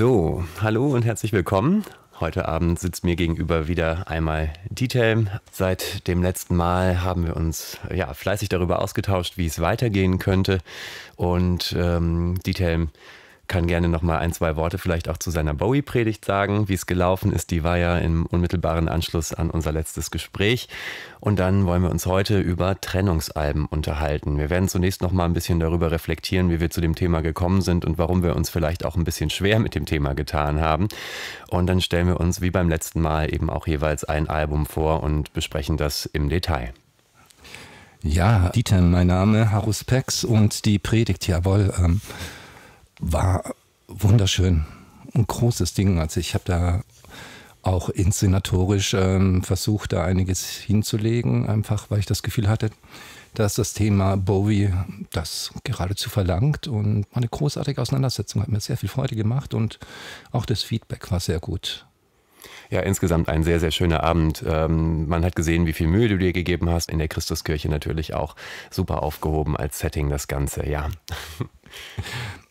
So, hallo und herzlich willkommen. Heute Abend sitzt mir gegenüber wieder einmal Detail. Seit dem letzten Mal haben wir uns ja fleißig darüber ausgetauscht, wie es weitergehen könnte. Und ähm, Detail kann gerne noch mal ein, zwei Worte vielleicht auch zu seiner Bowie-Predigt sagen, wie es gelaufen ist. Die war ja im unmittelbaren Anschluss an unser letztes Gespräch. Und dann wollen wir uns heute über Trennungsalben unterhalten. Wir werden zunächst noch mal ein bisschen darüber reflektieren, wie wir zu dem Thema gekommen sind und warum wir uns vielleicht auch ein bisschen schwer mit dem Thema getan haben. Und dann stellen wir uns wie beim letzten Mal eben auch jeweils ein Album vor und besprechen das im Detail. Ja, Dieter, mein Name, Harus Pex und die Predigt, jawohl. Ähm war wunderschön. Ein großes Ding. Also ich habe da auch inszenatorisch ähm, versucht, da einiges hinzulegen, einfach weil ich das Gefühl hatte, dass das Thema Bowie das geradezu verlangt und eine großartige Auseinandersetzung hat mir sehr viel Freude gemacht und auch das Feedback war sehr gut. Ja, insgesamt ein sehr, sehr schöner Abend. Ähm, man hat gesehen, wie viel Mühe du dir gegeben hast. In der Christuskirche natürlich auch super aufgehoben als Setting das Ganze, ja.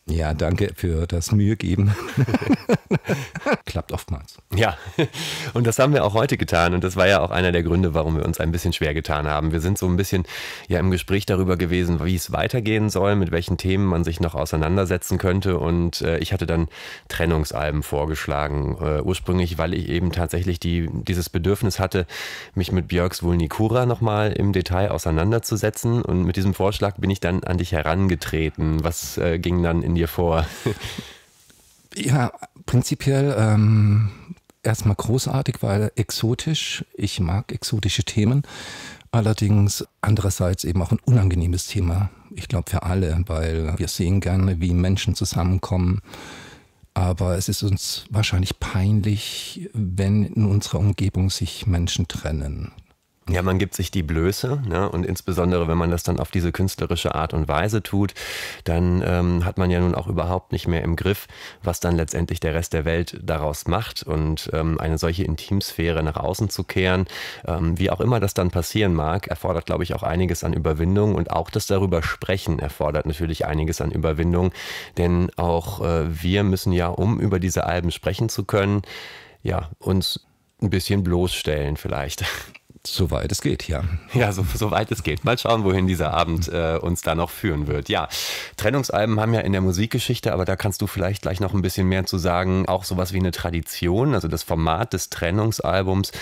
Ja, danke für das Mühe geben. Klappt oftmals. Ja, und das haben wir auch heute getan. Und das war ja auch einer der Gründe, warum wir uns ein bisschen schwer getan haben. Wir sind so ein bisschen ja im Gespräch darüber gewesen, wie es weitergehen soll, mit welchen Themen man sich noch auseinandersetzen könnte. Und äh, ich hatte dann Trennungsalben vorgeschlagen, äh, ursprünglich, weil ich eben tatsächlich die, dieses Bedürfnis hatte, mich mit Björks Vulnikura nochmal im Detail auseinanderzusetzen. Und mit diesem Vorschlag bin ich dann an dich herangetreten. Was äh, ging dann in die dir vor? ja, prinzipiell ähm, erstmal großartig, weil exotisch, ich mag exotische Themen, allerdings andererseits eben auch ein unangenehmes Thema, ich glaube für alle, weil wir sehen gerne, wie Menschen zusammenkommen. Aber es ist uns wahrscheinlich peinlich, wenn in unserer Umgebung sich Menschen trennen. Ja, man gibt sich die Blöße ne? und insbesondere, wenn man das dann auf diese künstlerische Art und Weise tut, dann ähm, hat man ja nun auch überhaupt nicht mehr im Griff, was dann letztendlich der Rest der Welt daraus macht und ähm, eine solche Intimsphäre nach außen zu kehren, ähm, wie auch immer das dann passieren mag, erfordert, glaube ich, auch einiges an Überwindung und auch das darüber sprechen erfordert natürlich einiges an Überwindung, denn auch äh, wir müssen ja, um über diese Alben sprechen zu können, ja, uns ein bisschen bloßstellen vielleicht. Soweit es geht, ja. Ja, so, soweit es geht. Mal schauen, wohin dieser Abend äh, uns da noch führen wird. Ja, Trennungsalben haben ja in der Musikgeschichte, aber da kannst du vielleicht gleich noch ein bisschen mehr zu sagen, auch sowas wie eine Tradition, also das Format des Trennungsalbums,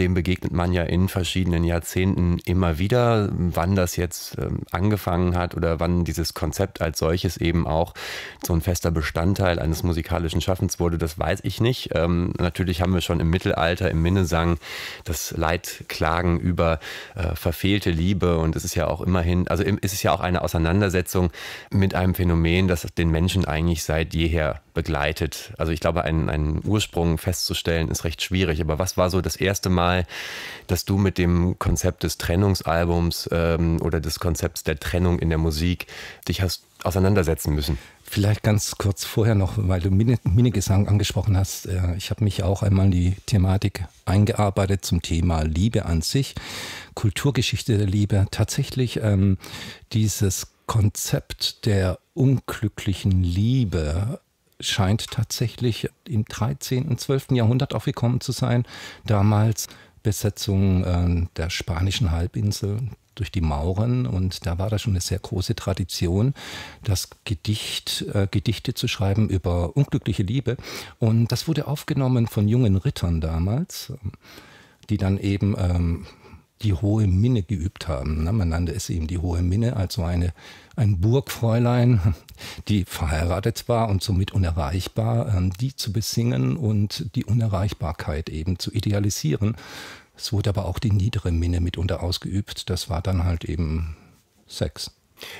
dem begegnet man ja in verschiedenen Jahrzehnten immer wieder. Wann das jetzt ähm, angefangen hat oder wann dieses Konzept als solches eben auch so ein fester Bestandteil eines musikalischen Schaffens wurde, das weiß ich nicht. Ähm, natürlich haben wir schon im Mittelalter, im Minnesang, das Leitklang Klagen über äh, verfehlte Liebe und es ist ja auch immerhin, also ist es ja auch eine Auseinandersetzung mit einem Phänomen, das den Menschen eigentlich seit jeher begleitet. Also ich glaube, einen, einen Ursprung festzustellen ist recht schwierig. Aber was war so das erste Mal, dass du mit dem Konzept des Trennungsalbums ähm, oder des Konzepts der Trennung in der Musik dich hast auseinandersetzen müssen? Vielleicht ganz kurz vorher noch, weil du Minigesang angesprochen hast. Äh, ich habe mich auch einmal in die Thematik eingearbeitet zum Thema Liebe an sich, Kulturgeschichte der Liebe. Tatsächlich ähm, dieses Konzept der unglücklichen Liebe scheint tatsächlich im 13., 12. Jahrhundert aufgekommen zu sein. Damals Besetzung äh, der spanischen Halbinsel durch die Mauren und da war da schon eine sehr große Tradition, das Gedicht, äh, Gedichte zu schreiben über unglückliche Liebe und das wurde aufgenommen von jungen Rittern damals, die dann eben ähm, die hohe Minne geübt haben. Man nannte es eben die hohe Minne, also eine, ein Burgfräulein, die verheiratet war und somit unerreichbar, ähm, die zu besingen und die Unerreichbarkeit eben zu idealisieren. Es wurde aber auch die niedere Minne mitunter ausgeübt. Das war dann halt eben Sex.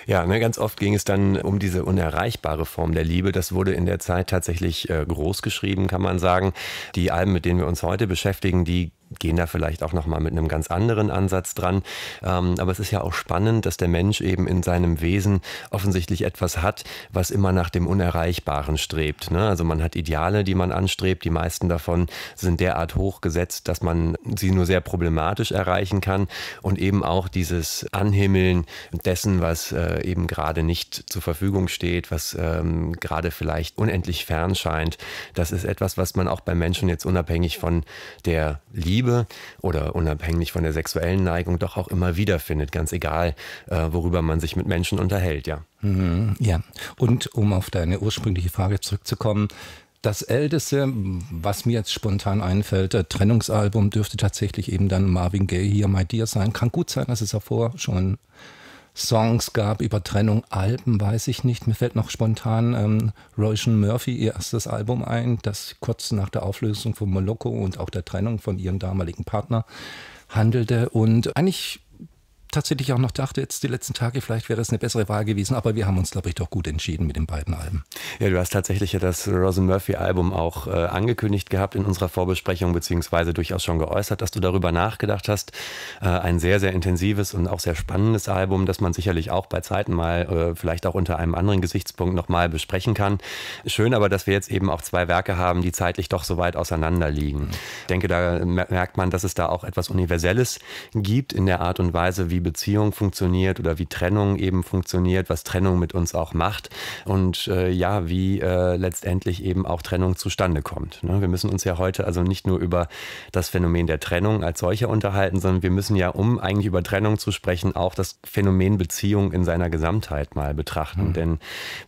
Ja, ne, ganz oft ging es dann um diese unerreichbare Form der Liebe. Das wurde in der Zeit tatsächlich äh, groß geschrieben, kann man sagen. Die Alben, mit denen wir uns heute beschäftigen, die gehen da vielleicht auch nochmal mit einem ganz anderen Ansatz dran. Ähm, aber es ist ja auch spannend, dass der Mensch eben in seinem Wesen offensichtlich etwas hat, was immer nach dem Unerreichbaren strebt. Ne? Also man hat Ideale, die man anstrebt. Die meisten davon sind derart hoch gesetzt, dass man sie nur sehr problematisch erreichen kann. Und eben auch dieses Anhimmeln dessen, was äh, eben gerade nicht zur Verfügung steht, was ähm, gerade vielleicht unendlich fern scheint, das ist etwas, was man auch bei Menschen jetzt unabhängig von der Liebe Liebe oder unabhängig von der sexuellen Neigung doch auch immer wieder findet, ganz egal, äh, worüber man sich mit Menschen unterhält, ja. Mhm, ja, und um auf deine ursprüngliche Frage zurückzukommen, das älteste, was mir jetzt spontan einfällt, äh, Trennungsalbum dürfte tatsächlich eben dann Marvin Gaye hier My Dear sein. Kann gut sein, dass es davor schon Songs gab über Trennung, Alben, weiß ich nicht. Mir fällt noch spontan ähm, Roycean Murphy ihr erstes Album ein, das kurz nach der Auflösung von Moloko und auch der Trennung von ihrem damaligen Partner handelte. Und eigentlich tatsächlich auch noch dachte, jetzt die letzten Tage, vielleicht wäre es eine bessere Wahl gewesen, aber wir haben uns, glaube ich, doch gut entschieden mit den beiden Alben. Ja, du hast tatsächlich ja das Rosen Murphy-Album auch äh, angekündigt gehabt in unserer Vorbesprechung, beziehungsweise durchaus schon geäußert, dass du darüber nachgedacht hast. Äh, ein sehr, sehr intensives und auch sehr spannendes Album, das man sicherlich auch bei Zeiten mal, äh, vielleicht auch unter einem anderen Gesichtspunkt nochmal besprechen kann. Schön aber, dass wir jetzt eben auch zwei Werke haben, die zeitlich doch so weit auseinander liegen. Ich denke, da merkt man, dass es da auch etwas Universelles gibt in der Art und Weise, wie wie Beziehung funktioniert oder wie Trennung eben funktioniert, was Trennung mit uns auch macht und äh, ja, wie äh, letztendlich eben auch Trennung zustande kommt. Ne? Wir müssen uns ja heute also nicht nur über das Phänomen der Trennung als solcher unterhalten, sondern wir müssen ja, um eigentlich über Trennung zu sprechen, auch das Phänomen Beziehung in seiner Gesamtheit mal betrachten. Mhm. Denn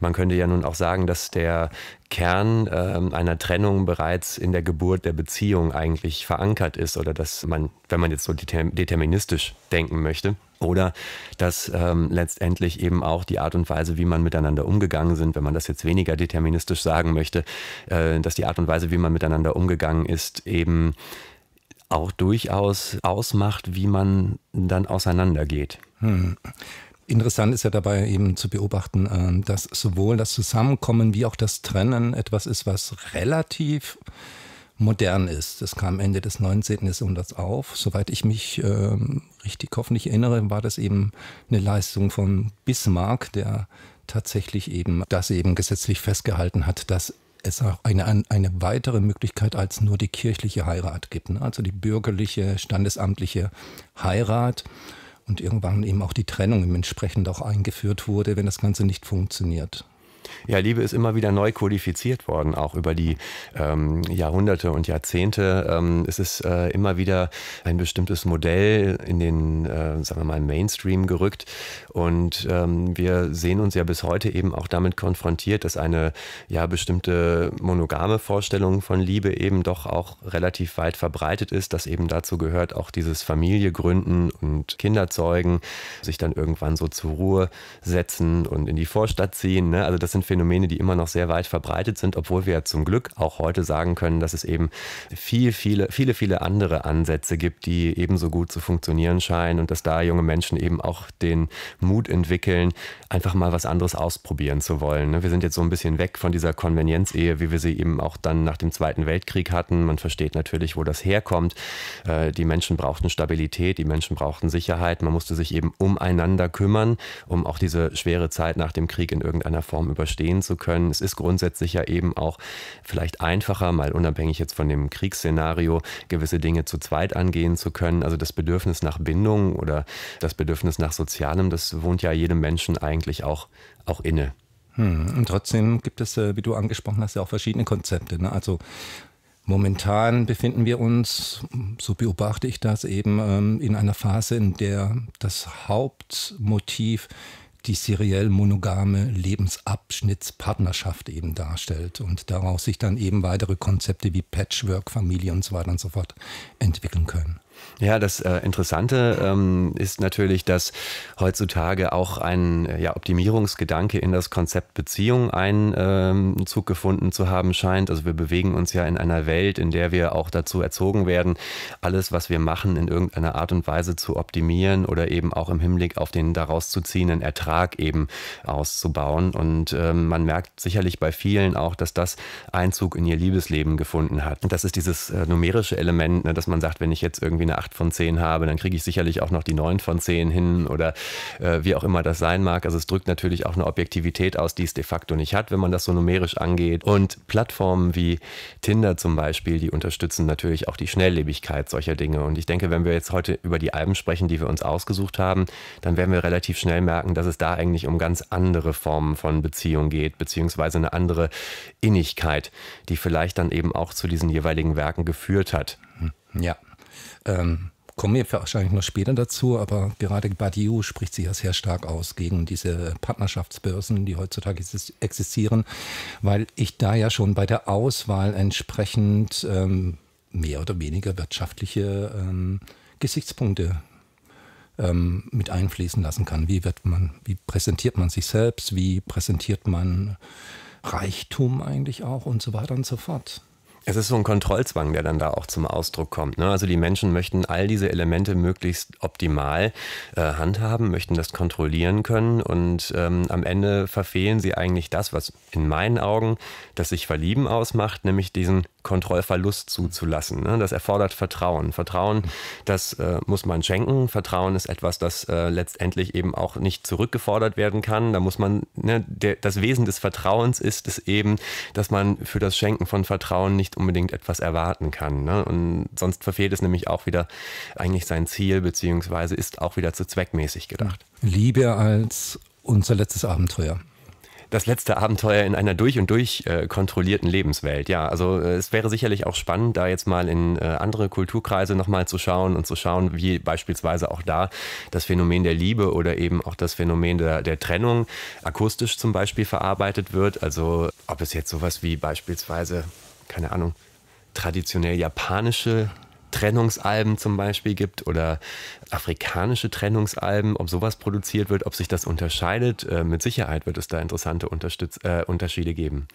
man könnte ja nun auch sagen, dass der Kern äh, einer Trennung bereits in der Geburt der Beziehung eigentlich verankert ist oder dass man, wenn man jetzt so deterministisch denken möchte, oder dass ähm, letztendlich eben auch die Art und Weise, wie man miteinander umgegangen sind, wenn man das jetzt weniger deterministisch sagen möchte, äh, dass die Art und Weise, wie man miteinander umgegangen ist, eben auch durchaus ausmacht, wie man dann auseinandergeht. Hm. Interessant ist ja dabei eben zu beobachten, äh, dass sowohl das Zusammenkommen wie auch das Trennen etwas ist, was relativ modern ist. Das kam Ende des 19. Jahrhunderts auf. Soweit ich mich äh, richtig hoffentlich erinnere, war das eben eine Leistung von Bismarck, der tatsächlich eben das eben gesetzlich festgehalten hat, dass es auch eine, eine weitere Möglichkeit als nur die kirchliche Heirat gibt. Ne? Also die bürgerliche, standesamtliche Heirat und irgendwann eben auch die Trennung entsprechend auch eingeführt wurde, wenn das Ganze nicht funktioniert. Ja, Liebe ist immer wieder neu kodifiziert worden, auch über die ähm, Jahrhunderte und Jahrzehnte. Ähm, es ist äh, immer wieder ein bestimmtes Modell in den, äh, sagen wir mal, Mainstream gerückt. Und ähm, wir sehen uns ja bis heute eben auch damit konfrontiert, dass eine ja bestimmte monogame Vorstellung von Liebe eben doch auch relativ weit verbreitet ist, dass eben dazu gehört auch dieses Familie gründen und Kinder zeugen, sich dann irgendwann so zur Ruhe setzen und in die Vorstadt ziehen. Ne? Also das sind Phänomene, die immer noch sehr weit verbreitet sind, obwohl wir ja zum Glück auch heute sagen können, dass es eben viel, viele, viele, viele andere Ansätze gibt, die ebenso gut zu funktionieren scheinen und dass da junge Menschen eben auch den Mut entwickeln, einfach mal was anderes ausprobieren zu wollen. Ne? Wir sind jetzt so ein bisschen weg von dieser Konvenienzehe, wie wir sie eben auch dann nach dem Zweiten Weltkrieg hatten. Man versteht natürlich, wo das herkommt. Äh, die Menschen brauchten Stabilität, die Menschen brauchten Sicherheit. Man musste sich eben umeinander kümmern, um auch diese schwere Zeit nach dem Krieg in irgendeiner Form überstehen verstehen zu können. Es ist grundsätzlich ja eben auch vielleicht einfacher, mal unabhängig jetzt von dem Kriegsszenario, gewisse Dinge zu zweit angehen zu können. Also das Bedürfnis nach Bindung oder das Bedürfnis nach Sozialem, das wohnt ja jedem Menschen eigentlich auch, auch inne. Hm, und trotzdem gibt es, äh, wie du angesprochen hast, ja auch verschiedene Konzepte. Ne? Also Momentan befinden wir uns, so beobachte ich das eben, ähm, in einer Phase, in der das Hauptmotiv die seriell monogame Lebensabschnittspartnerschaft eben darstellt und daraus sich dann eben weitere Konzepte wie Patchwork, Familie und so weiter und so fort entwickeln können. Ja, das äh, Interessante ähm, ist natürlich, dass heutzutage auch ein äh, ja, Optimierungsgedanke in das Konzept Beziehung einen ähm, Zug gefunden zu haben scheint. Also wir bewegen uns ja in einer Welt, in der wir auch dazu erzogen werden, alles, was wir machen, in irgendeiner Art und Weise zu optimieren oder eben auch im Hinblick auf den daraus zu ziehenden Ertrag eben auszubauen. Und ähm, man merkt sicherlich bei vielen auch, dass das Einzug in ihr Liebesleben gefunden hat. Und das ist dieses äh, numerische Element, ne, dass man sagt, wenn ich jetzt irgendwie eine 8 von 10 habe, dann kriege ich sicherlich auch noch die 9 von 10 hin oder äh, wie auch immer das sein mag. Also es drückt natürlich auch eine Objektivität aus, die es de facto nicht hat, wenn man das so numerisch angeht. Und Plattformen wie Tinder zum Beispiel, die unterstützen natürlich auch die Schnelllebigkeit solcher Dinge. Und ich denke, wenn wir jetzt heute über die Alben sprechen, die wir uns ausgesucht haben, dann werden wir relativ schnell merken, dass es da eigentlich um ganz andere Formen von Beziehung geht, beziehungsweise eine andere Innigkeit, die vielleicht dann eben auch zu diesen jeweiligen Werken geführt hat. Hm, ja, ähm, kommen wir wahrscheinlich noch später dazu, aber gerade Badiou spricht sich ja sehr stark aus gegen diese Partnerschaftsbörsen, die heutzutage existieren, weil ich da ja schon bei der Auswahl entsprechend ähm, mehr oder weniger wirtschaftliche ähm, Gesichtspunkte ähm, mit einfließen lassen kann. Wie wird man, wie präsentiert man sich selbst, wie präsentiert man Reichtum eigentlich auch und so weiter und so fort. Es ist so ein Kontrollzwang, der dann da auch zum Ausdruck kommt. Ne? Also die Menschen möchten all diese Elemente möglichst optimal äh, handhaben, möchten das kontrollieren können und ähm, am Ende verfehlen sie eigentlich das, was in meinen Augen das sich Verlieben ausmacht, nämlich diesen Kontrollverlust zuzulassen. Ne? Das erfordert Vertrauen. Vertrauen, das äh, muss man schenken. Vertrauen ist etwas, das äh, letztendlich eben auch nicht zurückgefordert werden kann. Da muss man, ne, der, das Wesen des Vertrauens ist es eben, dass man für das Schenken von Vertrauen nicht unbedingt etwas erwarten kann. Ne? Und sonst verfehlt es nämlich auch wieder eigentlich sein Ziel, beziehungsweise ist auch wieder zu zweckmäßig gedacht. Liebe als unser letztes Abenteuer. Das letzte Abenteuer in einer durch und durch äh, kontrollierten Lebenswelt. Ja, also äh, es wäre sicherlich auch spannend, da jetzt mal in äh, andere Kulturkreise nochmal zu schauen und zu schauen, wie beispielsweise auch da das Phänomen der Liebe oder eben auch das Phänomen der, der Trennung akustisch zum Beispiel verarbeitet wird. Also ob es jetzt sowas wie beispielsweise, keine Ahnung, traditionell japanische Trennungsalben zum Beispiel gibt oder afrikanische Trennungsalben, ob sowas produziert wird, ob sich das unterscheidet. Äh, mit Sicherheit wird es da interessante Unterstütz äh, Unterschiede geben.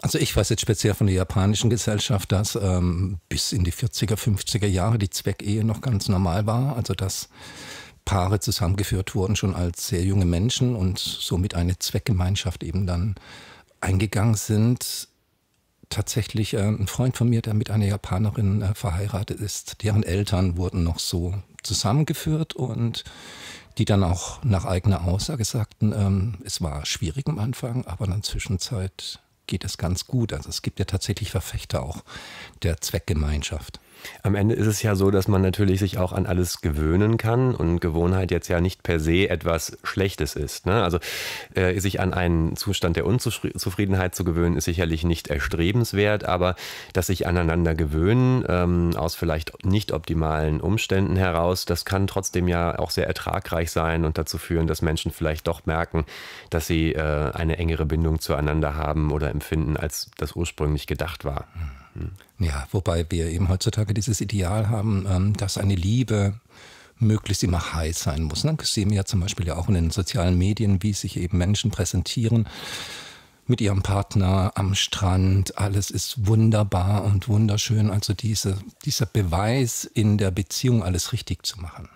Also ich weiß jetzt speziell von der japanischen Gesellschaft, dass ähm, bis in die 40er, 50er Jahre die Zweckehe noch ganz normal war. Also dass Paare zusammengeführt wurden, schon als sehr junge Menschen und somit eine Zweckgemeinschaft eben dann eingegangen sind tatsächlich äh, ein Freund von mir, der mit einer Japanerin äh, verheiratet ist, deren Eltern wurden noch so zusammengeführt und die dann auch nach eigener Aussage sagten, ähm, es war schwierig am Anfang, aber in der Zwischenzeit geht es ganz gut. Also es gibt ja tatsächlich Verfechter auch der Zweckgemeinschaft. Am Ende ist es ja so, dass man natürlich sich auch an alles gewöhnen kann und Gewohnheit jetzt ja nicht per se etwas Schlechtes ist. Ne? Also äh, sich an einen Zustand der Unzufriedenheit zu gewöhnen, ist sicherlich nicht erstrebenswert, aber dass sich aneinander gewöhnen ähm, aus vielleicht nicht optimalen Umständen heraus, das kann trotzdem ja auch sehr ertragreich sein und dazu führen, dass Menschen vielleicht doch merken, dass sie äh, eine engere Bindung zueinander haben oder empfinden, als das ursprünglich gedacht war. Mhm. Ja, wobei wir eben heutzutage dieses Ideal haben, ähm, dass eine Liebe möglichst immer heiß sein muss. Ne? Dann sehen wir ja zum Beispiel ja auch in den sozialen Medien, wie sich eben Menschen präsentieren mit ihrem Partner am Strand. Alles ist wunderbar und wunderschön. Also diese, dieser Beweis in der Beziehung, alles richtig zu machen.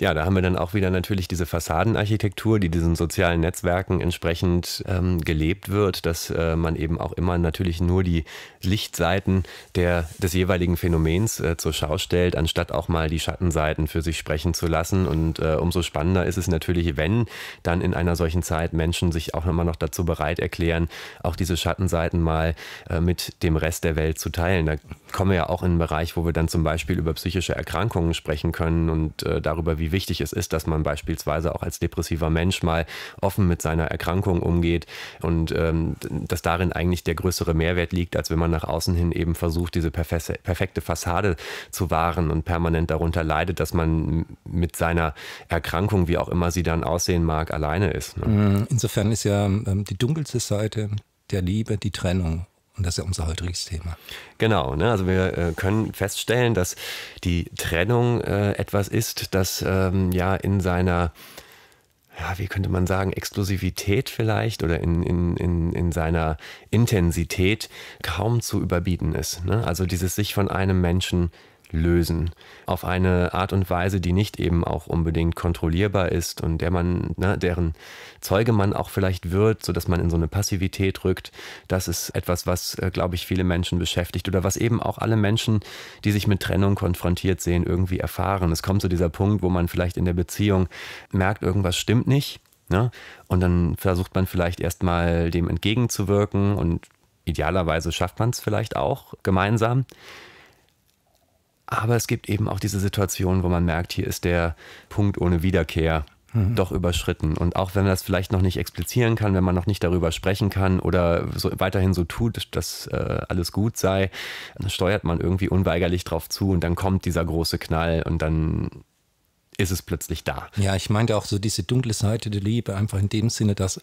Ja, da haben wir dann auch wieder natürlich diese Fassadenarchitektur, die diesen sozialen Netzwerken entsprechend ähm, gelebt wird, dass äh, man eben auch immer natürlich nur die Lichtseiten der, des jeweiligen Phänomens äh, zur Schau stellt, anstatt auch mal die Schattenseiten für sich sprechen zu lassen. Und äh, umso spannender ist es natürlich, wenn dann in einer solchen Zeit Menschen sich auch immer noch dazu bereit erklären, auch diese Schattenseiten mal äh, mit dem Rest der Welt zu teilen. Da kommen wir ja auch in einen Bereich, wo wir dann zum Beispiel über psychische Erkrankungen sprechen können und äh, darüber, wie wichtig es ist, dass man beispielsweise auch als depressiver Mensch mal offen mit seiner Erkrankung umgeht und ähm, dass darin eigentlich der größere Mehrwert liegt, als wenn man nach außen hin eben versucht, diese perfekte Fassade zu wahren und permanent darunter leidet, dass man mit seiner Erkrankung, wie auch immer sie dann aussehen mag, alleine ist. Ne? Mhm. Insofern ist ja ähm, die dunkelste Seite der Liebe die Trennung und das ist ja unser heutiges Thema. Genau, ne? also wir äh, können feststellen, dass die Trennung äh, etwas ist, das ähm, ja in seiner, ja, wie könnte man sagen, Exklusivität vielleicht oder in, in, in, in seiner Intensität kaum zu überbieten ist. Ne? Also dieses sich von einem Menschen lösen. Auf eine Art und Weise, die nicht eben auch unbedingt kontrollierbar ist und der man, ne, deren Zeuge man auch vielleicht wird, sodass man in so eine Passivität rückt. Das ist etwas, was, äh, glaube ich, viele Menschen beschäftigt oder was eben auch alle Menschen, die sich mit Trennung konfrontiert sehen, irgendwie erfahren. Es kommt zu dieser Punkt, wo man vielleicht in der Beziehung merkt, irgendwas stimmt nicht. Ne? Und dann versucht man vielleicht erstmal dem entgegenzuwirken und idealerweise schafft man es vielleicht auch gemeinsam. Aber es gibt eben auch diese Situation, wo man merkt, hier ist der Punkt ohne Wiederkehr mhm. doch überschritten. Und auch wenn man das vielleicht noch nicht explizieren kann, wenn man noch nicht darüber sprechen kann oder so weiterhin so tut, dass äh, alles gut sei, dann steuert man irgendwie unweigerlich drauf zu und dann kommt dieser große Knall und dann ist es plötzlich da. Ja, ich meinte auch so diese dunkle Seite der Liebe, einfach in dem Sinne, dass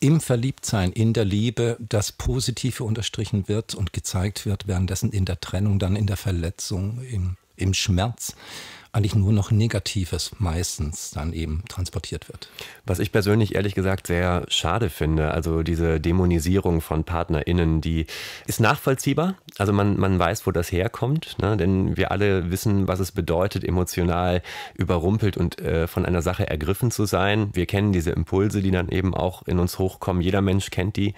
im Verliebtsein, in der Liebe das Positive unterstrichen wird und gezeigt wird, währenddessen in der Trennung, dann in der Verletzung, im, im Schmerz eigentlich nur noch Negatives meistens dann eben transportiert wird. Was ich persönlich ehrlich gesagt sehr schade finde, also diese Dämonisierung von PartnerInnen, die ist nachvollziehbar. Also man, man weiß, wo das herkommt, ne? denn wir alle wissen, was es bedeutet, emotional überrumpelt und äh, von einer Sache ergriffen zu sein. Wir kennen diese Impulse, die dann eben auch in uns hochkommen. Jeder Mensch kennt die.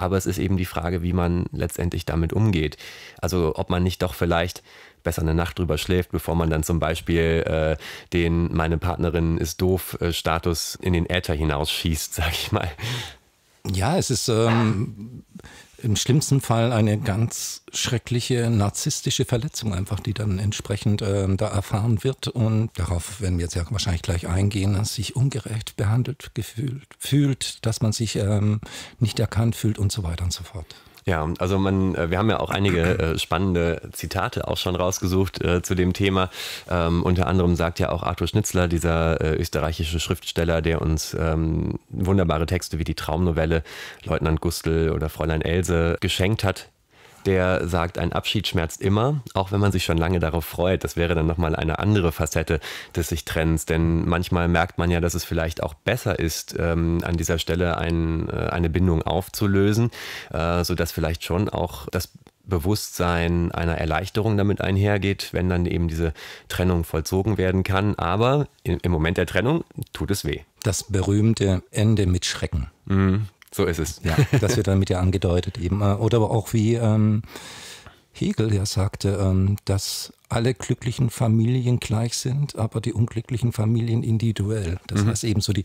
Aber es ist eben die Frage, wie man letztendlich damit umgeht. Also ob man nicht doch vielleicht besser eine Nacht drüber schläft, bevor man dann zum Beispiel äh, den Meine Partnerin ist doof äh, Status in den Äther hinausschießt, sag ich mal. Ja, es ist ähm, im schlimmsten Fall eine ganz schreckliche narzisstische Verletzung einfach, die dann entsprechend äh, da erfahren wird. Und darauf werden wir jetzt ja wahrscheinlich gleich eingehen, dass sich ungerecht behandelt gefühlt, fühlt, dass man sich ähm, nicht erkannt fühlt und so weiter und so fort. Ja, also man, äh, wir haben ja auch einige äh, spannende Zitate auch schon rausgesucht äh, zu dem Thema. Ähm, unter anderem sagt ja auch Arthur Schnitzler, dieser äh, österreichische Schriftsteller, der uns ähm, wunderbare Texte wie die Traumnovelle Leutnant Gustl oder Fräulein Else geschenkt hat, der sagt, ein Abschied schmerzt immer, auch wenn man sich schon lange darauf freut. Das wäre dann nochmal eine andere Facette des sich Trennens, denn manchmal merkt man ja, dass es vielleicht auch besser ist, ähm, an dieser Stelle ein, äh, eine Bindung aufzulösen, äh, sodass vielleicht schon auch das Bewusstsein einer Erleichterung damit einhergeht, wenn dann eben diese Trennung vollzogen werden kann. Aber im Moment der Trennung tut es weh. Das berühmte Ende mit Schrecken. Mhm. So ist es. Ja, das wird damit ja angedeutet eben. Äh, oder aber auch wie ähm, Hegel ja sagte, ähm, dass alle glücklichen Familien gleich sind, aber die unglücklichen Familien individuell. Das mhm. heißt eben so die,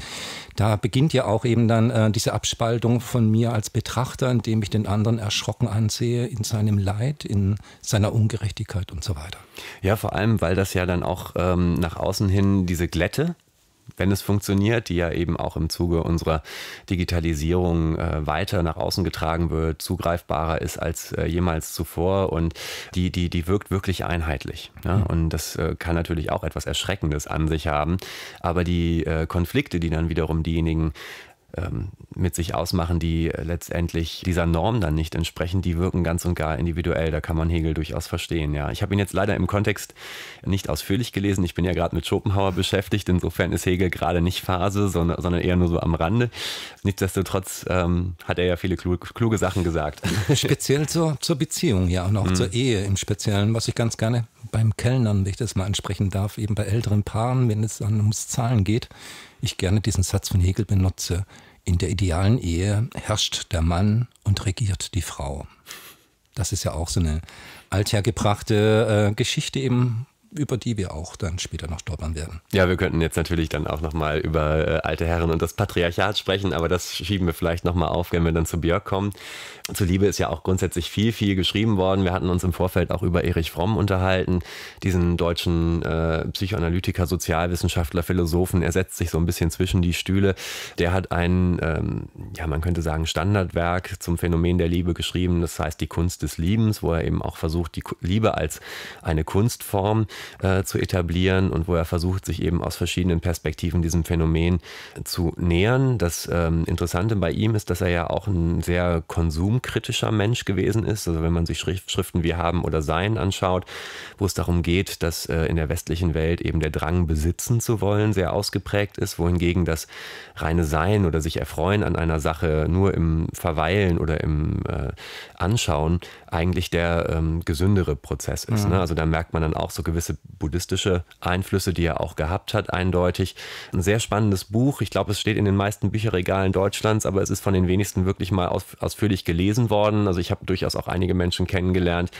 da beginnt ja auch eben dann äh, diese Abspaltung von mir als Betrachter, indem ich den anderen erschrocken ansehe in seinem Leid, in seiner Ungerechtigkeit und so weiter. Ja, vor allem, weil das ja dann auch ähm, nach außen hin diese Glätte wenn es funktioniert, die ja eben auch im Zuge unserer Digitalisierung äh, weiter nach außen getragen wird, zugreifbarer ist als äh, jemals zuvor und die, die, die wirkt wirklich einheitlich. Ne? Und das äh, kann natürlich auch etwas Erschreckendes an sich haben. Aber die äh, Konflikte, die dann wiederum diejenigen ähm, mit sich ausmachen, die äh, letztendlich dieser Norm dann nicht entsprechen, die wirken ganz und gar individuell. Da kann man Hegel durchaus verstehen. Ja, ich habe ihn jetzt leider im Kontext nicht ausführlich gelesen. Ich bin ja gerade mit Schopenhauer beschäftigt. Insofern ist Hegel gerade nicht Phase, sondern, sondern eher nur so am Rande. Nichtsdestotrotz ähm, hat er ja viele kluge, kluge Sachen gesagt. Speziell zur, zur Beziehung ja und auch mhm. zur Ehe im Speziellen, was ich ganz gerne beim Kellnern, wenn ich das mal ansprechen darf, eben bei älteren Paaren, wenn es dann ums Zahlen geht ich gerne diesen Satz von Hegel benutze. In der idealen Ehe herrscht der Mann und regiert die Frau. Das ist ja auch so eine althergebrachte äh, Geschichte eben über die wir auch dann später noch stolpern werden. Ja, wir könnten jetzt natürlich dann auch nochmal über äh, alte Herren und das Patriarchat sprechen, aber das schieben wir vielleicht nochmal auf, wenn wir dann zu Björk kommen. Zu Liebe ist ja auch grundsätzlich viel, viel geschrieben worden. Wir hatten uns im Vorfeld auch über Erich Fromm unterhalten, diesen deutschen äh, Psychoanalytiker, Sozialwissenschaftler, Philosophen. Er setzt sich so ein bisschen zwischen die Stühle. Der hat ein, ähm, ja, man könnte sagen, Standardwerk zum Phänomen der Liebe geschrieben, das heißt Die Kunst des Liebens, wo er eben auch versucht, die Liebe als eine Kunstform äh, zu etablieren und wo er versucht, sich eben aus verschiedenen Perspektiven diesem Phänomen zu nähern. Das ähm, Interessante bei ihm ist, dass er ja auch ein sehr konsumkritischer Mensch gewesen ist. Also wenn man sich Schrift, Schriften wie Haben oder Sein anschaut, wo es darum geht, dass äh, in der westlichen Welt eben der Drang besitzen zu wollen sehr ausgeprägt ist, wohingegen das reine Sein oder sich erfreuen an einer Sache nur im Verweilen oder im äh, Anschauen eigentlich der ähm, gesündere Prozess ist. Ne? Mhm. Ne? Also da merkt man dann auch so gewisse gewisse buddhistische Einflüsse, die er auch gehabt hat, eindeutig. Ein sehr spannendes Buch. Ich glaube, es steht in den meisten Bücherregalen Deutschlands, aber es ist von den wenigsten wirklich mal aus, ausführlich gelesen worden. Also ich habe durchaus auch einige Menschen kennengelernt,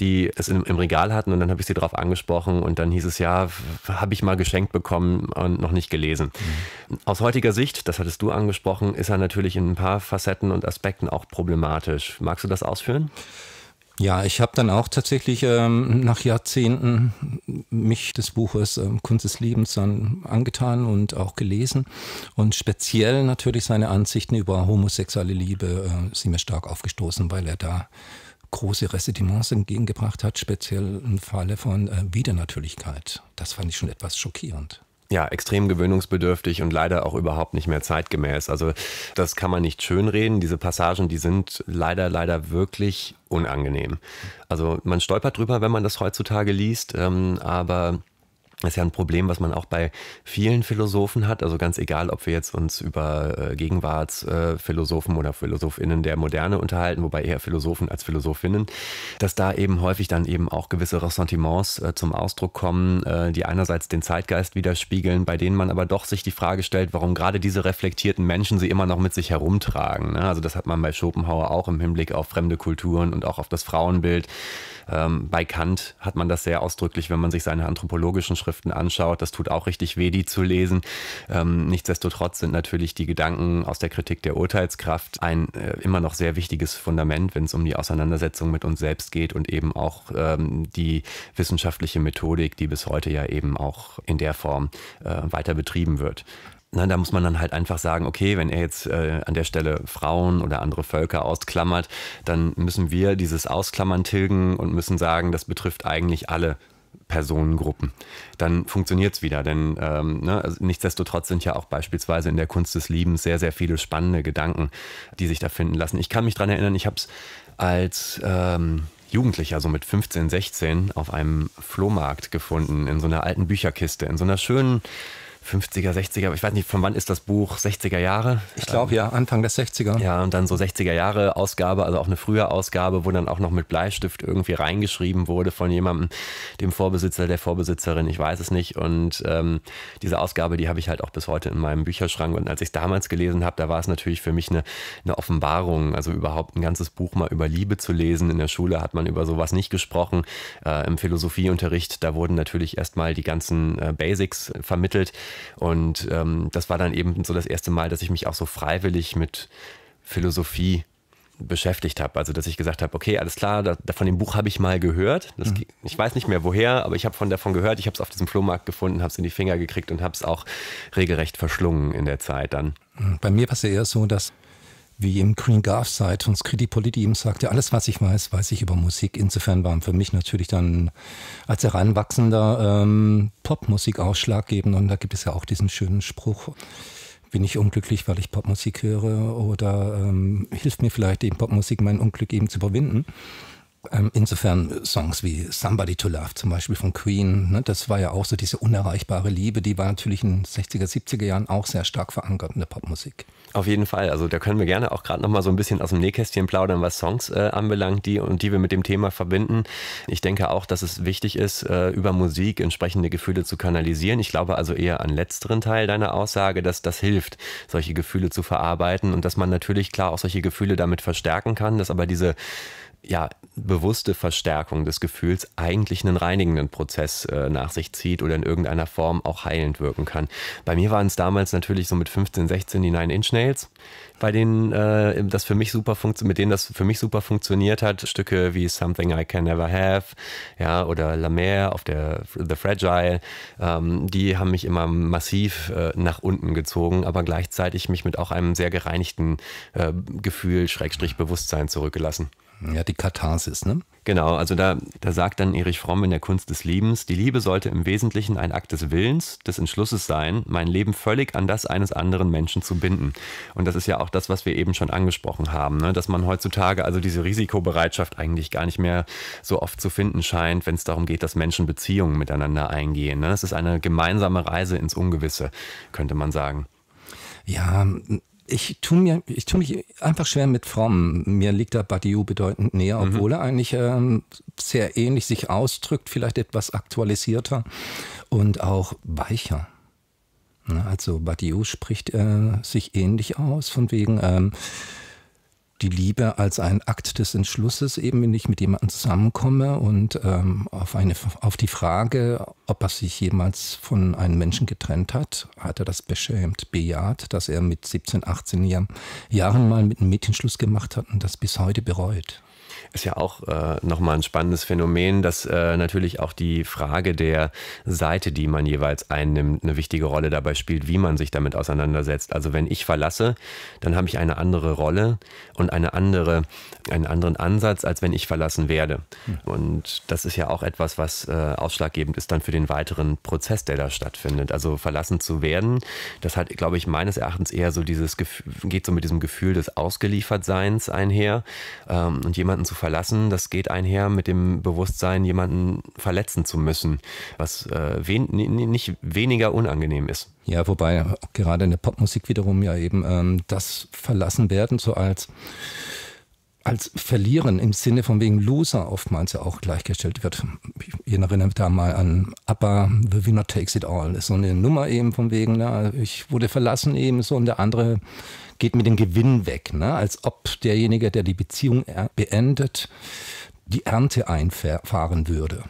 die es im, im Regal hatten und dann habe ich sie darauf angesprochen und dann hieß es ja, habe ich mal geschenkt bekommen und noch nicht gelesen. Mhm. Aus heutiger Sicht, das hattest du angesprochen, ist er natürlich in ein paar Facetten und Aspekten auch problematisch. Magst du das ausführen? Ja, ich habe dann auch tatsächlich ähm, nach Jahrzehnten mich des Buches ähm, Kunst des Lebens dann angetan und auch gelesen. Und speziell natürlich seine Ansichten über homosexuelle Liebe äh, sind mir stark aufgestoßen, weil er da große Ressentiments entgegengebracht hat, speziell im Falle von äh, Widernatürlichkeit. Das fand ich schon etwas schockierend ja, extrem gewöhnungsbedürftig und leider auch überhaupt nicht mehr zeitgemäß. Also das kann man nicht schönreden. Diese Passagen, die sind leider, leider wirklich unangenehm. Also man stolpert drüber, wenn man das heutzutage liest, ähm, aber das ist ja ein Problem, was man auch bei vielen Philosophen hat. Also ganz egal, ob wir jetzt uns über äh, Gegenwartsphilosophen oder Philosophinnen der Moderne unterhalten, wobei eher Philosophen als Philosophinnen, dass da eben häufig dann eben auch gewisse Ressentiments äh, zum Ausdruck kommen, äh, die einerseits den Zeitgeist widerspiegeln, bei denen man aber doch sich die Frage stellt, warum gerade diese reflektierten Menschen sie immer noch mit sich herumtragen. Ne? Also das hat man bei Schopenhauer auch im Hinblick auf fremde Kulturen und auch auf das Frauenbild ähm, bei Kant hat man das sehr ausdrücklich, wenn man sich seine anthropologischen Schriften anschaut. Das tut auch richtig weh, die zu lesen. Ähm, nichtsdestotrotz sind natürlich die Gedanken aus der Kritik der Urteilskraft ein äh, immer noch sehr wichtiges Fundament, wenn es um die Auseinandersetzung mit uns selbst geht und eben auch ähm, die wissenschaftliche Methodik, die bis heute ja eben auch in der Form äh, weiter betrieben wird. Na, ne, da muss man dann halt einfach sagen, okay, wenn er jetzt äh, an der Stelle Frauen oder andere Völker ausklammert, dann müssen wir dieses Ausklammern tilgen und müssen sagen, das betrifft eigentlich alle Personengruppen. Dann funktioniert es wieder, denn ähm, ne, also nichtsdestotrotz sind ja auch beispielsweise in der Kunst des Liebens sehr, sehr viele spannende Gedanken, die sich da finden lassen. Ich kann mich daran erinnern, ich habe es als... Ähm, Jugendlicher, so mit 15, 16, auf einem Flohmarkt gefunden, in so einer alten Bücherkiste, in so einer schönen 50er, 60er, ich weiß nicht, von wann ist das Buch? 60er Jahre? Ich glaube ja, Anfang der 60er. Ja, und dann so 60er Jahre Ausgabe, also auch eine frühe Ausgabe, wo dann auch noch mit Bleistift irgendwie reingeschrieben wurde von jemandem, dem Vorbesitzer, der Vorbesitzerin, ich weiß es nicht. Und ähm, diese Ausgabe, die habe ich halt auch bis heute in meinem Bücherschrank. Und als ich es damals gelesen habe, da war es natürlich für mich eine, eine Offenbarung, also überhaupt ein ganzes Buch mal über Liebe zu lesen. In der Schule hat man über sowas nicht gesprochen. Äh, Im Philosophieunterricht, da wurden natürlich erstmal die ganzen äh, Basics vermittelt. Und ähm, das war dann eben so das erste Mal, dass ich mich auch so freiwillig mit Philosophie beschäftigt habe. Also, dass ich gesagt habe, okay, alles klar, da, von dem Buch habe ich mal gehört. Das, mhm. Ich weiß nicht mehr woher, aber ich habe von davon gehört. Ich habe es auf diesem Flohmarkt gefunden, habe es in die Finger gekriegt und habe es auch regelrecht verschlungen in der Zeit dann. Bei mir war es ja eher so, dass wie im Green Garth Side von Scritti Politium sagte, alles was ich weiß, weiß ich über Musik. Insofern war für mich natürlich dann als Heranwachsender ähm, Popmusik ausschlaggebend und da gibt es ja auch diesen schönen Spruch bin ich unglücklich, weil ich Popmusik höre oder ähm, hilft mir vielleicht eben Popmusik, mein Unglück eben zu überwinden. Ähm, insofern Songs wie Somebody to Love zum Beispiel von Queen, ne, das war ja auch so diese unerreichbare Liebe, die war natürlich in den 60er, 70er Jahren auch sehr stark verankert in der Popmusik. Auf jeden Fall. Also da können wir gerne auch gerade noch mal so ein bisschen aus dem Nähkästchen plaudern, was Songs äh, anbelangt, die und die wir mit dem Thema verbinden. Ich denke auch, dass es wichtig ist, äh, über Musik entsprechende Gefühle zu kanalisieren. Ich glaube also eher an letzteren Teil deiner Aussage, dass das hilft, solche Gefühle zu verarbeiten und dass man natürlich klar auch solche Gefühle damit verstärken kann, dass aber diese ja, bewusste Verstärkung des Gefühls eigentlich einen reinigenden Prozess äh, nach sich zieht oder in irgendeiner Form auch heilend wirken kann. Bei mir waren es damals natürlich so mit 15, 16 die Nine Inch Nails, bei denen äh, das für mich super funktioniert, mit denen das für mich super funktioniert hat. Stücke wie Something I Can Never Have, ja, oder La Mer auf der The Fragile, ähm, die haben mich immer massiv äh, nach unten gezogen, aber gleichzeitig mich mit auch einem sehr gereinigten äh, Gefühl, Schrägstrich Bewusstsein zurückgelassen. Ja, die Katharsis, ne? Genau, also da, da sagt dann Erich Fromm in der Kunst des Liebens, die Liebe sollte im Wesentlichen ein Akt des Willens, des Entschlusses sein, mein Leben völlig an das eines anderen Menschen zu binden. Und das ist ja auch das, was wir eben schon angesprochen haben, ne? dass man heutzutage also diese Risikobereitschaft eigentlich gar nicht mehr so oft zu finden scheint, wenn es darum geht, dass Menschen Beziehungen miteinander eingehen. Ne? Das ist eine gemeinsame Reise ins Ungewisse, könnte man sagen. Ja, ich tue mir, ich tue mich einfach schwer mit Fromm. Mir liegt da Badiou bedeutend näher, mhm. obwohl mhm. er eigentlich ähm, sehr ähnlich sich ausdrückt, vielleicht etwas aktualisierter und auch weicher. Also Badiou spricht äh, sich ähnlich aus, von wegen ähm, die Liebe als ein Akt des Entschlusses, eben wenn ich mit jemandem zusammenkomme und ähm, auf, eine, auf die Frage, ob er sich jemals von einem Menschen getrennt hat, hat er das beschämt bejaht, dass er mit 17, 18 Jahren mal mit einem Mädchen Schluss gemacht hat und das bis heute bereut. Ist ja auch äh, nochmal ein spannendes Phänomen, dass äh, natürlich auch die Frage der Seite, die man jeweils einnimmt, eine wichtige Rolle dabei spielt, wie man sich damit auseinandersetzt. Also wenn ich verlasse, dann habe ich eine andere Rolle und eine andere, einen anderen Ansatz, als wenn ich verlassen werde. Mhm. Und das ist ja auch etwas, was äh, ausschlaggebend ist dann für den weiteren Prozess, der da stattfindet. Also verlassen zu werden, das hat, glaube ich, meines Erachtens eher so dieses Gefühl, geht so mit diesem Gefühl des Ausgeliefertseins einher ähm, und jemanden zu verlassen, das geht einher mit dem Bewusstsein, jemanden verletzen zu müssen, was äh, wen nicht weniger unangenehm ist. Ja, wobei gerade in der Popmusik wiederum ja eben ähm, das verlassen werden, so als als Verlieren im Sinne von wegen Loser oftmals ja auch gleichgestellt wird. Ich erinnere da mal an Abba, The Winner Takes It All. Das ist so eine Nummer eben von wegen, na, ich wurde verlassen eben so und der andere geht mit dem Gewinn weg, ne? als ob derjenige, der die Beziehung beendet, die Ernte einfahren würde.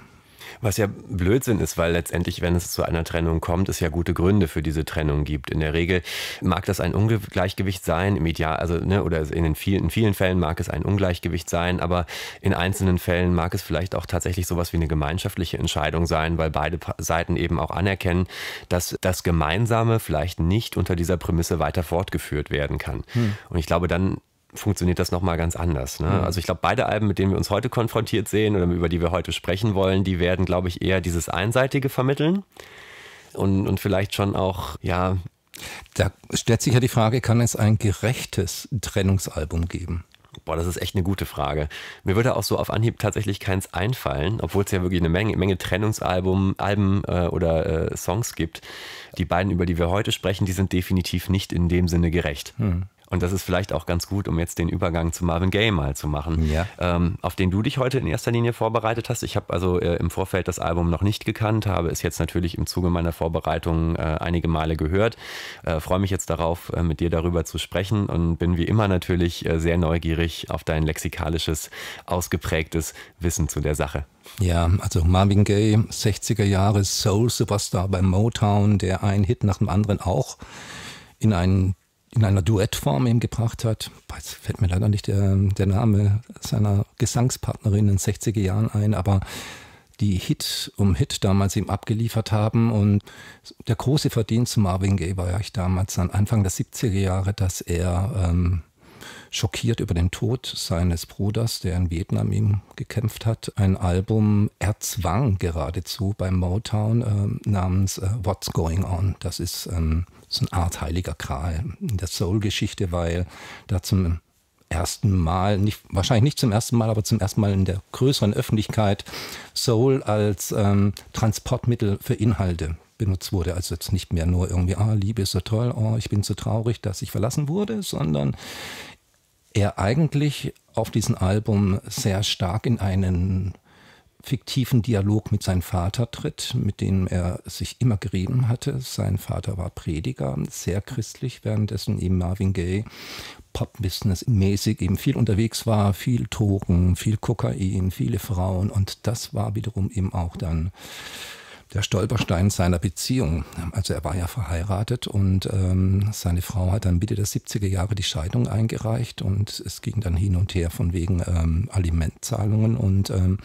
Was ja Blödsinn ist, weil letztendlich, wenn es zu einer Trennung kommt, es ja gute Gründe für diese Trennung gibt. In der Regel mag das ein Ungleichgewicht sein, im Ideal, also, ne, oder in, den vielen, in vielen Fällen mag es ein Ungleichgewicht sein, aber in einzelnen Fällen mag es vielleicht auch tatsächlich sowas wie eine gemeinschaftliche Entscheidung sein, weil beide Seiten eben auch anerkennen, dass das Gemeinsame vielleicht nicht unter dieser Prämisse weiter fortgeführt werden kann. Hm. Und ich glaube, dann funktioniert das nochmal ganz anders. Ne? Mhm. Also ich glaube, beide Alben, mit denen wir uns heute konfrontiert sehen oder über die wir heute sprechen wollen, die werden, glaube ich, eher dieses Einseitige vermitteln und, und vielleicht schon auch, ja. Da stellt sich ja die Frage, kann es ein gerechtes Trennungsalbum geben? Boah, das ist echt eine gute Frage. Mir würde auch so auf Anhieb tatsächlich keins einfallen, obwohl es ja wirklich eine Menge, Menge Trennungsalben äh, oder äh, Songs gibt. Die beiden, über die wir heute sprechen, die sind definitiv nicht in dem Sinne gerecht. Mhm. Und das ist vielleicht auch ganz gut, um jetzt den Übergang zu Marvin Gaye mal zu machen, ja. ähm, auf den du dich heute in erster Linie vorbereitet hast. Ich habe also äh, im Vorfeld das Album noch nicht gekannt, habe es jetzt natürlich im Zuge meiner Vorbereitung äh, einige Male gehört. Äh, Freue mich jetzt darauf, äh, mit dir darüber zu sprechen und bin wie immer natürlich äh, sehr neugierig auf dein lexikalisches, ausgeprägtes Wissen zu der Sache. Ja, also Marvin Gaye, 60er Jahre Soul Superstar bei Motown, der einen Hit nach dem anderen auch in einen in einer Duettform eben gebracht hat. Jetzt fällt mir leider nicht der, äh, der Name seiner Gesangspartnerin in den 60er Jahren ein, aber die Hit um Hit damals eben abgeliefert haben. Und der große Verdienst zu Marvin Gaye war ja ich damals an Anfang der 70er Jahre, dass er ähm, schockiert über den Tod seines Bruders, der in Vietnam ihm gekämpft hat, ein Album erzwang geradezu beim Motown äh, namens äh, What's Going On. Das ist ähm, so eine Art heiliger Kral in der Soul-Geschichte, weil da zum ersten Mal, nicht, wahrscheinlich nicht zum ersten Mal, aber zum ersten Mal in der größeren Öffentlichkeit Soul als ähm, Transportmittel für Inhalte benutzt wurde. Also jetzt nicht mehr nur irgendwie, ah, Liebe ist so toll, oh, ich bin so traurig, dass ich verlassen wurde, sondern er eigentlich auf diesem Album sehr stark in einen fiktiven Dialog mit seinem Vater tritt, mit dem er sich immer gerieben hatte. Sein Vater war Prediger, sehr christlich, währenddessen eben Marvin Gaye Pop-Business-mäßig eben viel unterwegs war, viel Drogen, viel Kokain, viele Frauen und das war wiederum eben auch dann der Stolperstein seiner Beziehung. Also er war ja verheiratet und ähm, seine Frau hat dann Mitte der 70er Jahre die Scheidung eingereicht und es ging dann hin und her von wegen ähm, Alimentzahlungen und ähm,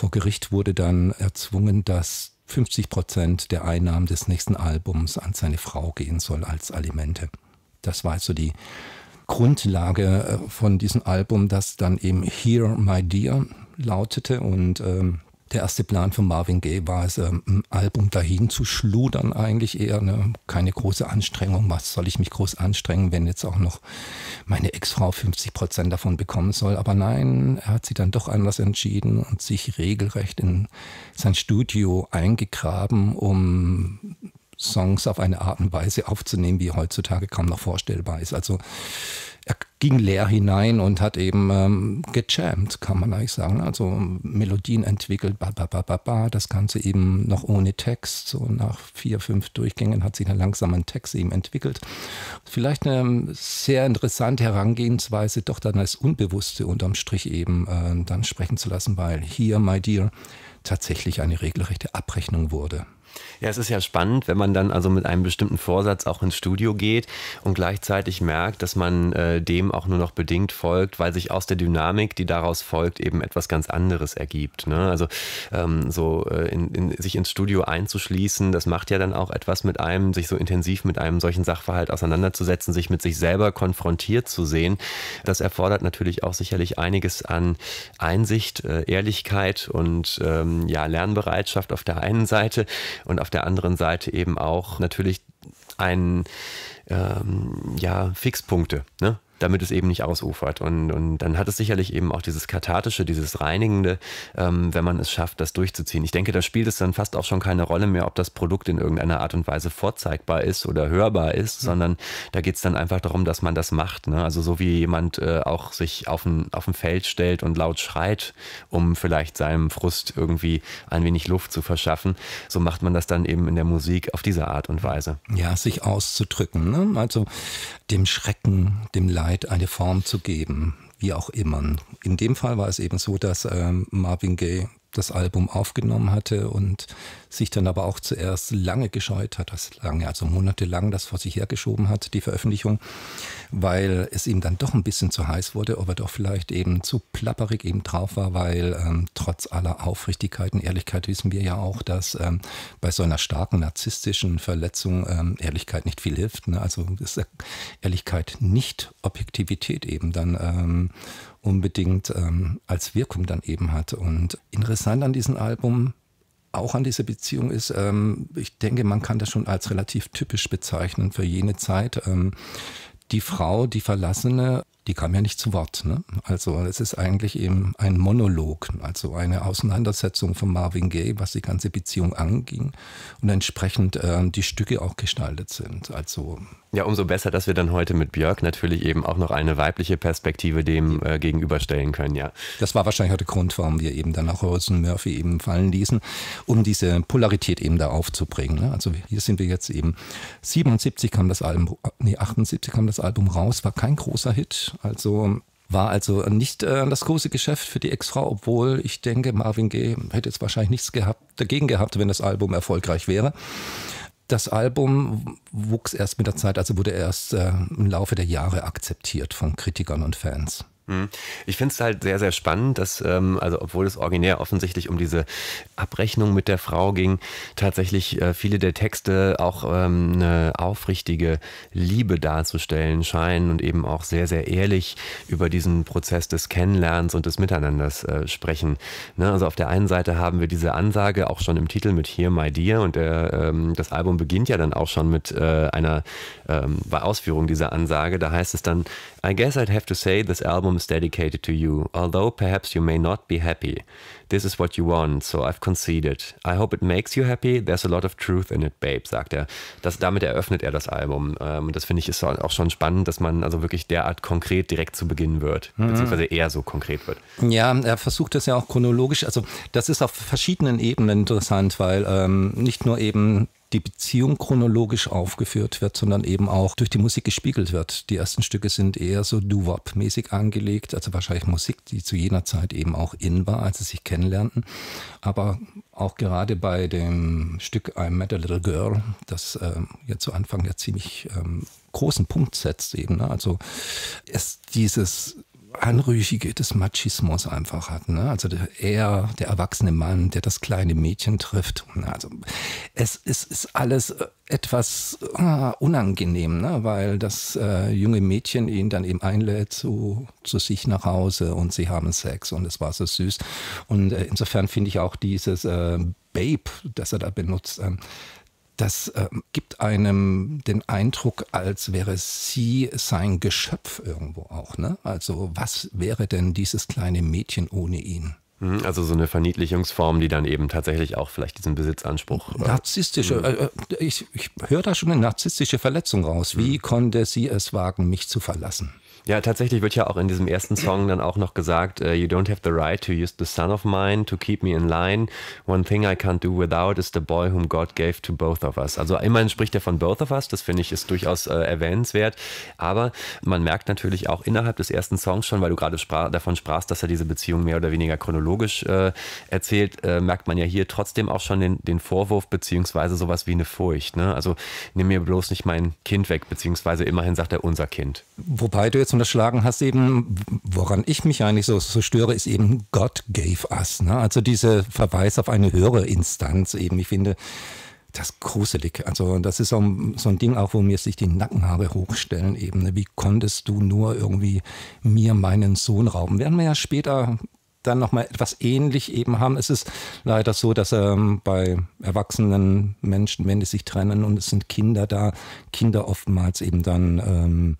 vor Gericht wurde dann erzwungen, dass 50 Prozent der Einnahmen des nächsten Albums an seine Frau gehen soll als Alimente. Das war also die Grundlage äh, von diesem Album, das dann eben Here My Dear lautete und ähm, der erste Plan von Marvin Gaye war es, ähm, ein Album dahin zu schludern eigentlich eher. Ne? Keine große Anstrengung. Was soll ich mich groß anstrengen, wenn jetzt auch noch meine Ex-Frau 50 Prozent davon bekommen soll? Aber nein, er hat sich dann doch anders entschieden und sich regelrecht in sein Studio eingegraben, um Songs auf eine Art und Weise aufzunehmen, wie heutzutage kaum noch vorstellbar ist. Also er ging leer hinein und hat eben ähm, gejammt, kann man eigentlich sagen. Also Melodien entwickelt, ba, ba, ba, ba, ba, das Ganze eben noch ohne Text. So nach vier, fünf Durchgängen hat sich dann langsam ein Text eben entwickelt. Vielleicht eine ähm, sehr interessante Herangehensweise, doch dann als Unbewusste unterm Strich eben äh, dann sprechen zu lassen, weil hier, my dear, tatsächlich eine regelrechte Abrechnung wurde. Ja, es ist ja spannend, wenn man dann also mit einem bestimmten Vorsatz auch ins Studio geht und gleichzeitig merkt, dass man äh, dem auch nur noch bedingt folgt, weil sich aus der Dynamik, die daraus folgt, eben etwas ganz anderes ergibt. Ne? Also ähm, so äh, in, in, sich ins Studio einzuschließen, das macht ja dann auch etwas mit einem, sich so intensiv mit einem solchen Sachverhalt auseinanderzusetzen, sich mit sich selber konfrontiert zu sehen. Das erfordert natürlich auch sicherlich einiges an Einsicht, äh, Ehrlichkeit und ähm, ja, Lernbereitschaft auf der einen Seite und auf der anderen Seite eben auch natürlich ein ähm, ja, Fixpunkte. Ne? damit es eben nicht ausufert. Und, und dann hat es sicherlich eben auch dieses Kathartische, dieses Reinigende, ähm, wenn man es schafft, das durchzuziehen. Ich denke, da spielt es dann fast auch schon keine Rolle mehr, ob das Produkt in irgendeiner Art und Weise vorzeigbar ist oder hörbar ist, mhm. sondern da geht es dann einfach darum, dass man das macht. Ne? Also so wie jemand äh, auch sich auf ein, auf ein Feld stellt und laut schreit, um vielleicht seinem Frust irgendwie ein wenig Luft zu verschaffen, so macht man das dann eben in der Musik auf diese Art und Weise. Ja, sich auszudrücken. Ne? Also dem Schrecken, dem Leid Zeit eine Form zu geben, wie auch immer. In dem Fall war es eben so, dass ähm, Marvin Gaye das Album aufgenommen hatte und sich dann aber auch zuerst lange gescheut hat, das lange, also monatelang das vor sich hergeschoben hat, die Veröffentlichung, weil es ihm dann doch ein bisschen zu heiß wurde, ob er doch vielleicht eben zu plapperig eben drauf war, weil ähm, trotz aller Aufrichtigkeit und Ehrlichkeit wissen wir ja auch, dass ähm, bei so einer starken narzisstischen Verletzung ähm, Ehrlichkeit nicht viel hilft. Ne? Also ist Ehrlichkeit nicht Objektivität eben dann ähm, unbedingt ähm, als Wirkung dann eben hat. Und interessant an diesem Album, auch an dieser Beziehung ist, ähm, ich denke, man kann das schon als relativ typisch bezeichnen für jene Zeit. Ähm, die Frau, die Verlassene, die kam ja nicht zu Wort. Ne? Also es ist eigentlich eben ein Monolog, also eine Auseinandersetzung von Marvin Gaye, was die ganze Beziehung anging und entsprechend äh, die Stücke auch gestaltet sind. Also ja, umso besser, dass wir dann heute mit Björk natürlich eben auch noch eine weibliche Perspektive dem äh, gegenüberstellen können, ja. Das war wahrscheinlich auch der Grund, warum wir eben dann auch Holson Murphy eben fallen ließen, um diese Polarität eben da aufzubringen. Ne? Also hier sind wir jetzt eben, 77 kam das Album, nee, 78 kam das Album raus, war kein großer Hit, also war also nicht äh, das große Geschäft für die Ex-Frau, obwohl ich denke, Marvin Gaye hätte jetzt wahrscheinlich nichts gehabt, dagegen gehabt, wenn das Album erfolgreich wäre. Das Album wuchs erst mit der Zeit, also wurde erst äh, im Laufe der Jahre akzeptiert von Kritikern und Fans. Mhm. Ich finde es halt sehr, sehr spannend, dass, ähm, also obwohl es originär offensichtlich um diese Abrechnung mit der Frau ging, tatsächlich äh, viele der Texte auch ähm, eine aufrichtige Liebe darzustellen scheinen und eben auch sehr, sehr ehrlich über diesen Prozess des Kennenlernens und des Miteinanders äh, sprechen. Ne? Also auf der einen Seite haben wir diese Ansage auch schon im Titel mit Here My Dear und der, ähm, das Album beginnt ja dann auch schon mit äh, einer ähm, Ausführung dieser Ansage. Da heißt es dann, I guess I'd have to say this album is dedicated to you, although perhaps you may not be happy. This is what you want, so I've conceded. I hope it makes you happy, there's a lot of truth in it, babe, sagt er. Das, damit eröffnet er das Album. Ähm, das finde ich ist auch schon spannend, dass man also wirklich derart konkret direkt zu Beginn wird, mhm. beziehungsweise eher so konkret wird. Ja, er versucht das ja auch chronologisch, also das ist auf verschiedenen Ebenen interessant, weil ähm, nicht nur eben die Beziehung chronologisch aufgeführt wird, sondern eben auch durch die Musik gespiegelt wird. Die ersten Stücke sind eher so Doo-Wop-mäßig angelegt, also wahrscheinlich Musik, die zu jener Zeit eben auch in war, als sie sich kennenlernten. Aber auch gerade bei dem Stück I Met a Little Girl, das ähm, ja zu Anfang ja ziemlich ähm, großen Punkt setzt eben. Ne? Also ist dieses Anrüchige des Machismus einfach hat. Ne? Also er, der erwachsene Mann, der das kleine Mädchen trifft. Also es, es ist alles äh, etwas äh, unangenehm, ne? weil das äh, junge Mädchen ihn dann eben einlädt zu, zu sich nach Hause und sie haben Sex und es war so süß. Und äh, insofern finde ich auch dieses äh, Babe, das er da benutzt, ähm, das äh, gibt einem den Eindruck, als wäre sie sein Geschöpf irgendwo auch. Ne? Also was wäre denn dieses kleine Mädchen ohne ihn? Mhm, also so eine Verniedlichungsform, die dann eben tatsächlich auch vielleicht diesen Besitzanspruch. Narzisstische, mhm. äh, äh, ich, ich höre da schon eine narzisstische Verletzung raus. Wie mhm. konnte sie es wagen, mich zu verlassen? Ja, tatsächlich wird ja auch in diesem ersten Song dann auch noch gesagt, äh, You don't have the right to use the son of mine to keep me in line. One thing I can't do without is the boy whom God gave to both of us. Also immerhin spricht er von both of us, das finde ich ist durchaus äh, erwähnenswert. Aber man merkt natürlich auch innerhalb des ersten Songs schon, weil du gerade sprach, davon sprachst, dass er diese Beziehung mehr oder weniger chronologisch äh, erzählt, äh, merkt man ja hier trotzdem auch schon den, den Vorwurf beziehungsweise sowas wie eine Furcht. Ne? Also nimm mir bloß nicht mein Kind weg, beziehungsweise immerhin sagt er unser Kind. Wobei du jetzt jetzt unterschlagen hast, eben, woran ich mich eigentlich so, so störe, ist eben God gave us. Ne? Also dieser Verweis auf eine höhere Instanz eben. Ich finde, das gruselig. Also das ist so, so ein Ding auch, wo mir sich die Nackenhaare hochstellen eben. Ne? Wie konntest du nur irgendwie mir meinen Sohn rauben? Werden wir ja später dann nochmal etwas ähnlich eben haben. Es ist leider so, dass ähm, bei erwachsenen Menschen, wenn die sich trennen und es sind Kinder da, Kinder oftmals eben dann ähm,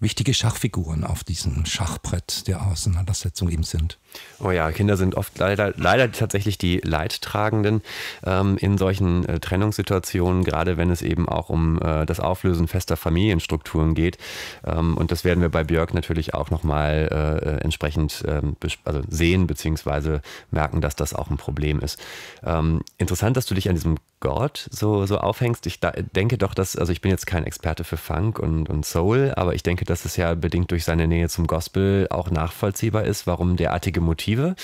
wichtige Schachfiguren auf diesem Schachbrett der Auseinandersetzung eben sind. Oh ja, Kinder sind oft leider, leider tatsächlich die Leidtragenden ähm, in solchen äh, Trennungssituationen, gerade wenn es eben auch um äh, das Auflösen fester Familienstrukturen geht. Ähm, und das werden wir bei Björk natürlich auch nochmal äh, äh entsprechend ähm, also sehen, beziehungsweise merken, dass das auch ein Problem ist. Ähm, interessant, dass du dich an diesem Gott so, so aufhängst. Ich da, denke doch, dass, also ich bin jetzt kein Experte für Funk und, und Soul, aber ich denke, dass es ja bedingt durch seine Nähe zum Gospel auch nachvollziehbar ist, warum derartige nichtige Motive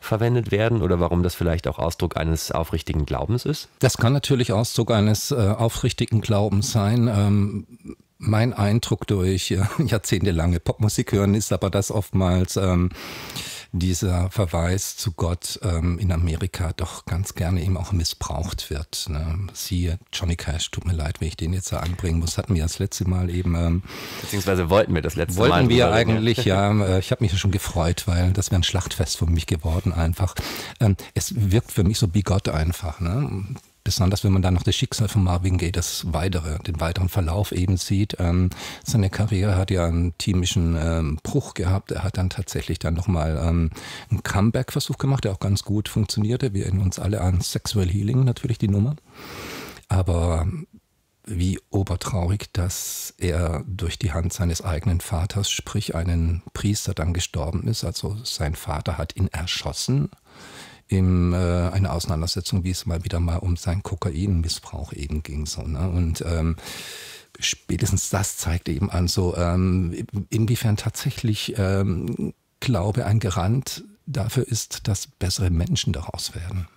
verwendet werden oder warum das vielleicht auch Ausdruck eines aufrichtigen Glaubens ist? Das kann natürlich Ausdruck eines äh, aufrichtigen Glaubens sein. Ähm mein Eindruck durch äh, jahrzehntelange Popmusik hören ist aber, dass oftmals ähm, dieser Verweis zu Gott ähm, in Amerika doch ganz gerne eben auch missbraucht wird. Ne? Sie, Johnny Cash, tut mir leid, wenn ich den jetzt da anbringen muss, hatten wir das letzte Mal eben. Ähm, Beziehungsweise wollten wir das letzte wollten Mal. Wollten wir eigentlich, ja. Äh, ich habe mich schon gefreut, weil das wäre ein Schlachtfest für mich geworden einfach. Ähm, es wirkt für mich so wie Gott einfach. Ne? besonders wenn man dann noch das Schicksal von Marvin Gaye, das weitere, den weiteren Verlauf eben sieht. Ähm, seine Karriere hat ja einen ziemlichen ähm, Bruch gehabt. Er hat dann tatsächlich dann nochmal ähm, einen Comeback-Versuch gemacht, der auch ganz gut funktionierte. Wir erinnern uns alle an Sexual Healing, natürlich die Nummer. Aber wie obertraurig, dass er durch die Hand seines eigenen Vaters, sprich einen Priester, dann gestorben ist. Also sein Vater hat ihn erschossen in äh, eine Auseinandersetzung, wie es mal wieder mal um seinen Kokainmissbrauch eben ging. So, ne? Und ähm, spätestens das zeigt eben an, so ähm, inwiefern tatsächlich ähm, Glaube ein Garant dafür ist, dass bessere Menschen daraus werden.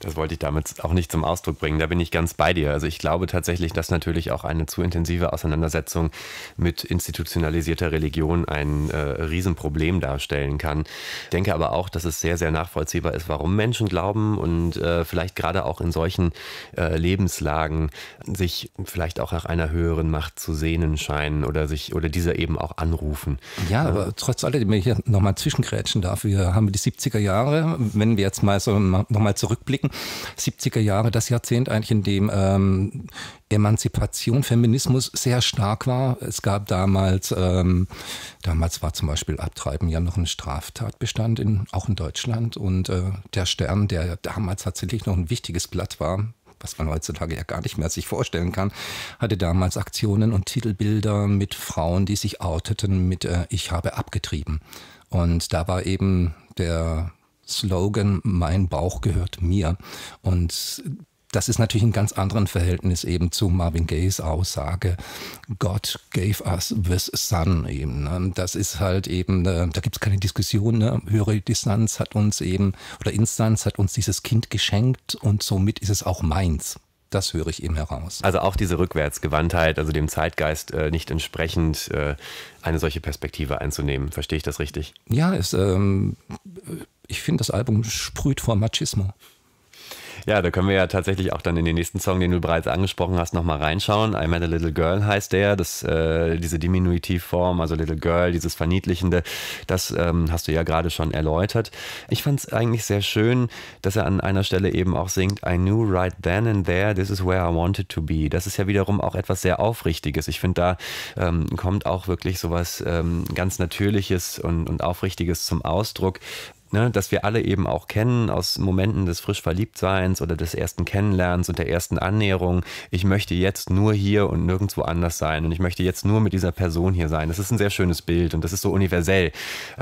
Das wollte ich damit auch nicht zum Ausdruck bringen. Da bin ich ganz bei dir. Also ich glaube tatsächlich, dass natürlich auch eine zu intensive Auseinandersetzung mit institutionalisierter Religion ein äh, Riesenproblem darstellen kann. Ich denke aber auch, dass es sehr, sehr nachvollziehbar ist, warum Menschen glauben und äh, vielleicht gerade auch in solchen äh, Lebenslagen sich vielleicht auch nach einer höheren Macht zu sehnen scheinen oder sich oder diese eben auch anrufen. Ja, aber trotz alledem, wenn ich hier nochmal zwischengrätschen darf, wir haben die 70er Jahre, wenn wir jetzt mal so nochmal zurück zurückblicken, 70er Jahre, das Jahrzehnt eigentlich, in dem ähm, Emanzipation, Feminismus sehr stark war. Es gab damals, ähm, damals war zum Beispiel Abtreiben ja noch ein Straftatbestand, in, auch in Deutschland. Und äh, der Stern, der damals tatsächlich noch ein wichtiges Blatt war, was man heutzutage ja gar nicht mehr sich vorstellen kann, hatte damals Aktionen und Titelbilder mit Frauen, die sich outeten mit äh, Ich habe abgetrieben. Und da war eben der Slogan, mein Bauch gehört mir. Und das ist natürlich ein ganz anderen Verhältnis eben zu Marvin Gays Aussage, God gave us this sun eben. Ne? Das ist halt eben, äh, da gibt es keine Diskussion, ne? höhere Distanz hat uns eben, oder Instanz hat uns dieses Kind geschenkt und somit ist es auch meins. Das höre ich eben heraus. Also auch diese Rückwärtsgewandtheit, also dem Zeitgeist äh, nicht entsprechend äh, eine solche Perspektive einzunehmen. Verstehe ich das richtig? Ja, es, ähm, ich finde, das Album sprüht vor Machismo. Ja, da können wir ja tatsächlich auch dann in den nächsten Song, den du bereits angesprochen hast, nochmal reinschauen. I Met a Little Girl heißt der. Das, äh, diese Diminutivform, also Little Girl, dieses Verniedlichende, das ähm, hast du ja gerade schon erläutert. Ich fand es eigentlich sehr schön, dass er an einer Stelle eben auch singt, I knew right then and there, this is where I wanted to be. Das ist ja wiederum auch etwas sehr Aufrichtiges. Ich finde, da ähm, kommt auch wirklich sowas ähm, ganz Natürliches und, und Aufrichtiges zum Ausdruck ne, dass wir alle eben auch kennen aus Momenten des frisch Verliebtseins oder des ersten Kennenlernens und der ersten Annäherung. Ich möchte jetzt nur hier und nirgendwo anders sein und ich möchte jetzt nur mit dieser Person hier sein. Das ist ein sehr schönes Bild und das ist so universell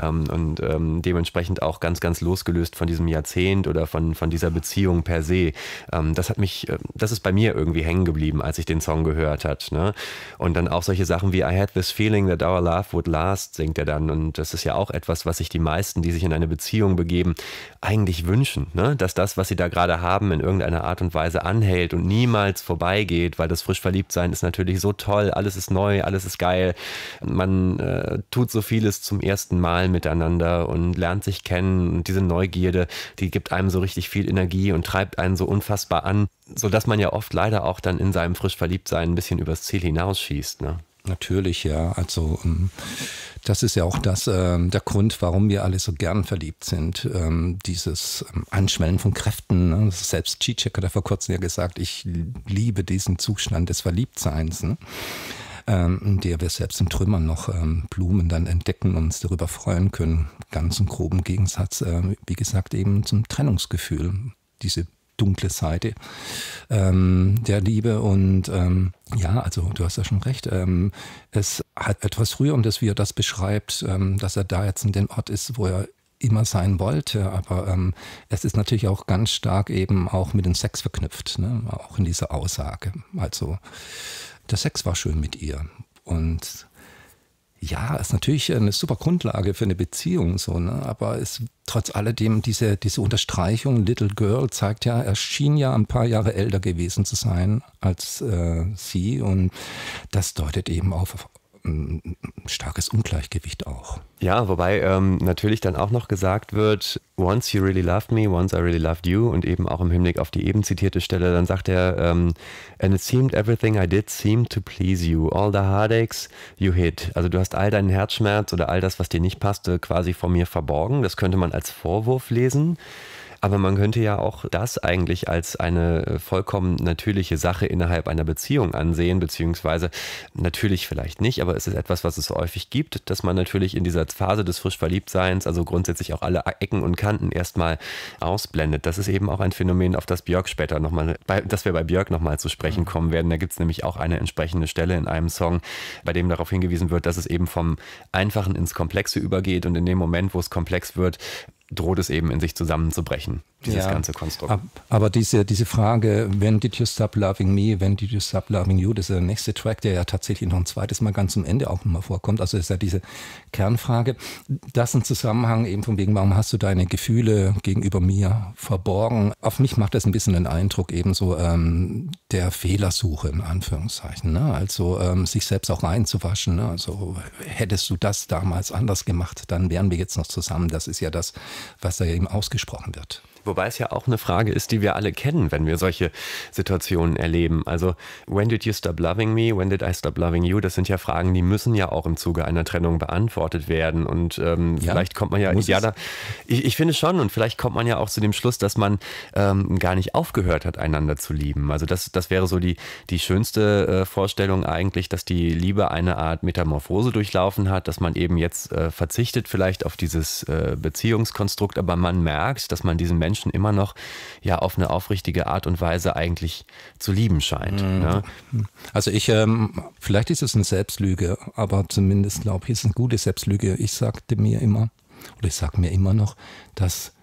ähm, und ähm, dementsprechend auch ganz, ganz losgelöst von diesem Jahrzehnt oder von, von dieser Beziehung per se. Ähm, das hat mich, äh, das ist bei mir irgendwie hängen geblieben, als ich den Song gehört hat. Ne? Und dann auch solche Sachen wie I had this feeling that our love would last, singt er dann und das ist ja auch etwas, was sich die meisten, die sich in eine Beziehung Beziehung begeben, eigentlich wünschen, ne? dass das, was sie da gerade haben, in irgendeiner Art und Weise anhält und niemals vorbeigeht, weil das frisch verliebt sein ist natürlich so toll, alles ist neu, alles ist geil, man äh, tut so vieles zum ersten Mal miteinander und lernt sich kennen und diese Neugierde, die gibt einem so richtig viel Energie und treibt einen so unfassbar an, sodass man ja oft leider auch dann in seinem frisch verliebt sein ein bisschen übers Ziel hinausschießt. Ne? Natürlich, ja. Also ähm, das ist ja auch das, äh, der Grund, warum wir alle so gern verliebt sind. Ähm, dieses ähm, Anschwellen von Kräften. Ne? Selbst Zizek hat ja vor kurzem ja gesagt, ich liebe diesen Zustand des Verliebtseins. Ne? ähm, der wir selbst in Trümmern noch ähm, Blumen dann entdecken und uns darüber freuen können. Ganz im groben Gegensatz, äh, wie gesagt, eben zum Trennungsgefühl. Diese dunkle Seite ähm, der Liebe. Und ähm, ja, also du hast ja schon recht. Ähm, es hat etwas früher, um das wie er das beschreibt, ähm, dass er da jetzt in den Ort ist, wo er immer sein wollte, aber ähm, es ist natürlich auch ganz stark eben auch mit dem Sex verknüpft, ne? auch in dieser Aussage. Also der Sex war schön mit ihr und ja, ist natürlich eine super Grundlage für eine Beziehung, so, ne? aber es, trotz alledem, diese, diese Unterstreichung, Little Girl zeigt ja, er schien ja ein paar Jahre älter gewesen zu sein als äh, sie und das deutet eben auf, ein starkes Ungleichgewicht auch. Ja, wobei ähm, natürlich dann auch noch gesagt wird, once you really loved me, once I really loved you und eben auch im Hinblick auf die eben zitierte Stelle, dann sagt er, ähm, and it seemed everything I did seemed to please you, all the heartaches you hid. Also du hast all deinen Herzschmerz oder all das, was dir nicht passte, quasi vor mir verborgen. Das könnte man als Vorwurf lesen. Aber man könnte ja auch das eigentlich als eine äh, vollkommen natürliche Sache innerhalb einer Beziehung ansehen, beziehungsweise natürlich vielleicht nicht, aber es ist etwas, was es häufig gibt, dass man natürlich in dieser Phase des frisch Verliebtseins, also grundsätzlich auch alle Ecken und Kanten erstmal ausblendet. Das ist eben auch ein Phänomen, auf das Björk später nochmal, dass wir bei Björk nochmal zu sprechen kommen werden. Da gibt es nämlich auch eine entsprechende Stelle in einem Song, bei dem darauf hingewiesen wird, dass es eben vom Einfachen ins Komplexe übergeht und in dem Moment, wo es komplex wird, droht es eben in sich zusammenzubrechen, dieses ja, ganze Konstrukt. aber diese, diese Frage, when did you stop loving me, when did you stop loving you, das ist der nächste Track, der ja tatsächlich noch ein zweites Mal ganz am Ende auch nochmal vorkommt. Also ist ja diese, Kernfrage. Das im Zusammenhang eben von wegen, warum hast du deine Gefühle gegenüber mir verborgen? Auf mich macht das ein bisschen den Eindruck eben so ähm, der Fehlersuche in Anführungszeichen. Ne? Also ähm, sich selbst auch reinzuwaschen. Ne? Also hättest du das damals anders gemacht, dann wären wir jetzt noch zusammen. Das ist ja das, was da eben ausgesprochen wird. Wobei es ja auch eine Frage ist, die wir alle kennen, wenn wir solche Situationen erleben. Also, when did you stop loving me? When did I stop loving you? Das sind ja Fragen, die müssen ja auch im Zuge einer Trennung beantwortet werden. Und ähm, ja, vielleicht kommt man ja, ja, da, ich, ich, finde schon, und vielleicht kommt man ja auch zu dem Schluss, dass man ähm, gar nicht aufgehört hat, einander zu lieben. Also, das, das wäre so die, die schönste äh, Vorstellung eigentlich, dass die Liebe eine Art Metamorphose durchlaufen hat, dass man eben jetzt äh, verzichtet vielleicht auf dieses äh, Beziehungskonstrukt, aber man merkt, dass man diesen Menschen Menschen immer noch ja auf eine aufrichtige Art und Weise eigentlich zu lieben scheint. Mhm. Ne? Also ich, ähm, vielleicht ist es eine Selbstlüge, aber zumindest glaube ich, ist es eine gute Selbstlüge. Ich sagte mir immer, oder ich sage mir immer noch, dass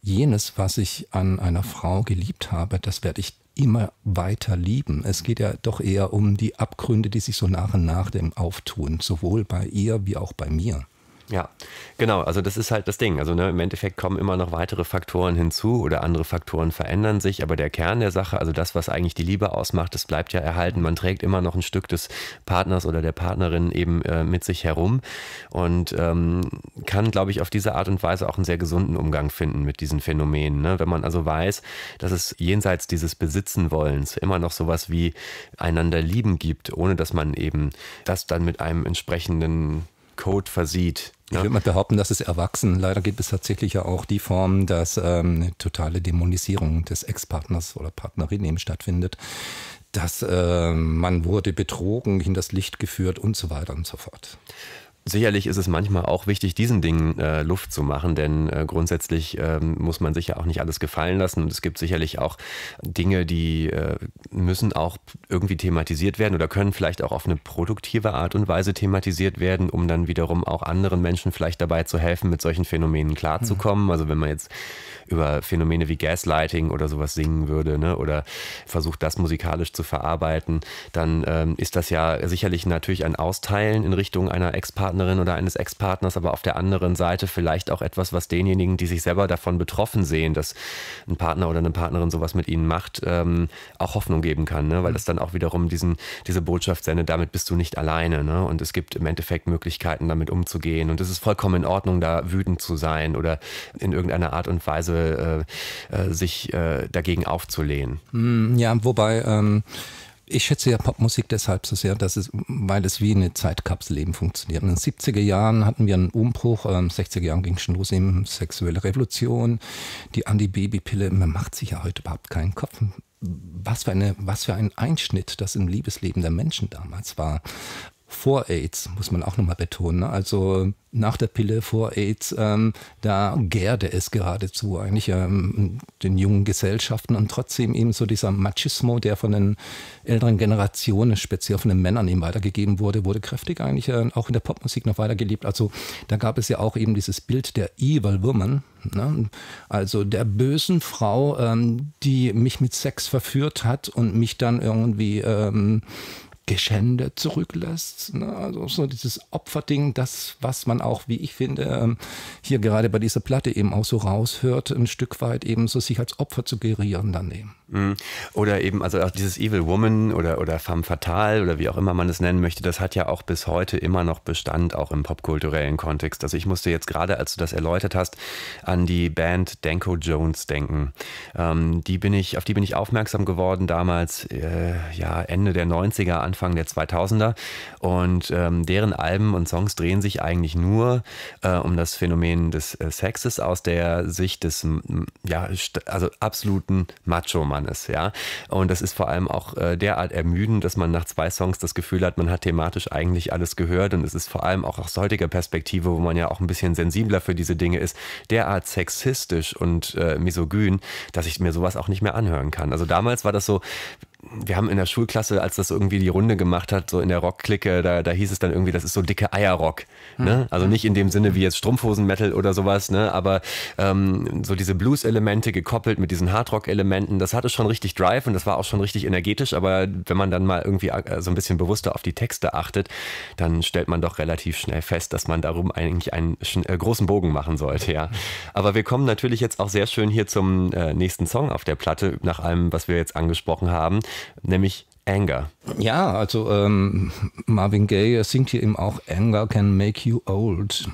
jenes, was ich an einer Frau geliebt habe, das werde ich immer weiter lieben. Es geht ja doch eher um die Abgründe, die sich so nach und nach dem auftun, sowohl bei ihr wie auch bei mir. Ja, genau. Also das ist halt das Ding. Also ne, im Endeffekt kommen immer noch weitere Faktoren hinzu oder andere Faktoren verändern sich, aber der Kern der Sache, also das, was eigentlich die Liebe ausmacht, das bleibt ja erhalten. Man trägt immer noch ein Stück des Partners oder der Partnerin eben äh, mit sich herum und ähm, kann, glaube ich, auf diese Art und Weise auch einen sehr gesunden Umgang finden mit diesen Phänomenen. Ne? Wenn man also weiß, dass es jenseits dieses Besitzenwollens immer noch sowas wie einander lieben gibt, ohne dass man eben das dann mit einem entsprechenden Code versieht. Ich ne? würde mal behaupten, dass es erwachsen. Leider gibt es tatsächlich ja auch die Form, dass ähm, totale Dämonisierung des Ex-Partners oder Partnerin eben stattfindet, dass äh, man wurde betrogen, hinters Licht geführt und so weiter und so fort. Sicherlich ist es manchmal auch wichtig, diesen Dingen äh, Luft zu machen, denn äh, grundsätzlich ähm, muss man sich ja auch nicht alles gefallen lassen. Und es gibt sicherlich auch Dinge, die äh, müssen auch irgendwie thematisiert werden oder können vielleicht auch auf eine produktive Art und Weise thematisiert werden, um dann wiederum auch anderen Menschen vielleicht dabei zu helfen, mit solchen Phänomenen klarzukommen. Mhm. Also wenn man jetzt über Phänomene wie Gaslighting oder sowas singen würde ne? oder versucht, das musikalisch zu verarbeiten, dann ähm, ist das ja sicherlich natürlich ein Austeilen in Richtung einer Ex-Partnerin oder eines Ex-Partners, aber auf der anderen Seite vielleicht auch etwas, was denjenigen, die sich selber davon betroffen sehen, dass ein Partner oder eine Partnerin sowas mit ihnen macht, ähm, auch Hoffnung geben kann, ne? weil das mhm. dann auch wiederum diesen, diese Botschaft sendet, damit bist du nicht alleine ne? und es gibt im Endeffekt Möglichkeiten, damit umzugehen und es ist vollkommen in Ordnung, da wütend zu sein oder in irgendeiner Art und Weise äh, äh, sich äh, dagegen aufzulehnen. Mm, ja, wobei ähm, ich schätze ja Popmusik deshalb so sehr, dass es, weil es wie eine Zeitkapsel eben funktioniert. In den 70er Jahren hatten wir einen Umbruch, ähm, 60er Jahren ging schon los eben sexuelle Revolution, die Antibabypille. Man macht sich ja heute überhaupt keinen Kopf was für, eine, was für ein Einschnitt das im Liebesleben der Menschen damals war vor AIDS, muss man auch nochmal betonen. Ne? Also nach der Pille vor AIDS, ähm, da gärte es geradezu eigentlich ähm, den jungen Gesellschaften und trotzdem eben so dieser Machismo, der von den älteren Generationen, speziell von den Männern eben weitergegeben wurde, wurde kräftig eigentlich äh, auch in der Popmusik noch weitergelebt. Also da gab es ja auch eben dieses Bild der Evil Woman, ne? also der bösen Frau, ähm, die mich mit Sex verführt hat und mich dann irgendwie ähm, geschändet zurücklässt. Ne? Also so dieses Opferding, das, was man auch, wie ich finde, ähm, hier gerade bei dieser Platte eben auch so raushört, ein Stück weit eben so sich als Opfer zu gerieren daneben. Mhm. Oder eben, also auch dieses Evil Woman oder, oder Femme Fatale oder wie auch immer man es nennen möchte, das hat ja auch bis heute immer noch Bestand, auch im popkulturellen Kontext. Also ich musste jetzt gerade, als du das erläutert hast, an die Band Danko Jones denken. Ähm, die bin ich, auf die bin ich aufmerksam geworden damals, äh, ja, Ende der 90er, Anfang der 2000er. Und ähm, deren Alben und Songs drehen sich eigentlich nur äh, um das Phänomen des äh, Sexes aus der Sicht des, ja, also absoluten Macho-Mann abgefahren ist, ja. Und das ist vor allem auch äh, derart ermüdend, dass man nach zwei Songs das Gefühl hat, man hat thematisch eigentlich alles gehört und es ist vor allem auch aus heutiger Perspektive, wo man ja auch ein bisschen sensibler für diese Dinge ist, derart sexistisch und äh, misogyn, dass ich mir sowas auch nicht mehr anhören kann. Also damals war das so, wir haben in der Schulklasse, als das irgendwie die Runde gemacht hat, so in der Rockklicke, da, da hieß es dann irgendwie, das ist so dicke Eierrock. Hm. Ne? Also nicht in dem Sinne wie jetzt Strumpfhosen-Metal oder sowas, ne? aber ähm, so diese Blues-Elemente gekoppelt mit diesen Hardrock-Elementen, das hatte schon richtig Drive und das war auch schon richtig energetisch, aber wenn man dann mal irgendwie äh, so ein bisschen bewusster auf die Texte achtet, dann stellt man doch relativ schnell fest, dass man darum eigentlich einen äh, großen Bogen machen sollte. Ja? Aber wir kommen natürlich jetzt auch sehr schön hier zum äh, nächsten Song auf der Platte, nach allem, was wir jetzt angesprochen haben nämlich Anger. Ja, also ähm, Marvin Gaye singt hier eben auch Anger can make you old.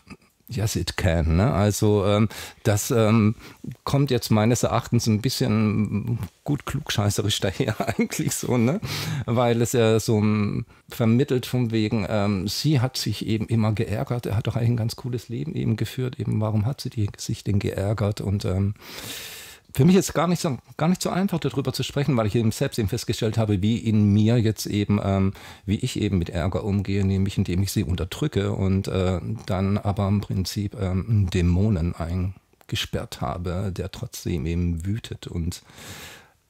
Yes, it can. Ne? Also ähm, das ähm, kommt jetzt meines Erachtens ein bisschen gut klugscheißerisch daher eigentlich so, ne? weil es ja so ähm, vermittelt von wegen, ähm, sie hat sich eben immer geärgert, er hat doch ein ganz cooles Leben eben geführt, eben warum hat sie die, sich denn geärgert und ähm, für mich ist gar nicht so, gar nicht so einfach, darüber zu sprechen, weil ich eben selbst eben festgestellt habe, wie in mir jetzt eben, ähm, wie ich eben mit Ärger umgehe, nämlich indem ich sie unterdrücke und äh, dann aber im Prinzip ähm, einen Dämonen eingesperrt habe, der trotzdem eben wütet und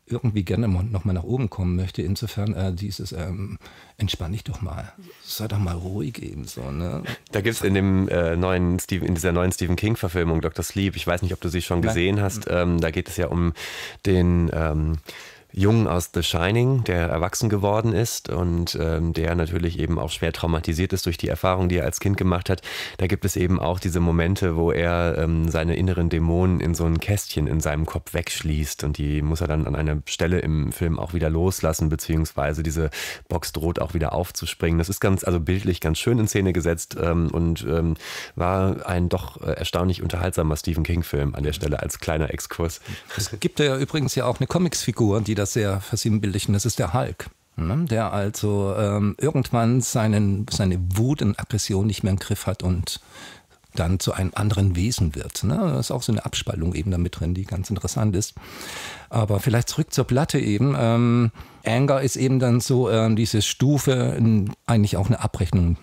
irgendwie gerne noch mal nach oben kommen möchte. Insofern äh, dieses ähm, entspann dich doch mal, sei doch mal ruhig eben so. Ne? Da gibt es in dem äh, neuen Steve, in dieser neuen Stephen King-Verfilmung Dr. Sleep, ich weiß nicht, ob du sie schon gesehen Nein. hast, mhm. ähm, da geht es ja um den ähm, Jungen aus The Shining, der erwachsen geworden ist und ähm, der natürlich eben auch schwer traumatisiert ist durch die Erfahrung, die er als Kind gemacht hat. Da gibt es eben auch diese Momente, wo er ähm, seine inneren Dämonen in so ein Kästchen in seinem Kopf wegschließt und die muss er dann an einer Stelle im Film auch wieder loslassen, beziehungsweise diese Box droht auch wieder aufzuspringen. Das ist ganz, also bildlich ganz schön in Szene gesetzt ähm, und ähm, war ein doch äh, erstaunlich unterhaltsamer Stephen King-Film an der Stelle als kleiner Exkurs. Es gibt ja übrigens ja auch eine Comics-Figur, die das das sehr versinnbildlichen, das ist der Hulk. Ne, der also ähm, irgendwann seinen, seine Wut und Aggression nicht mehr im Griff hat und dann zu einem anderen Wesen wird. Ne? Das ist auch so eine Abspaltung eben damit drin, die ganz interessant ist. Aber vielleicht zurück zur Platte eben. Ähm, Anger ist eben dann so ähm, diese Stufe, eigentlich auch eine Abrechnung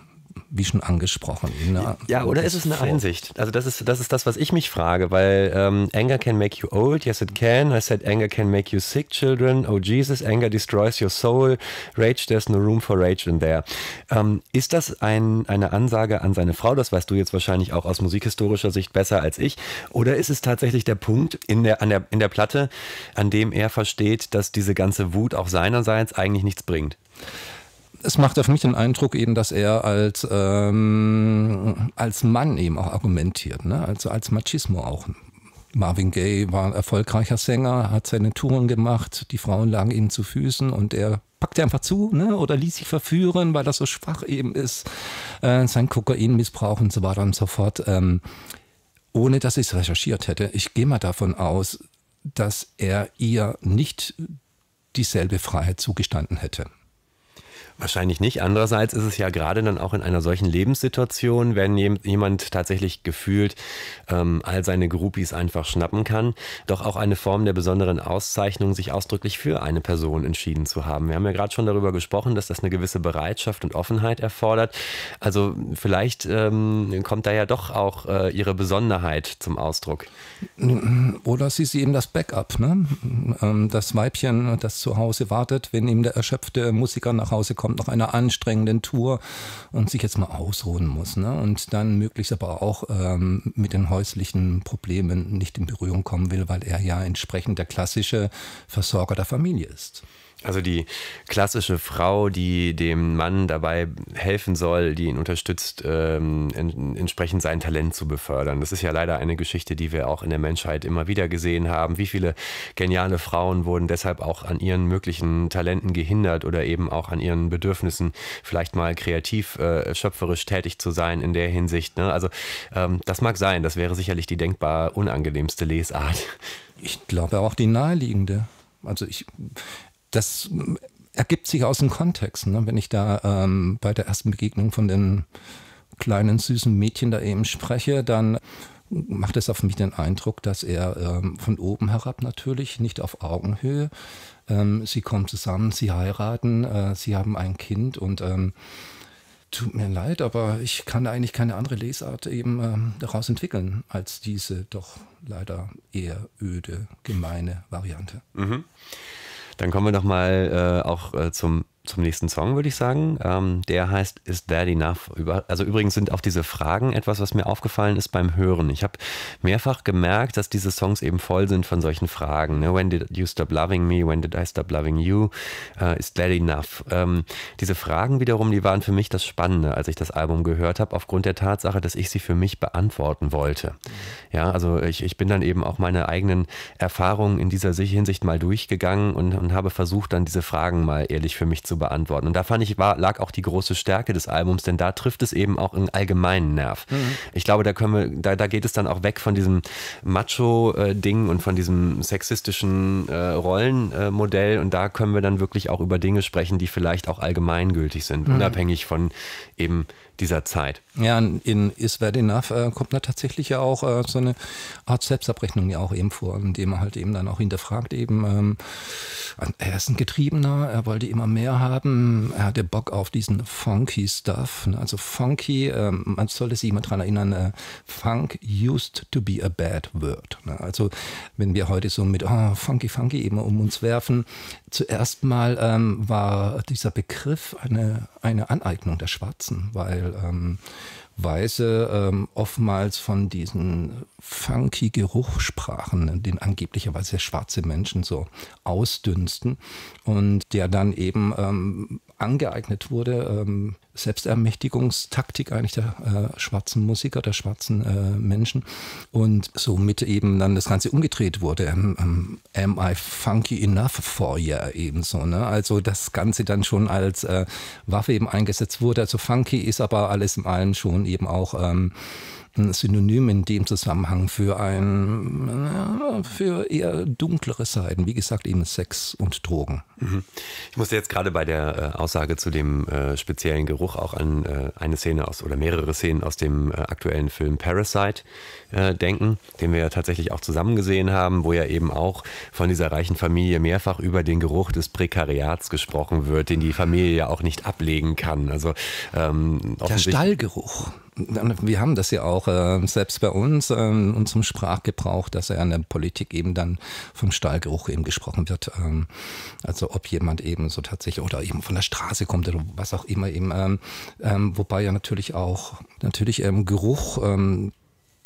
wie schon angesprochen. Ne? Ja, oder ist es eine Einsicht? Also das ist, das ist das, was ich mich frage, weil ähm, Anger can make you old, yes it can. I said Anger can make you sick, children. Oh Jesus, Anger destroys your soul. Rage, there's no room for rage in there. Ähm, ist das ein, eine Ansage an seine Frau? Das weißt du jetzt wahrscheinlich auch aus musikhistorischer Sicht besser als ich. Oder ist es tatsächlich der Punkt in der, an der, in der Platte, an dem er versteht, dass diese ganze Wut auch seinerseits eigentlich nichts bringt? es macht auf mich den Eindruck eben, dass er als, ähm, als Mann eben auch argumentiert, ne? also als Machismo auch. Marvin Gaye war ein erfolgreicher Sänger, hat seine Touren gemacht, die Frauen lagen ihm zu Füßen und er packte einfach zu ne? oder ließ sich verführen, weil das so schwach eben ist, äh, sein Kokainmissbrauch und so weiter und so fort. Ähm, ohne dass ich es recherchiert hätte, ich gehe mal davon aus, dass er ihr nicht dieselbe Freiheit zugestanden hätte. Wahrscheinlich nicht. Andererseits ist es ja gerade dann auch in einer solchen Lebenssituation, wenn jemand tatsächlich gefühlt ähm, all seine Groupies einfach schnappen kann, doch auch eine Form der besonderen Auszeichnung, sich ausdrücklich für eine Person entschieden zu haben. Wir haben ja gerade schon darüber gesprochen, dass das eine gewisse Bereitschaft und Offenheit erfordert. Also vielleicht ähm, kommt da ja doch auch äh, ihre Besonderheit zum Ausdruck. Oder sie ist eben das Backup, ne? Ähm, das Weibchen, das zu Hause wartet, wenn ihm der erschöpfte Musiker nach Hause kommt kommt nach einer anstrengenden Tour und sich jetzt mal ausruhen muss. Ne? Und dann möglichst aber auch ähm, mit den häuslichen Problemen nicht in Berührung kommen will, weil er ja entsprechend der klassische Versorger der Familie ist. Also die klassische Frau, die dem Mann dabei helfen soll, die ihn unterstützt, ähm, in, entsprechend sein Talent zu befördern. Das ist ja leider eine Geschichte, die wir auch in der Menschheit immer wieder gesehen haben. Wie viele geniale Frauen wurden deshalb auch an ihren möglichen Talenten gehindert oder eben auch an ihren Bedürfnissen, vielleicht mal kreativ, äh, schöpferisch tätig zu sein in der Hinsicht. Ne? Also ähm, das mag sein, das wäre sicherlich die denkbar unangenehmste Lesart. Ich glaube auch die naheliegende. Also ich das ähm, ergibt sich aus dem Kontext. Ne? Wenn ich da ähm, bei der ersten Begegnung von den kleinen süßen Mädchen da eben spreche, dann macht es auf mich den Eindruck, dass er ähm, von oben herab natürlich, nicht auf Augenhöhe, ähm, sie kommen zusammen, sie heiraten, äh, sie haben ein Kind und ähm, tut mir leid, aber ich kann eigentlich keine andere Lesart eben ähm, daraus entwickeln als diese doch leider eher öde, gemeine Variante. Mhm. Dann kommen wir doch mal äh, auch äh, zum zum nächsten Song, würde ich sagen. Ähm, der heißt Is That Enough? Über, also übrigens sind auch diese Fragen etwas, was mir aufgefallen ist beim Hören. Ich habe mehrfach gemerkt, dass diese Songs eben voll sind von solchen Fragen. Ne? When did you stop loving me? When did I stop loving you? Uh, is that enough? Ähm, diese Fragen wiederum, die waren für mich das Spannende, als ich das Album gehört habe, aufgrund der Tatsache, dass ich sie für mich beantworten wollte. Ja, also ich, ich bin dann eben auch meine eigenen Erfahrungen in dieser Hinsicht mal durchgegangen und, und habe versucht, dann diese Fragen mal ehrlich für mich zu zu beantworten. Und da fand ich, war, lag auch die große Stärke des Albums, denn da trifft es eben auch einen allgemeinen Nerv. Mhm. Ich glaube, da können wir, da, da geht es dann auch weg von diesem Macho-Ding und von diesem sexistischen äh, Rollenmodell. und da können wir dann wirklich auch über Dinge sprechen, die vielleicht auch allgemeingültig sind, mhm. unabhängig von eben dieser Zeit. Ja, in Is That Enough äh, kommt da tatsächlich ja auch äh, so eine Art Selbstabrechnung ja auch eben vor, indem er halt eben dann auch hinterfragt eben, ähm, er ist ein Getriebener, er wollte immer mehr haben, er hatte Bock auf diesen funky Stuff, ne? also funky, ähm, man sollte sich immer dran erinnern, äh, Funk used to be a bad word. Ne? Also wenn wir heute so mit oh, funky, funky eben um uns werfen, zuerst mal ähm, war dieser Begriff eine, eine Aneignung der Schwarzen, weil Beispiel ähm, Weise ähm, oftmals von diesen funky Geruchssprachen, den angeblicherweise schwarze Menschen so ausdünsten und der dann eben ähm, angeeignet wurde, ähm, Selbstermächtigungstaktik eigentlich der äh, schwarzen Musiker, der schwarzen äh, Menschen. Und somit eben dann das Ganze umgedreht wurde. Ähm, ähm, am I funky enough for you ebenso. Ne? Also das Ganze dann schon als äh, Waffe eben eingesetzt wurde. Also funky ist aber alles in allem schon eben auch ähm, ein Synonym in dem Zusammenhang für ein für eher dunklere Seiten, wie gesagt eben Sex und Drogen. Mhm. Ich musste jetzt gerade bei der äh, Aussage zu dem äh, speziellen Geruch auch an äh, eine Szene aus oder mehrere Szenen aus dem aktuellen Film Parasite denken, den wir ja tatsächlich auch zusammen gesehen haben, wo ja eben auch von dieser reichen Familie mehrfach über den Geruch des Prekariats gesprochen wird, den die Familie ja auch nicht ablegen kann. Also ähm, der Stallgeruch wir haben das ja auch äh, selbst bei uns, ähm, und zum Sprachgebrauch, dass er in der Politik eben dann vom Stahlgeruch eben gesprochen wird. Ähm, also ob jemand eben so tatsächlich oder eben von der Straße kommt oder was auch immer eben. Ähm, ähm, wobei ja natürlich auch, natürlich ähm, Geruch, ähm,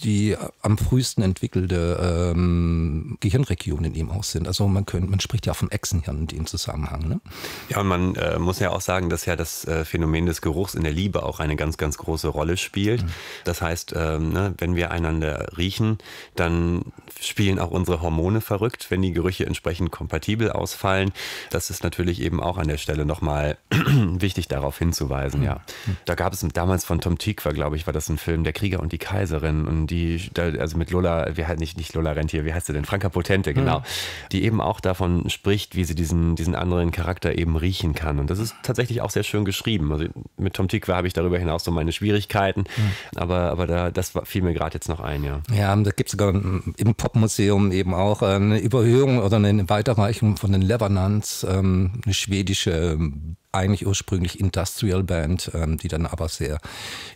die am frühesten entwickelte ähm, Gehirnregion in ihm aus sind. Also man, könnte, man spricht ja vom Echsenhirn in dem Zusammenhang. Ne? Ja, und man äh, muss ja auch sagen, dass ja das äh, Phänomen des Geruchs in der Liebe auch eine ganz, ganz große Rolle spielt. Mhm. Das heißt, ähm, ne, wenn wir einander riechen, dann spielen auch unsere Hormone verrückt, wenn die Gerüche entsprechend kompatibel ausfallen. Das ist natürlich eben auch an der Stelle nochmal wichtig, darauf hinzuweisen. Mhm. Ja, mhm. da gab es damals von Tom Tykwer, glaube ich, war das ein Film, der Krieger und die Kaiserin und die, also mit Lola, wie halt nicht, nicht Lola Rentier, wie heißt sie denn? Franka Potente, genau. Mhm. Die eben auch davon spricht, wie sie diesen, diesen anderen Charakter eben riechen kann. Und das ist tatsächlich auch sehr schön geschrieben. Also mit Tom Tikwa habe ich darüber hinaus so meine Schwierigkeiten, mhm. aber, aber da, das fiel mir gerade jetzt noch ein, ja. Ja, da gibt es sogar im Popmuseum eben auch äh, eine Überhöhung oder eine Weiterreichung von den Lebanons, ähm, eine schwedische ähm, eigentlich ursprünglich Industrial Band, ähm, die dann aber sehr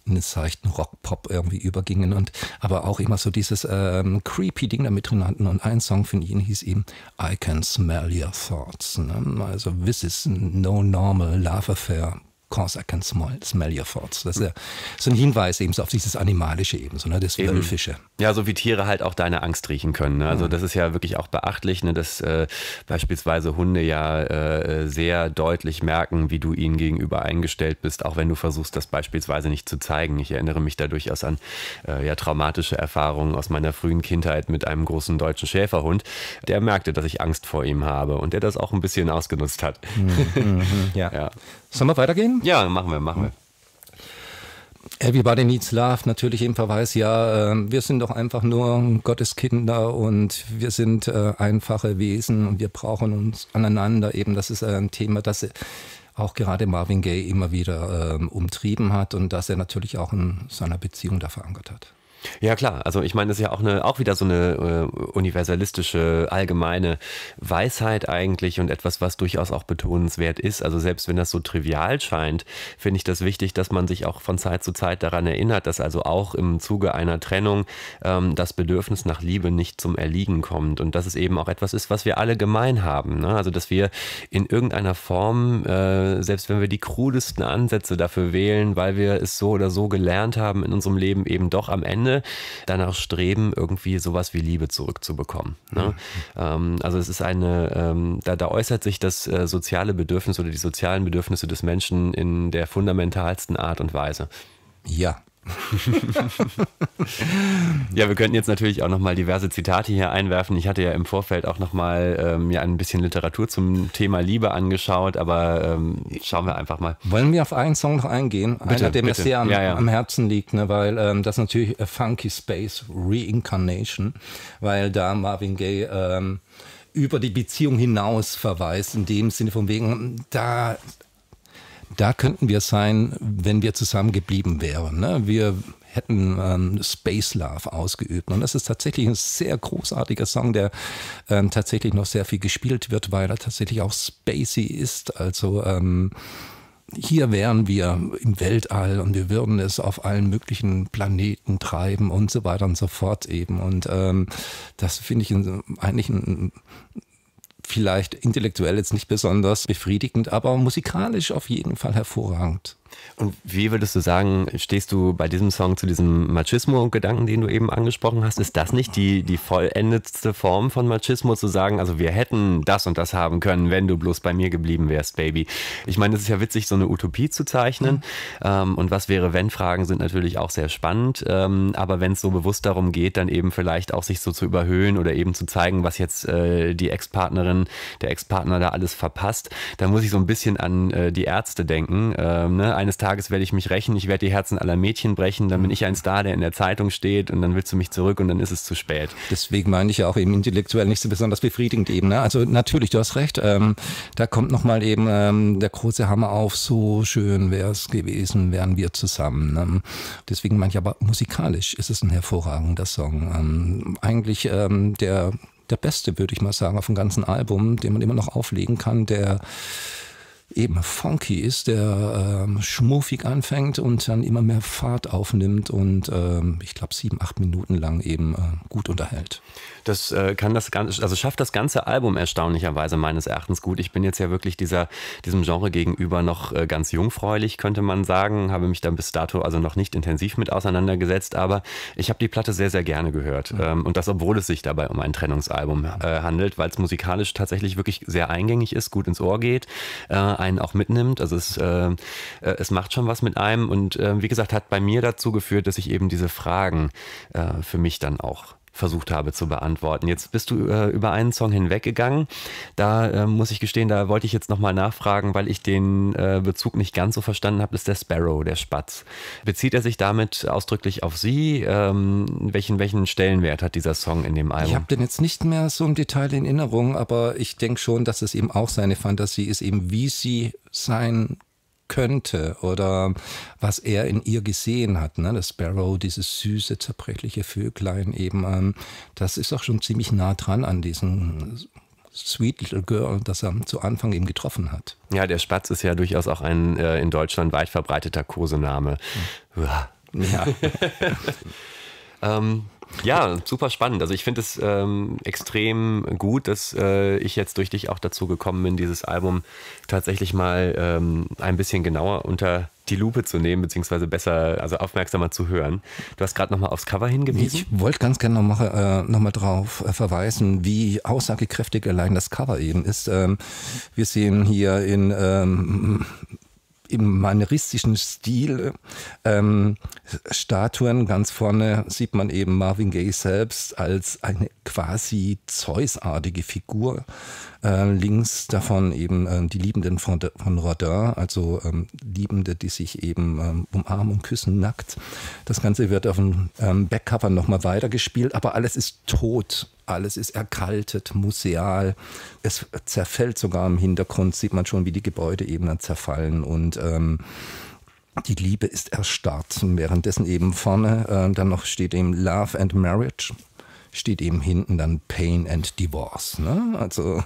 in den seichten Rock-Pop irgendwie übergingen und aber auch immer so dieses ähm, creepy Ding da mit drin hatten. Und ein Song von ihnen hieß eben I Can Smell Your Thoughts. Ne? Also This is No Normal Love Affair course I can smell, smell your thoughts. Das ist ja so ein Hinweis eben so auf dieses Animalische eben, so, ne, das eben. Wölfische. Ja, so wie Tiere halt auch deine Angst riechen können. Ne? Also mhm. das ist ja wirklich auch beachtlich, ne, dass äh, beispielsweise Hunde ja äh, sehr deutlich merken, wie du ihnen gegenüber eingestellt bist, auch wenn du versuchst, das beispielsweise nicht zu zeigen. Ich erinnere mich da durchaus an äh, ja, traumatische Erfahrungen aus meiner frühen Kindheit mit einem großen deutschen Schäferhund. Der merkte, dass ich Angst vor ihm habe und der das auch ein bisschen ausgenutzt hat. Mhm. mhm. ja. ja. Sollen wir weitergehen? Ja, machen wir, machen wir. Hm. Äh, Everybody Needs Love, natürlich im Verweis, ja, ähm, wir sind doch einfach nur Gotteskinder und wir sind äh, einfache Wesen und wir brauchen uns aneinander. Eben, das ist äh, ein Thema, das auch gerade Marvin Gaye immer wieder ähm, umtrieben hat und das er natürlich auch in seiner Beziehung da verankert hat. Ja klar, also ich meine, das ist ja auch eine, auch wieder so eine äh, universalistische, allgemeine Weisheit eigentlich und etwas, was durchaus auch betonenswert ist. Also selbst wenn das so trivial scheint, finde ich das wichtig, dass man sich auch von Zeit zu Zeit daran erinnert, dass also auch im Zuge einer Trennung ähm, das Bedürfnis nach Liebe nicht zum Erliegen kommt und dass es eben auch etwas ist, was wir alle gemein haben. Ne? Also dass wir in irgendeiner Form, äh, selbst wenn wir die krudesten Ansätze dafür wählen, weil wir es so oder so gelernt haben in unserem Leben, eben doch am Ende Ende danach streben, irgendwie sowas wie Liebe zurückzubekommen. Ne? Ja. Mhm. Ähm, also es ist eine, ähm, da, da, äußert sich das äh, soziale Bedürfnis oder die sozialen Bedürfnisse des Menschen in der fundamentalsten Art und Weise. Ja, ja, wir könnten jetzt natürlich auch nochmal diverse Zitate hier einwerfen. Ich hatte ja im Vorfeld auch nochmal ähm, ja, ein bisschen Literatur zum Thema Liebe angeschaut, aber ähm, schauen wir einfach mal. Wollen wir auf einen Song noch eingehen? Bitte, Einer, der mir sehr am, ja, ja. am, Herzen liegt, ne? weil ähm, das natürlich Funky Space Reincarnation, weil da Marvin Gaye ähm, über die Beziehung hinaus verweist, in dem Sinne von wegen, da da könnten wir sein, wenn wir zusammengeblieben wären. Ne? Wir hätten ähm, Space Love ausgeübt. Und das ist tatsächlich ein sehr großartiger Song, der ähm, tatsächlich noch sehr viel gespielt wird, weil er tatsächlich auch spacey ist. Also ähm, hier wären wir im Weltall und wir würden es auf allen möglichen Planeten treiben und so weiter und so fort eben. Und ähm, das finde ich eigentlich ein, vielleicht intellektuell jetzt nicht besonders befriedigend, aber musikalisch auf jeden Fall hervorragend. Und wie würdest du sagen, stehst du bei diesem Song zu diesem Machismo-Gedanken, den du eben angesprochen hast? Ist das nicht die, die vollendetste Form von Machismo, zu sagen, also wir hätten das und das haben können, wenn du bloß bei mir geblieben wärst, Baby? Ich meine, es ist ja witzig, so eine Utopie zu zeichnen. Mhm. und was wäre, wenn Fragen sind natürlich auch sehr spannend. Ähm, aber wenn es so bewusst darum geht, dann eben vielleicht auch sich so zu überhöhen oder eben zu zeigen, was jetzt äh, die Ex-Partnerin, der Ex-Partner da alles verpasst, dann muss ich so ein bisschen an äh, die Ärzte denken. Ähm, ne? eines Tages werde ich mich rächen, ich werde die Herzen aller Mädchen brechen, dann bin mhm. ich ein Star, der in der Zeitung steht und dann willst du mich zurück und dann ist es zu spät. Deswegen meine ich ja auch eben intellektuell nicht so besonders befriedigend eben. Ne? Also natürlich, du hast recht, ähm, da kommt nochmal eben ähm, der große Hammer auf, so schön wäre es gewesen, wären wir zusammen. Ähm, deswegen meine ich aber musikalisch ist es ein hervorragender Song. Ähm, eigentlich ähm, der, der beste, würde ich mal sagen, auf dem ganzen Album, den man immer noch auflegen kann, der eben funky ist, der ähm, schmuffig anfängt und dann immer mehr Fahrt aufnimmt und ähm, ich glaube sieben, acht Minuten lang eben äh, gut unterhält. Das äh, kann das ganze, also schafft das ganze Album erstaunlicherweise meines Erachtens gut. Ich bin jetzt ja wirklich dieser, diesem Genre gegenüber noch äh, ganz jungfräulich, könnte man sagen. Habe mich da bis dato also noch nicht intensiv mit auseinandergesetzt, aber ich habe die Platte sehr, sehr gerne gehört. Mhm. Ähm, und das, obwohl es sich dabei um ein Trennungsalbum äh, handelt, weil es musikalisch tatsächlich wirklich sehr eingängig ist, gut ins Ohr geht äh, einen auch mitnimmt. Also es, äh, äh, es macht schon was mit einem und äh, wie gesagt, hat bei mir dazu geführt, dass ich eben diese Fragen äh, für mich dann auch versucht habe zu beantworten. Jetzt bist du äh, über einen Song hinweggegangen. Da äh, muss ich gestehen, da wollte ich jetzt nochmal nachfragen, weil ich den äh, Bezug nicht ganz so verstanden habe. Das ist der Sparrow, der Spatz. Bezieht er sich damit ausdrücklich auf Sie? Ähm, welchen, welchen Stellenwert hat dieser Song in dem Album? Ich habe den jetzt nicht mehr so im Detail in Erinnerung, aber ich denke schon, dass es eben auch seine Fantasie ist, eben wie sie sein könnte oder was er in ihr gesehen hat. Ne? Das Sparrow, dieses süße, zerbrechliche Vöglein eben, ähm, das ist auch schon ziemlich nah dran an diesem Sweet Little Girl, das er zu Anfang eben getroffen hat. Ja, der Spatz ist ja durchaus auch ein äh, in Deutschland weit verbreiteter Kosename. Ja. ähm, ja, super spannend. Also ich finde es ähm, extrem gut, dass äh, ich jetzt durch dich auch dazu gekommen bin, dieses Album tatsächlich mal ähm, ein bisschen genauer unter die Lupe zu nehmen, beziehungsweise besser, also aufmerksamer zu hören. Du hast gerade nochmal aufs Cover hingewiesen. Ich wollte ganz gerne nochmal äh, noch mal drauf äh, verweisen, wie aussagekräftig allein das Cover eben ist. Ähm, wir sehen hier in ähm, im manieristischen Stil ähm, Statuen. Ganz vorne sieht man eben Marvin Gaye selbst als eine quasi Zeusartige Figur, äh, links davon eben äh, die Liebenden von, von Rodin, also ähm, Liebende, die sich eben ähm, umarmen und küssen, nackt. Das Ganze wird auf dem ähm, Backcover nochmal weitergespielt, aber alles ist tot. Alles ist erkaltet, museal. Es zerfällt sogar im Hintergrund, sieht man schon, wie die Gebäude eben dann zerfallen. Und ähm, die Liebe ist erstarrt. währenddessen eben vorne äh, dann noch steht eben Love and Marriage steht eben hinten dann Pain and Divorce. Ne? Also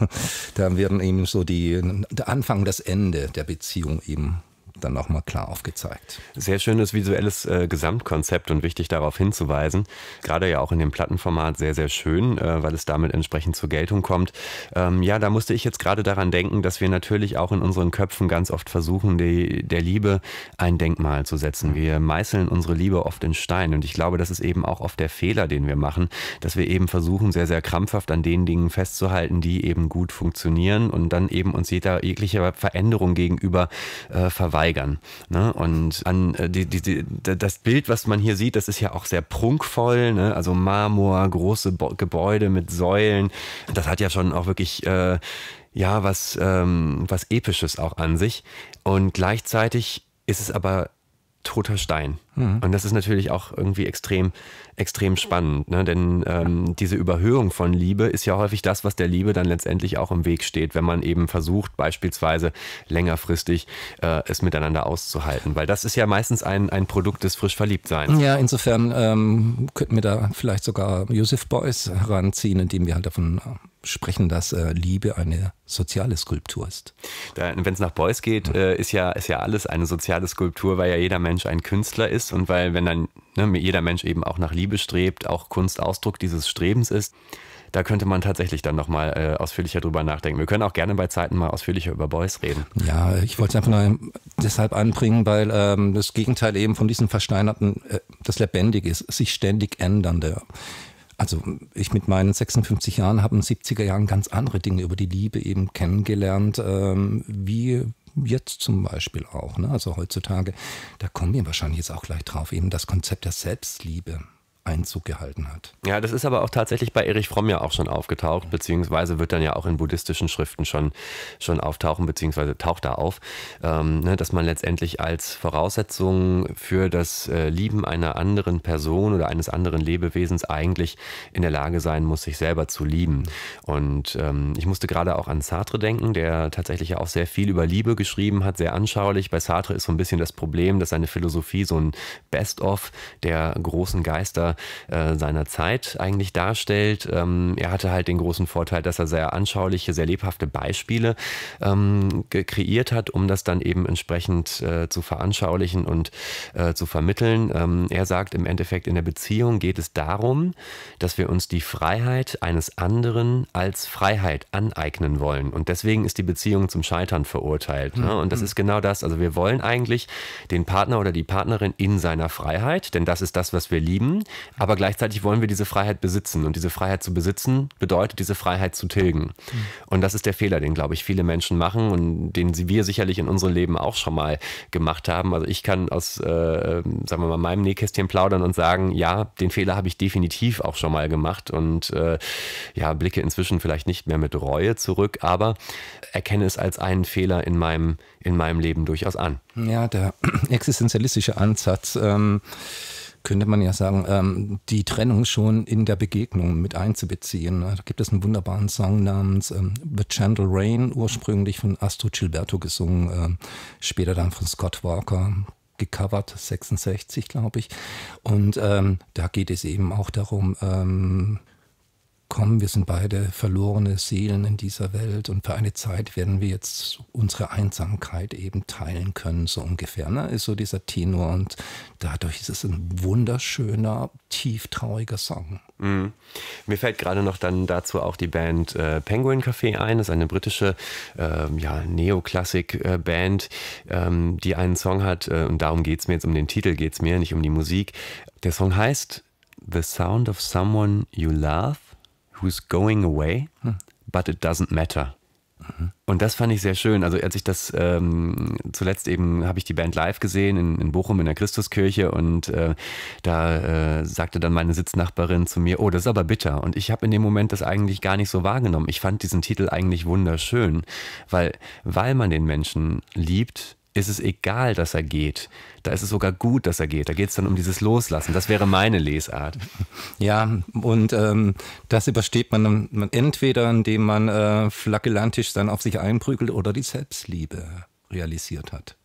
da werden eben so die, der Anfang, das Ende der Beziehung eben dann nochmal klar aufgezeigt. Sehr schönes visuelles äh, Gesamtkonzept und wichtig darauf hinzuweisen. Gerade ja auch in dem Plattenformat sehr, sehr schön, äh, weil es damit entsprechend zur Geltung kommt. Ähm, ja, da musste ich jetzt gerade daran denken, dass wir natürlich auch in unseren Köpfen ganz oft versuchen, die, der Liebe ein Denkmal zu setzen. Wir meißeln unsere Liebe oft in Stein und ich glaube, das ist eben auch oft der Fehler, den wir machen, dass wir eben versuchen, sehr, sehr krampfhaft an den Dingen festzuhalten, die eben gut funktionieren und dann eben uns jeder jeglicher Veränderung gegenüber äh, verweigern steigern. Ne? Und an äh, die, die, die, das Bild, was man hier sieht, das ist ja auch sehr prunkvoll, ne? also Marmor, große Bo Gebäude mit Säulen. Das hat ja schon auch wirklich äh, ja was, ähm, was Episches auch an sich. Und gleichzeitig ist es aber toter Stein. Mhm. Und das ist natürlich auch irgendwie extrem extrem spannend, ne? denn ähm, diese Überhöhung von Liebe ist ja häufig das, was der Liebe dann letztendlich auch im Weg steht, wenn man eben versucht, beispielsweise längerfristig äh, es miteinander auszuhalten, weil das ist ja meistens ein, ein Produkt des frisch Verliebtseins. Ja, insofern ähm, könnten wir da vielleicht sogar Joseph Beuys heranziehen, indem wir halt davon äh, sprechen, dass äh, Liebe eine soziale Skulptur ist. Wenn es nach Beuys geht, äh, ist, ja, ist ja alles eine soziale Skulptur, weil ja jeder Mensch ein Künstler ist und weil, wenn dann ne, jeder Mensch eben auch nach Liebe wie bestrebt auch Kunst Ausdruck dieses Strebens ist. Da könnte man tatsächlich dann nochmal äh, ausführlicher drüber nachdenken. Wir können auch gerne bei Zeiten mal ausführlicher über Beuys reden. Ja, ich wollte es einfach nur deshalb anbringen, weil ähm, das Gegenteil eben von diesem versteinerten, äh, das lebendig ist, sich ständig ändernde. Also ich mit meinen 56 Jahren habe in den 70er Jahren ganz andere Dinge über die Liebe eben kennengelernt, ähm, wie jetzt zum Beispiel auch. Ne? Also heutzutage, da kommen wir wahrscheinlich jetzt auch gleich drauf, eben das Konzept der Selbstliebe. Einzug gehalten hat. Ja, das ist aber auch tatsächlich bei Erich Fromm ja auch schon aufgetaucht, beziehungsweise wird dann ja auch in buddhistischen Schriften schon, schon auftauchen, beziehungsweise taucht da auf, ähm, ne, dass man letztendlich als Voraussetzung für das äh, Lieben einer anderen Person oder eines anderen Lebewesens eigentlich in der Lage sein muss, sich selber zu lieben. Und ähm, ich musste gerade auch an Sartre denken, der tatsächlich ja auch sehr viel über Liebe geschrieben hat, sehr anschaulich. Bei Sartre ist so ein bisschen das Problem, dass seine Philosophie so ein Best-of der großen Geister äh, seiner Zeit eigentlich darstellt. Ähm, er hatte halt den großen Vorteil, dass er sehr anschauliche, sehr lebhafte Beispiele ähm, kreiert hat, um das dann eben entsprechend äh, zu veranschaulichen und äh, zu vermitteln. Ähm, er sagt im Endeffekt, in der Beziehung geht es darum, dass wir uns die Freiheit eines anderen als Freiheit aneignen wollen. Und deswegen ist die Beziehung zum Scheitern verurteilt. Ne? Hm, und das hm. ist genau das. Also wir wollen eigentlich den Partner oder die Partnerin in seiner Freiheit, denn das ist das, was wir lieben. Aber gleichzeitig wollen wir diese Freiheit besitzen. Und diese Freiheit zu besitzen bedeutet, diese Freiheit zu tilgen. Mhm. Und das ist der Fehler, den, glaube ich, viele Menschen machen und den wir sicherlich in unserem Leben auch schon mal gemacht haben. Also ich kann aus, äh, sagen wir mal, meinem Nähkästchen plaudern und sagen, ja, den Fehler habe ich definitiv auch schon mal gemacht und äh, ja, blicke inzwischen vielleicht nicht mehr mit Reue zurück, aber erkenne es als einen Fehler in meinem, in meinem Leben durchaus an. Ja, der existenzialistische Ansatz. Ähm könnte man ja sagen, ähm, die Trennung schon in der Begegnung mit einzubeziehen. Da gibt es einen wunderbaren Song namens ähm, The Gentle Rain, ursprünglich von Astro Gilberto gesungen, ähm, später dann von Scott Walker gecovert, 66 glaube ich. Und ähm, da geht es eben auch darum, ähm, kommen, wir sind beide verlorene Seelen in dieser Welt und für eine Zeit werden wir jetzt unsere Einsamkeit eben teilen können, so ungefähr. Ne? Ist so dieser Tenor und dadurch ist es ein wunderschöner, tieftrauriger Song. Mhm. Mir fällt gerade noch dann dazu auch die Band äh, Penguin Café ein. Das ist eine britische äh, ja, Neoklassik-Band, ähm, die einen Song hat äh, und darum geht es mir jetzt, um den Titel geht es mir, nicht um die Musik. Der Song heißt The Sound of Someone You Love who's going away, hm. but it doesn't matter. Mhm. Und das fand ich sehr schön. Also als ich das ähm, zuletzt eben, habe ich die Band live gesehen in, in Bochum in der Christuskirche und äh, da äh, sagte dann meine Sitznachbarin zu mir, oh, das ist aber bitter. Und ich habe in dem Moment das eigentlich gar nicht so wahrgenommen. Ich fand diesen Titel eigentlich wunderschön, weil, weil man den Menschen liebt, ist es egal, dass er geht. Da ist es sogar gut, dass er geht. Da geht es dann um dieses Loslassen. Das wäre meine Lesart. Ja, und ähm, das übersteht man, man, entweder, indem man äh, flagellantisch dann auf sich einprügelt oder die Selbstliebe realisiert hat.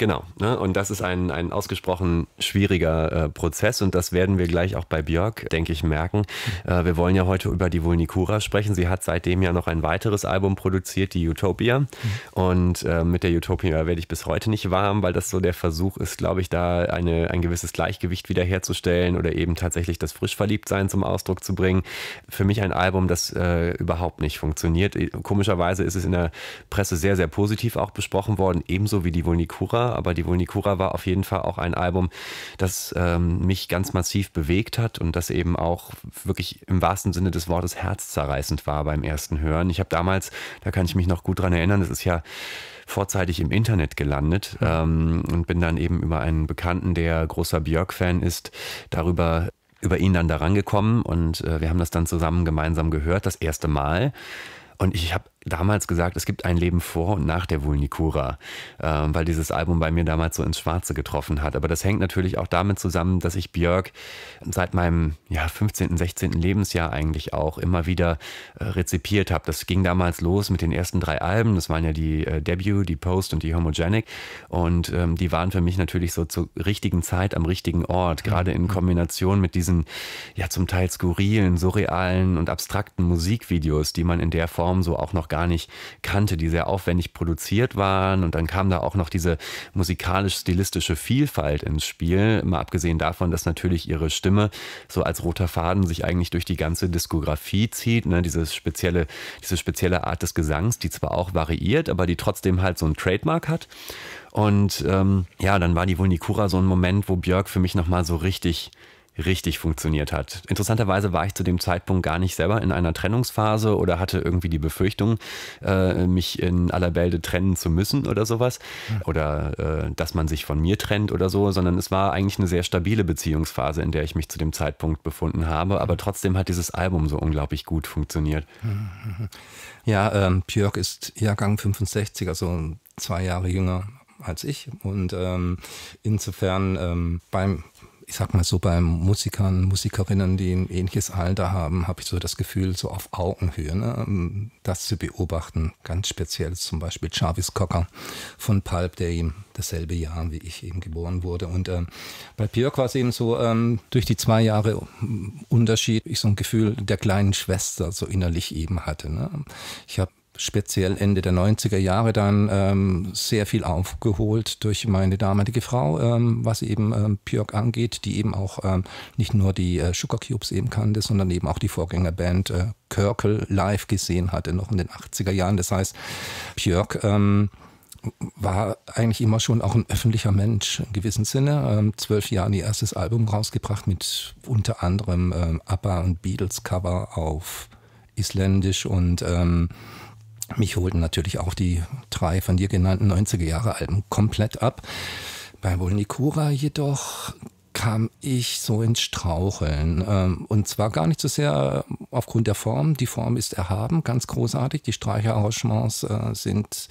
Genau. Ne? Und das ist ein, ein ausgesprochen schwieriger äh, Prozess und das werden wir gleich auch bei Björk, denke ich, merken. Äh, wir wollen ja heute über die Vulnikura sprechen. Sie hat seitdem ja noch ein weiteres Album produziert, die Utopia. Mhm. Und äh, mit der Utopia werde ich bis heute nicht warm, weil das so der Versuch ist, glaube ich, da eine, ein gewisses Gleichgewicht wiederherzustellen oder eben tatsächlich das Frischverliebtsein zum Ausdruck zu bringen. Für mich ein Album, das äh, überhaupt nicht funktioniert. Komischerweise ist es in der Presse sehr, sehr positiv auch besprochen worden, ebenso wie die Vulnikura aber die Wohl war auf jeden Fall auch ein Album, das ähm, mich ganz massiv bewegt hat und das eben auch wirklich im wahrsten Sinne des Wortes herzzerreißend war beim ersten Hören. Ich habe damals, da kann ich mich noch gut dran erinnern, das ist ja vorzeitig im Internet gelandet mhm. ähm, und bin dann eben über einen Bekannten, der großer Björk-Fan ist, darüber über ihn dann da rangekommen und äh, wir haben das dann zusammen gemeinsam gehört, das erste Mal. Und ich habe damals gesagt, es gibt ein Leben vor und nach der Vulnikura, äh, weil dieses Album bei mir damals so ins Schwarze getroffen hat. Aber das hängt natürlich auch damit zusammen, dass ich Björk seit meinem ja, 15., 16. Lebensjahr eigentlich auch immer wieder äh, rezipiert habe. Das ging damals los mit den ersten drei Alben. Das waren ja die äh, Debut, die Post und die Homogenic. Und ähm, die waren für mich natürlich so zur richtigen Zeit am richtigen Ort, mhm. gerade in Kombination mit diesen ja zum Teil skurrilen, surrealen und abstrakten Musikvideos, die man in der Form so auch noch gar nicht kannte, die sehr aufwendig produziert waren. Und dann kam da auch noch diese musikalisch-stilistische Vielfalt ins Spiel. Mal abgesehen davon, dass natürlich ihre Stimme so als roter Faden sich eigentlich durch die ganze Diskografie zieht. Ne? Diese, spezielle, diese spezielle Art des Gesangs, die zwar auch variiert, aber die trotzdem halt so ein Trademark hat. Und ähm, ja, dann war die Vulnikura so ein Moment, wo Björk für mich nochmal so richtig richtig funktioniert hat. Interessanterweise war ich zu dem Zeitpunkt gar nicht selber in einer Trennungsphase oder hatte irgendwie die Befürchtung, äh, mich in aller Bälde trennen zu müssen oder sowas. Hm. Oder äh, dass man sich von mir trennt oder so, sondern es war eigentlich eine sehr stabile Beziehungsphase, in der ich mich zu dem Zeitpunkt befunden habe. Aber hm. trotzdem hat dieses Album so unglaublich gut funktioniert. Ja, ähm, Björk ist Jahrgang 65, also zwei Jahre jünger als ich. Und ähm, insofern ähm, beim ich sag mal so bei Musikern, Musikerinnen, die ein ähnliches Alter haben, habe ich so das Gefühl, so auf Augenhöhe, ne, ähm, das zu beobachten. Ganz speziell zum Beispiel Jarvis Cocker von Pulp, der eben dasselbe Jahr wie ich eben geboren wurde. Und ähm, bei Björk war es eben so, ähm, durch die zwei Jahre Unterschied, ich so ein Gefühl der kleinen Schwester so innerlich eben hatte. Ne? Ich habe speziell Ende der 90er Jahre dann ähm, sehr viel aufgeholt durch meine damalige Frau, ähm, was eben ähm, Björk angeht, die eben auch ähm, nicht nur die äh, Sugar Cubes eben kannte, sondern eben auch die Vorgängerband äh, Körkel live gesehen hatte, noch in den 80er Jahren. Das heißt, Björk ähm, war eigentlich immer schon auch ein öffentlicher Mensch in gewissem Sinne. Ähm, zwölf Jahre ihr erstes Album rausgebracht mit unter anderem ähm, ABBA und Beatles Cover auf Isländisch und ähm, mich holten natürlich auch die drei von dir genannten 90er Jahre Alben komplett ab. Bei Volnikura jedoch kam ich so ins Straucheln. Ähm, und zwar gar nicht so sehr aufgrund der Form. Die Form ist erhaben, ganz großartig. Die Streicherarrangements äh, sind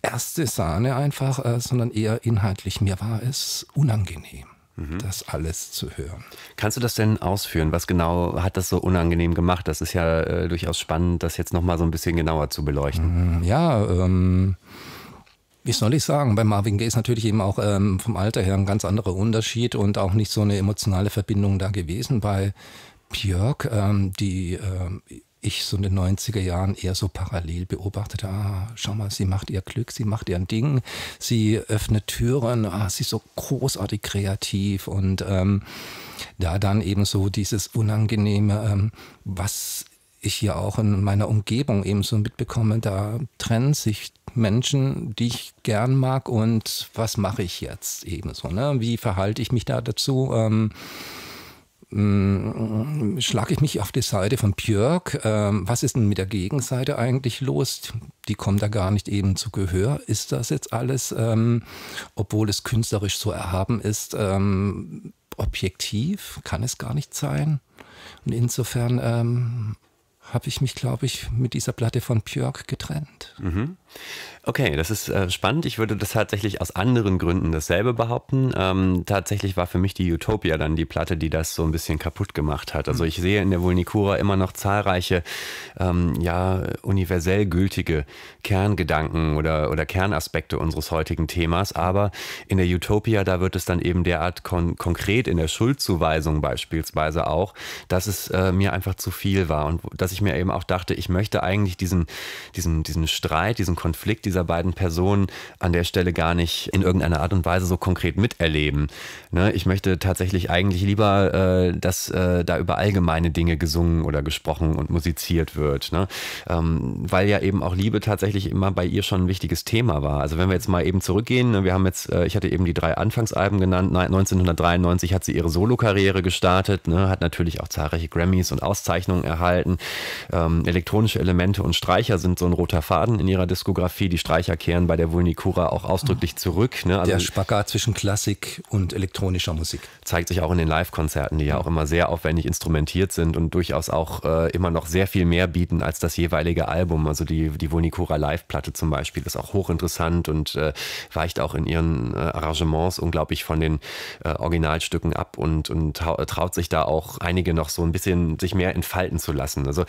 erste Sahne einfach, äh, sondern eher inhaltlich. Mir war es unangenehm. Mhm. das alles zu hören. Kannst du das denn ausführen? Was genau hat das so unangenehm gemacht? Das ist ja äh, durchaus spannend, das jetzt nochmal so ein bisschen genauer zu beleuchten. Mhm. Ja, ähm, wie soll ich sagen, bei Marvin Gaye ist natürlich eben auch ähm, vom Alter her ein ganz anderer Unterschied und auch nicht so eine emotionale Verbindung da gewesen. Bei Björk, ähm, die ähm, ich so in den 90er Jahren eher so parallel beobachtet. Ah, schau mal, sie macht ihr Glück, sie macht ihr Ding, sie öffnet Türen, ah, sie ist so großartig kreativ und ähm, da dann eben so dieses Unangenehme, ähm, was ich hier auch in meiner Umgebung eben so mitbekomme, da trennen sich Menschen, die ich gern mag und was mache ich jetzt ebenso, ne? Wie verhalte ich mich da dazu? Ähm, hm, schlage ich mich auf die Seite von Björk. Ähm, was ist denn mit der Gegenseite eigentlich los? Die kommt da gar nicht eben zu Gehör. Ist das jetzt alles, ähm, obwohl es künstlerisch so erhaben ist, ähm, objektiv? Kann es gar nicht sein. Und insofern ähm, habe ich mich, glaube ich, mit dieser Platte von Björk getrennt. Mhm. Okay, das ist äh, spannend. Ich würde das tatsächlich aus anderen Gründen dasselbe behaupten. Ähm, tatsächlich war für mich die Utopia dann die Platte, die das so ein bisschen kaputt gemacht hat. Also mhm. ich sehe in der Vulnicura immer noch zahlreiche, ähm, ja, universell gültige Kerngedanken oder, oder Kernaspekte unseres heutigen Themas. Aber in der Utopia, da wird es dann eben derart kon konkret in der Schuldzuweisung beispielsweise auch, dass es äh, mir einfach zu viel war und dass ich ich mir eben auch dachte, ich möchte eigentlich diesen, diesen, diesen Streit, diesen Konflikt dieser beiden Personen an der Stelle gar nicht in irgendeiner Art und Weise so konkret miterleben. Ne? Ich möchte tatsächlich eigentlich lieber, äh, dass äh, da über allgemeine Dinge gesungen oder gesprochen und musiziert wird. Ne? Ähm, weil ja eben auch Liebe tatsächlich immer bei ihr schon ein wichtiges Thema war. Also wenn wir jetzt mal eben zurückgehen, ne, wir haben jetzt, äh, ich hatte eben die drei Anfangsalben genannt, 1993 hat sie ihre Solokarriere gestartet, ne? hat natürlich auch zahlreiche Grammys und Auszeichnungen erhalten. Ähm, elektronische Elemente und Streicher sind so ein roter Faden in ihrer Diskografie. Die Streicher kehren bei der Vulnicura auch ausdrücklich mhm. zurück. Ne? Also der Spagat zwischen Klassik und elektronischer Musik. Zeigt sich auch in den Live-Konzerten, die ja auch immer sehr aufwendig instrumentiert sind und durchaus auch äh, immer noch sehr viel mehr bieten als das jeweilige Album. Also die, die Vulnicura Live-Platte zum Beispiel ist auch hochinteressant und äh, weicht auch in ihren äh, Arrangements unglaublich von den äh, Originalstücken ab und, und traut sich da auch einige noch so ein bisschen sich mehr entfalten zu lassen. Also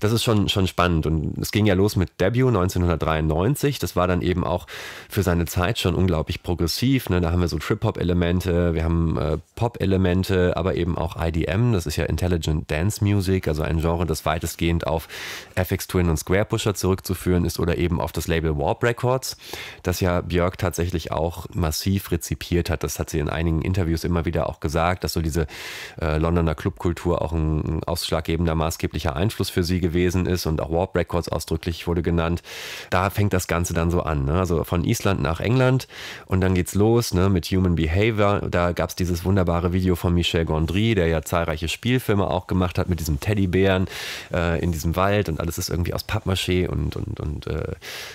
das ist schon, schon spannend. Und es ging ja los mit Debut 1993. Das war dann eben auch für seine Zeit schon unglaublich progressiv. Ne? Da haben wir so Trip-Hop-Elemente, wir haben äh, Pop-Elemente, aber eben auch IDM. Das ist ja Intelligent Dance Music, also ein Genre, das weitestgehend auf FX Twin und Square Pusher zurückzuführen ist oder eben auf das Label Warp Records, das ja Björk tatsächlich auch massiv rezipiert hat. Das hat sie in einigen Interviews immer wieder auch gesagt, dass so diese äh, Londoner Clubkultur auch ein ausschlaggebender, maßgeblicher Einfluss Einfluss für sie gewesen ist und auch Warp Records ausdrücklich wurde genannt. Da fängt das Ganze dann so an. Ne? Also von Island nach England und dann geht's los ne? mit Human Behavior. Da gab es dieses wunderbare Video von Michel Gondry, der ja zahlreiche Spielfilme auch gemacht hat mit diesem Teddybären äh, in diesem Wald und alles ist irgendwie aus Pappmaché und, und, und äh,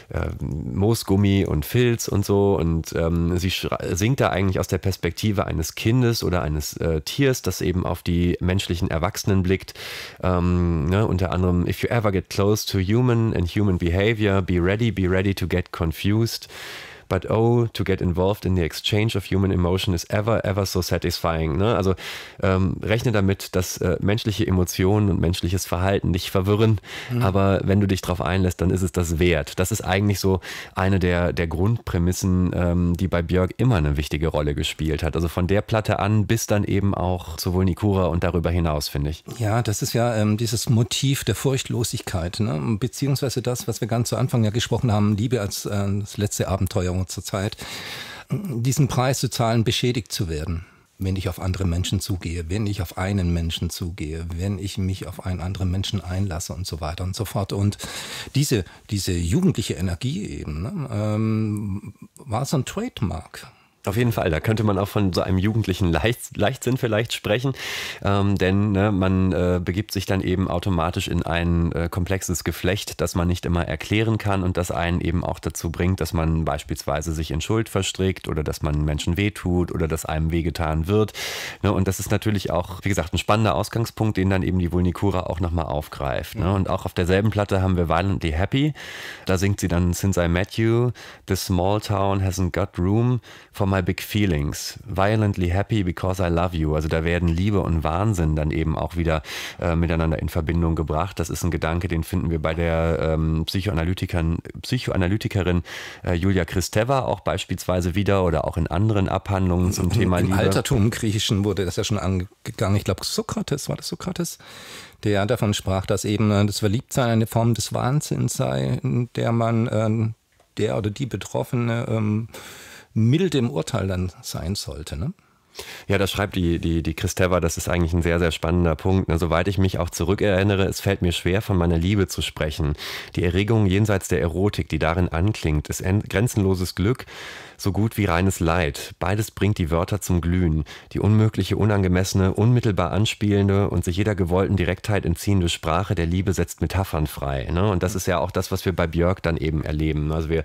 äh, Moosgummi und Filz und so. Und ähm, sie singt da eigentlich aus der Perspektive eines Kindes oder eines äh, Tiers, das eben auf die menschlichen Erwachsenen blickt. Ähm, ne? unter anderem If you ever get close to human and human behavior, be ready, be ready to get confused. But oh, to get involved in the exchange of human emotion is ever, ever so satisfying. Ne? Also ähm, rechne damit, dass äh, menschliche Emotionen und menschliches Verhalten dich verwirren. Mhm. Aber wenn du dich darauf einlässt, dann ist es das wert. Das ist eigentlich so eine der, der Grundprämissen, ähm, die bei Björk immer eine wichtige Rolle gespielt hat. Also von der Platte an bis dann eben auch sowohl Nikura und darüber hinaus, finde ich. Ja, das ist ja ähm, dieses Motiv der Furchtlosigkeit, ne? beziehungsweise das, was wir ganz zu Anfang ja gesprochen haben, Liebe als äh, das letzte Abenteuer kurzer Zeit, diesen Preis zu zahlen, beschädigt zu werden wenn ich auf andere Menschen zugehe, wenn ich auf einen Menschen zugehe, wenn ich mich auf einen anderen Menschen einlasse und so weiter und so fort. Und diese, diese jugendliche Energie eben ne, ähm, war so ein Trademark auf jeden Fall, da könnte man auch von so einem jugendlichen Leicht, Leichtsinn vielleicht sprechen, ähm, denn ne, man äh, begibt sich dann eben automatisch in ein äh, komplexes Geflecht, das man nicht immer erklären kann und das einen eben auch dazu bringt, dass man beispielsweise sich in Schuld verstrickt oder dass man Menschen wehtut oder dass einem wehgetan wird. Ne, und das ist natürlich auch, wie gesagt, ein spannender Ausgangspunkt, den dann eben die Vulnikura auch nochmal aufgreift. Ne? Mhm. Und auch auf derselben Platte haben wir Violently Happy, da singt sie dann Since I Met You, This Small Town Hasn't Got Room vom My Big Feelings, Violently Happy Because I Love You. Also da werden Liebe und Wahnsinn dann eben auch wieder äh, miteinander in Verbindung gebracht. Das ist ein Gedanke, den finden wir bei der ähm, Psychoanalytikerin, Psychoanalytikerin äh, Julia Kristeva auch beispielsweise wieder oder auch in anderen Abhandlungen zum Thema Im Liebe. Im Altertum Griechischen wurde das ja schon angegangen. Ich glaube, Sokrates, war das Sokrates? Der davon sprach, dass eben äh, das Verliebtsein eine Form des Wahnsinns sei, in der man äh, der oder die Betroffene ähm, mild im Urteil dann sein sollte. Ne? Ja, das schreibt die, die, die Christeva, das ist eigentlich ein sehr, sehr spannender Punkt. Ne? Soweit ich mich auch zurückerinnere, es fällt mir schwer, von meiner Liebe zu sprechen. Die Erregung jenseits der Erotik, die darin anklingt, ist grenzenloses Glück, so gut wie reines Leid. Beides bringt die Wörter zum Glühen. Die unmögliche, unangemessene, unmittelbar anspielende und sich jeder gewollten Direktheit entziehende Sprache der Liebe setzt Metaphern frei. Ne? Und das ist ja auch das, was wir bei Björk dann eben erleben. Also wir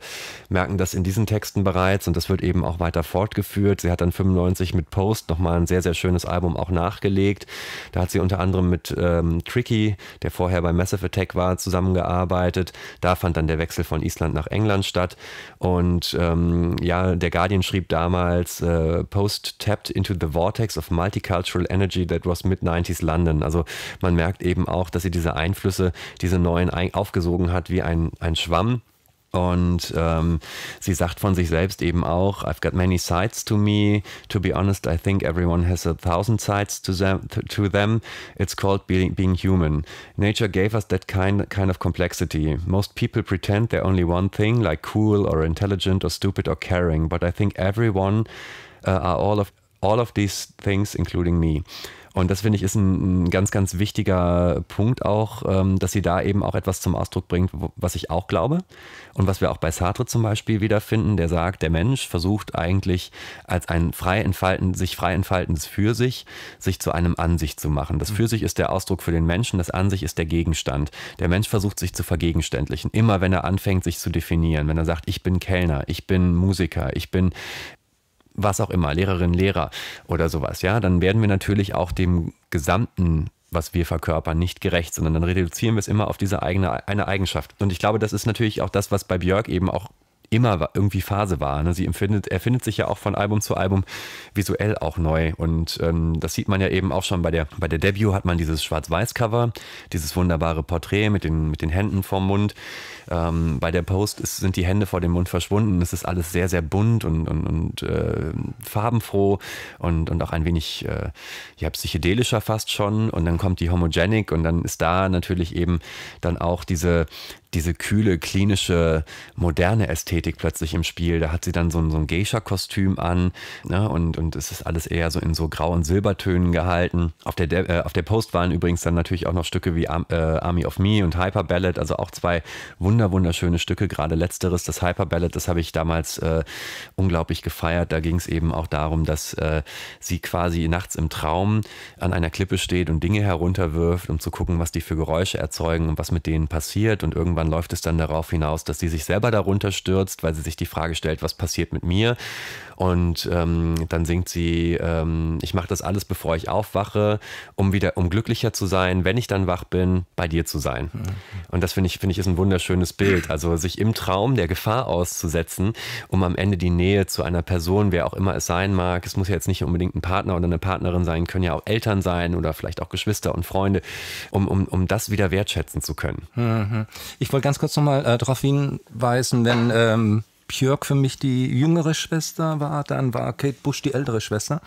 merken das in diesen Texten bereits und das wird eben auch weiter fortgeführt. Sie hat dann 95 mit Post nochmal ein sehr, sehr schönes Album auch nachgelegt. Da hat sie unter anderem mit ähm, Tricky, der vorher bei Massive Attack war, zusammengearbeitet. Da fand dann der Wechsel von Island nach England statt. Und ähm, ja, der Guardian schrieb damals, äh, Post tapped into the vortex of multicultural energy that was mid-90s London. Also man merkt eben auch, dass sie diese Einflüsse, diese neuen aufgesogen hat wie ein, ein Schwamm. Und ähm, sie sagt von sich selbst eben auch, I've got many sides to me. To be honest, I think everyone has a thousand sides to them. To them. It's called being, being human. Nature gave us that kind, kind of complexity. Most people pretend they're only one thing, like cool or intelligent or stupid or caring. But I think everyone uh, are all of all of these things, including me. Und das finde ich ist ein, ein, ganz, ganz wichtiger Punkt auch, ähm, dass sie da eben auch etwas zum Ausdruck bringt, was ich auch glaube und was wir auch bei Sartre zum Beispiel wiederfinden, der sagt, der Mensch versucht eigentlich als ein frei entfalten, sich frei entfaltendes Für sich, sich zu einem An sich zu machen. Das mhm. Für sich ist der Ausdruck für den Menschen, das An sich ist der Gegenstand. Der Mensch versucht sich zu vergegenständlichen, immer wenn er anfängt, sich zu definieren, wenn er sagt, ich bin Kellner, ich bin Musiker, ich bin was auch immer, Lehrerin, Lehrer oder sowas, ja, dann werden wir natürlich auch dem gesamten was wir verkörpern, nicht gerecht, sondern dann reduzieren wir es immer auf diese eigene eine Eigenschaft. Und ich glaube, das ist natürlich auch das, was bei Björk eben auch immer irgendwie Phase war. Ne? Sie empfindet, erfindet sich ja auch von Album zu Album visuell auch neu. Und ähm, das sieht man ja eben auch schon bei der, bei der Debut hat man dieses Schwarz-Weiß-Cover, dieses wunderbare Porträt mit den, mit den Händen vorm Mund. Ähm, bei der Post ist, sind die Hände vor dem Mund verschwunden. Es ist alles sehr, sehr bunt und, und, und äh, farbenfroh und, und auch ein wenig äh, ja, psychedelischer fast schon. Und dann kommt die Homogenic und dann ist da natürlich eben dann auch diese, diese kühle, klinische, moderne Ästhetik plötzlich im Spiel. Da hat sie dann so ein, so ein Geisha-Kostüm an ne? und, und es ist alles eher so in so Grau- und Silbertönen gehalten. Auf der, De äh, auf der Post waren übrigens dann natürlich auch noch Stücke wie Ar äh, Army of Me und Hyper Ballad, also auch zwei wunder wunderschöne Stücke. Gerade letzteres, das Hyper Ballad, das habe ich damals äh, unglaublich gefeiert. Da ging es eben auch darum, dass äh, sie quasi nachts im Traum an einer Klippe steht und Dinge herunterwirft, um zu gucken, was die für Geräusche erzeugen und was mit denen passiert und irgendwann irgendwann läuft es dann darauf hinaus, dass sie sich selber darunter stürzt, weil sie sich die Frage stellt, was passiert mit mir? Und ähm, dann singt sie, ähm, ich mache das alles, bevor ich aufwache, um wieder, um glücklicher zu sein, wenn ich dann wach bin, bei dir zu sein. Mhm. Und das finde ich, finde ich, ist ein wunderschönes Bild. Also sich im Traum der Gefahr auszusetzen, um am Ende die Nähe zu einer Person, wer auch immer es sein mag. Es muss ja jetzt nicht unbedingt ein Partner oder eine Partnerin sein, können ja auch Eltern sein oder vielleicht auch Geschwister und Freunde, um, um, um das wieder wertschätzen zu können. Mhm. Ich wollte ganz kurz nochmal äh, darauf hinweisen, wenn ähm, Björk für mich die jüngere Schwester war, dann war Kate Bush die ältere Schwester.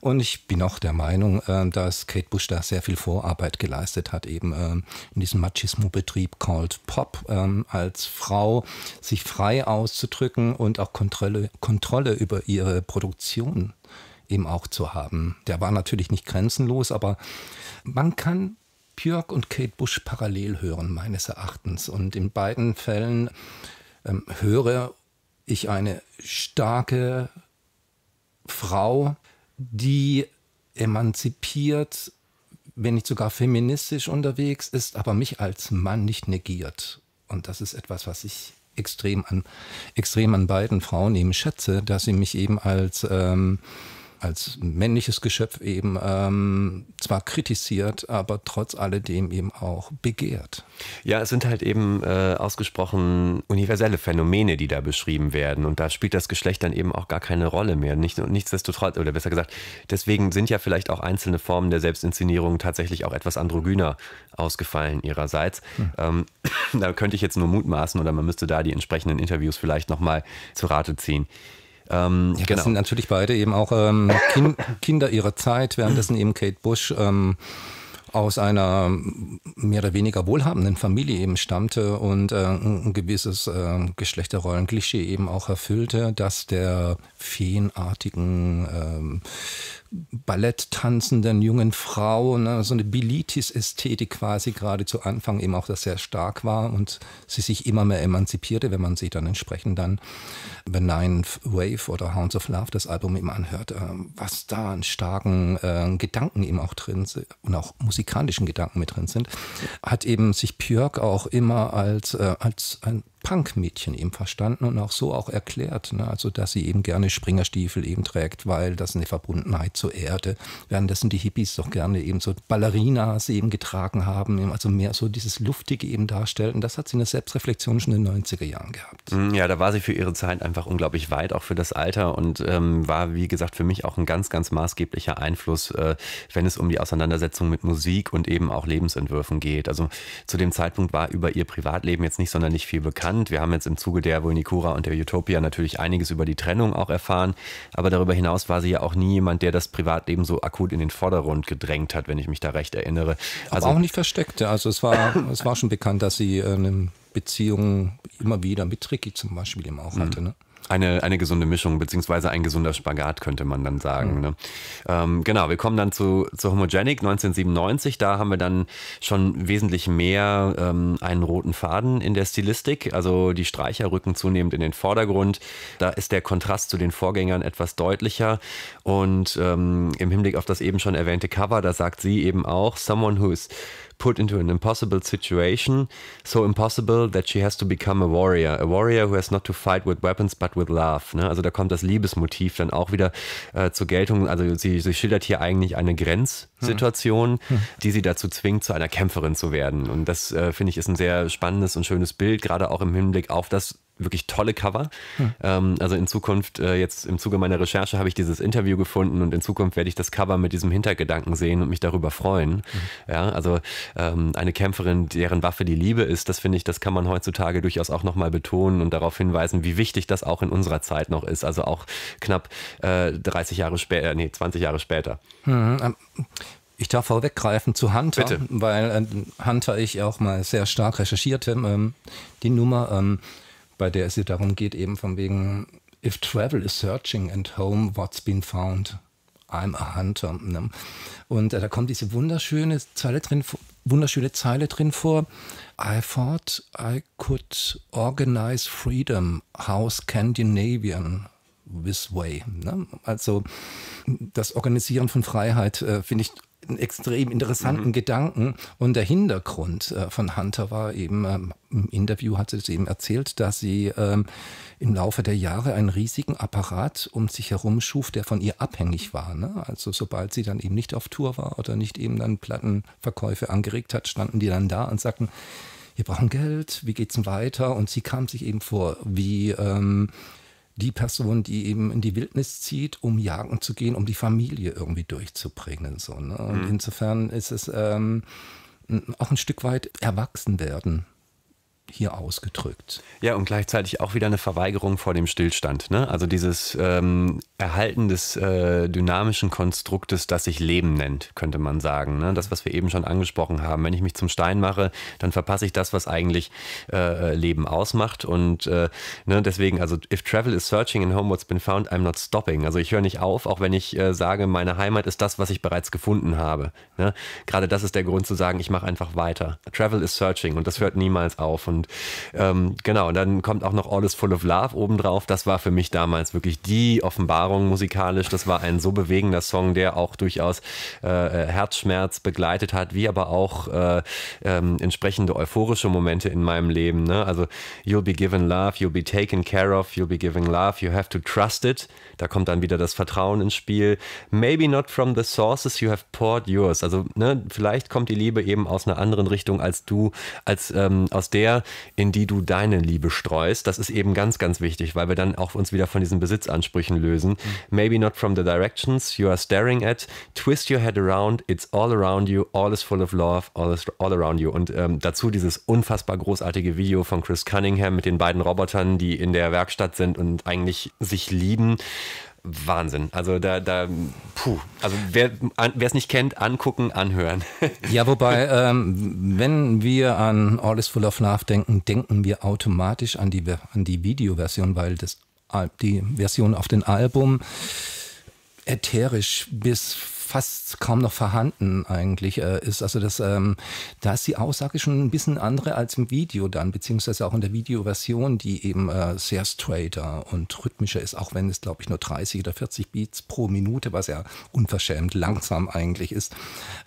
Und ich bin auch der Meinung, äh, dass Kate Bush da sehr viel Vorarbeit geleistet hat, eben äh, in diesem Machismo-Betrieb called Pop, ähm, als Frau sich frei auszudrücken und auch Kontrolle, Kontrolle über ihre Produktion eben auch zu haben. Der war natürlich nicht grenzenlos, aber man kann Björk und Kate Bush parallel hören, meines Erachtens. Und in beiden Fällen ähm, höre ich eine starke Frau, die emanzipiert, wenn nicht sogar feministisch unterwegs ist, aber mich als Mann nicht negiert. Und das ist etwas, was ich extrem an, extrem an beiden Frauen eben schätze, dass sie mich eben als ähm, als männliches Geschöpf eben ähm, zwar kritisiert, aber trotz alledem eben auch begehrt. Ja, es sind halt eben äh, ausgesprochen universelle Phänomene, die da beschrieben werden. Und da spielt das Geschlecht dann eben auch gar keine Rolle mehr. Nicht, nichtsdestotrotz, oder besser gesagt, deswegen sind ja vielleicht auch einzelne Formen der Selbstinszenierung tatsächlich auch etwas androgyner ausgefallen ihrerseits. Hm. Ähm, da könnte ich jetzt nur mutmaßen oder man müsste da die entsprechenden Interviews vielleicht nochmal zu Rate ziehen. Ähm, ja, genau. Das sind natürlich beide eben auch ähm, kind, Kinder ihrer Zeit, währenddessen eben Kate Bush ähm, aus einer mehr oder weniger wohlhabenden Familie eben stammte und äh, ein gewisses äh, Geschlechterrollenklischee eben auch erfüllte, das der feenartigen ähm, balletttanzenden jungen Frau, ne, so eine Bilitis-Ästhetik quasi gerade zu Anfang eben auch das sehr stark war und sie sich immer mehr emanzipierte, wenn man sie dann entsprechend dann Benign Wave oder Hounds of Love, das Album eben anhört, äh, was da an starken äh, Gedanken eben auch drin sind und auch musikalischen Gedanken mit drin sind, hat eben sich Björk auch immer als, äh, als ein Punk-Mädchen eben verstanden und auch so auch erklärt. Ne? Also, dass sie eben gerne Springerstiefel eben trägt, weil das eine Verbundenheit zur Erde. Währenddessen die Hippies doch gerne eben so Ballerinas eben getragen haben, eben also mehr so dieses Luftige eben darstellten. Das hat sie in der Selbstreflexion schon in den 90er Jahren gehabt. Mhm, ja, da war sie für ihre Zeit einfach unglaublich weit, auch für das Alter und ähm, war, wie gesagt, für mich auch ein ganz, ganz maßgeblicher Einfluss, äh, wenn es um die Auseinandersetzung mit Musik und eben auch Lebensentwürfen geht. Also zu dem Zeitpunkt war über ihr Privatleben jetzt nicht sonderlich viel bekannt bekannt. Wir haben jetzt im Zuge der Vulnicura und der Utopia natürlich einiges über die Trennung auch erfahren. Aber darüber hinaus war sie ja auch nie jemand, der das Privatleben so akut in den Vordergrund gedrängt hat, wenn ich mich da recht erinnere. Also Aber auch nicht versteckt. Also es war, es war schon bekannt, dass sie äh, eine Beziehung immer wieder mit Ricky zum Beispiel eben auch mhm. hatte. Ne? Eine, eine gesunde Mischung, beziehungsweise ein gesunder Spagat, könnte man dann sagen. Mhm. Ne? Ähm, genau, wir kommen dann zu, zu Homogenic 1997. Da haben wir dann schon wesentlich mehr ähm, einen roten Faden in der Stilistik. Also die Streicher rücken zunehmend in den Vordergrund. Da ist der Kontrast zu den Vorgängern etwas deutlicher. Und ähm, im Hinblick auf das eben schon erwähnte Cover, da sagt sie eben auch, Someone who's put into an impossible situation, so impossible that she has to become a warrior. A warrior who has not to fight with weapons but with love. Ne? Also da kommt das Liebesmotiv dann auch wieder äh, zur Geltung. Also sie, sie schildert hier eigentlich eine Grenzsituation, hm. hm. die sie dazu zwingt, zu einer Kämpferin zu werden. Und das äh, finde ich ist ein sehr spannendes und schönes Bild, gerade auch im Hinblick auf das wirklich tolle Cover. Hm. Ähm, also in Zukunft, äh, jetzt im Zuge meiner Recherche habe ich dieses Interview gefunden und in Zukunft werde ich das Cover mit diesem Hintergedanken sehen und mich darüber freuen. Hm. Ja, also ähm, eine Kämpferin, deren Waffe die Liebe ist, das finde ich, das kann man heutzutage durchaus auch nochmal betonen und darauf hinweisen, wie wichtig das auch in unserer Zeit noch ist. Also auch knapp 30 äh, äh, Jahre später, nee, 20 Jahre später. Hm, ich darf vorweggreifen zu Hunter, Bitte. weil Hunter ich auch mal sehr stark recherchierte. Ähm, die Nummer, bei der es ihr darum geht, eben von wegen, if travel is searching and home, what's been found? I'm a hunter. Ne? Und äh, da kommt diese wunderschöne Zeile drin, wunderschöne Zeile drin vor. I thought I could organize freedom, how Scandinavian this way. Ne? Also das Organisieren von Freiheit äh, finde ich einen extrem interessanten mhm. Gedanken. Und der Hintergrund äh, von Hunter war eben, ähm, im Interview hat sie es eben erzählt, dass sie ähm, im Laufe der Jahre einen riesigen Apparat um sich herum schuf, der von ihr abhängig war. Ne? Also sobald sie dann eben nicht auf Tour war oder nicht eben dann Plattenverkäufe angeregt hat, standen die dann da und sagten, wir brauchen Geld, wie geht's denn weiter? Und sie kam sich eben vor wie ähm, die Person, die eben in die Wildnis zieht, um jagen zu gehen, um die Familie irgendwie durchzubringen. So, ne? Und mhm. insofern ist es ähm, auch ein Stück weit erwachsen werden hier ausgedrückt. Ja, und gleichzeitig auch wieder eine Verweigerung vor dem Stillstand. Ne? Also dieses ähm, Erhalten des äh, dynamischen Konstruktes, das sich Leben nennt, könnte man sagen. Ne? Das, was wir eben schon angesprochen haben. Wenn ich mich zum Stein mache, dann verpasse ich das, was eigentlich äh, Leben ausmacht. Und äh, ne, deswegen, also if travel is searching and home what's been found, I'm not stopping. Also ich höre nicht auf, auch wenn ich äh, sage, meine Heimat ist das, was ich bereits gefunden habe. Ne? Gerade das ist der Grund zu sagen, ich mache einfach weiter. Travel is searching und das hört niemals auf. Und und ähm, genau, und dann kommt auch noch All is Full of Love obendrauf. Das war für mich damals wirklich die Offenbarung musikalisch. Das war ein so bewegender Song, der auch durchaus äh, äh Herzschmerz begleitet hat, wie aber auch äh, ähm, entsprechende euphorische Momente in meinem Leben. Ne? Also You'll be given love, you'll be taken care of, you'll be given love, you have to trust it. Da kommt dann wieder das Vertrauen ins Spiel. Maybe not from the sources you have poured yours. Also ne, vielleicht kommt die Liebe eben aus einer anderen Richtung als du, als ähm, aus der in die du deine Liebe streust. Das ist eben ganz, ganz wichtig, weil wir dann auch uns wieder von diesen Besitzansprüchen lösen. Mhm. Maybe not from the directions you are staring at. Twist your head around. It's all around you. All is full of love. All is all around you. Und ähm, dazu dieses unfassbar großartige Video von Chris Cunningham mit den beiden Robotern, die in der Werkstatt sind und eigentlich sich lieben. Wahnsinn. Also da, da, puh. Also wer es nicht kennt, angucken, anhören. Ja, wobei, ähm, wenn wir an All is Full of Love denken, denken wir automatisch an die, an die Videoversion, weil das, die Version auf dem Album ätherisch bis fast kaum noch vorhanden eigentlich äh, ist. Also das, ähm, da ist die Aussage schon ein bisschen andere als im Video dann, beziehungsweise auch in der Videoversion, die eben äh, sehr straighter und rhythmischer ist, auch wenn es, glaube ich, nur 30 oder 40 Beats pro Minute, was ja unverschämt langsam eigentlich ist,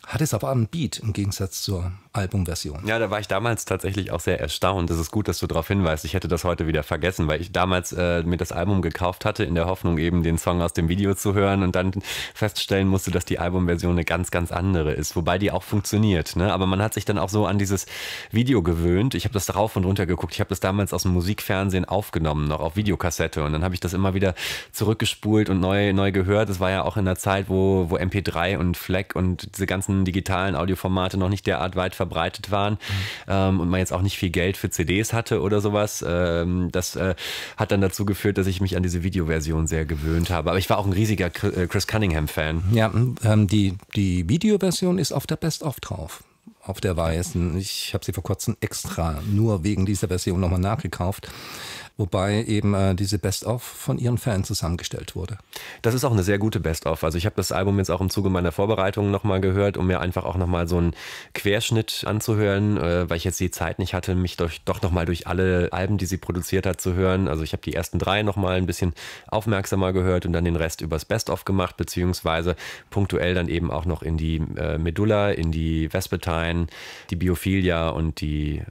hat es aber einen Beat im Gegensatz zur Albumversion. Ja, da war ich damals tatsächlich auch sehr erstaunt. Es ist gut, dass du darauf hinweist. Ich hätte das heute wieder vergessen, weil ich damals äh, mir das Album gekauft hatte, in der Hoffnung eben den Song aus dem Video zu hören und dann feststellen musste, dass die die Albumversion eine ganz, ganz andere ist, wobei die auch funktioniert. Ne? Aber man hat sich dann auch so an dieses Video gewöhnt. Ich habe das drauf und runter geguckt. Ich habe das damals aus dem Musikfernsehen aufgenommen, noch auf Videokassette. Und dann habe ich das immer wieder zurückgespult und neu, neu gehört. Das war ja auch in der Zeit, wo, wo MP3 und FLAC und diese ganzen digitalen Audioformate noch nicht derart weit verbreitet waren ähm, und man jetzt auch nicht viel Geld für CDs hatte oder sowas. Ähm, das äh, hat dann dazu geführt, dass ich mich an diese Videoversion sehr gewöhnt habe. Aber ich war auch ein riesiger äh, Chris Cunningham-Fan. Ja, ähm, die, die Videoversion ist auf der Best-of drauf auf der weißen. Ich habe sie vor kurzem extra nur wegen dieser Version nochmal nachgekauft wobei eben äh, diese Best-of von ihren Fans zusammengestellt wurde. Das ist auch eine sehr gute Best-of. Also ich habe das Album jetzt auch im Zuge meiner Vorbereitungen nochmal gehört, um mir einfach auch nochmal so einen Querschnitt anzuhören, äh, weil ich jetzt die Zeit nicht hatte, mich durch, doch nochmal durch alle Alben, die sie produziert hat, zu hören. Also ich habe die ersten drei nochmal ein bisschen aufmerksamer gehört und dann den Rest übers Best-of gemacht, beziehungsweise punktuell dann eben auch noch in die äh, Medulla, in die Vespertine, die Biophilia und die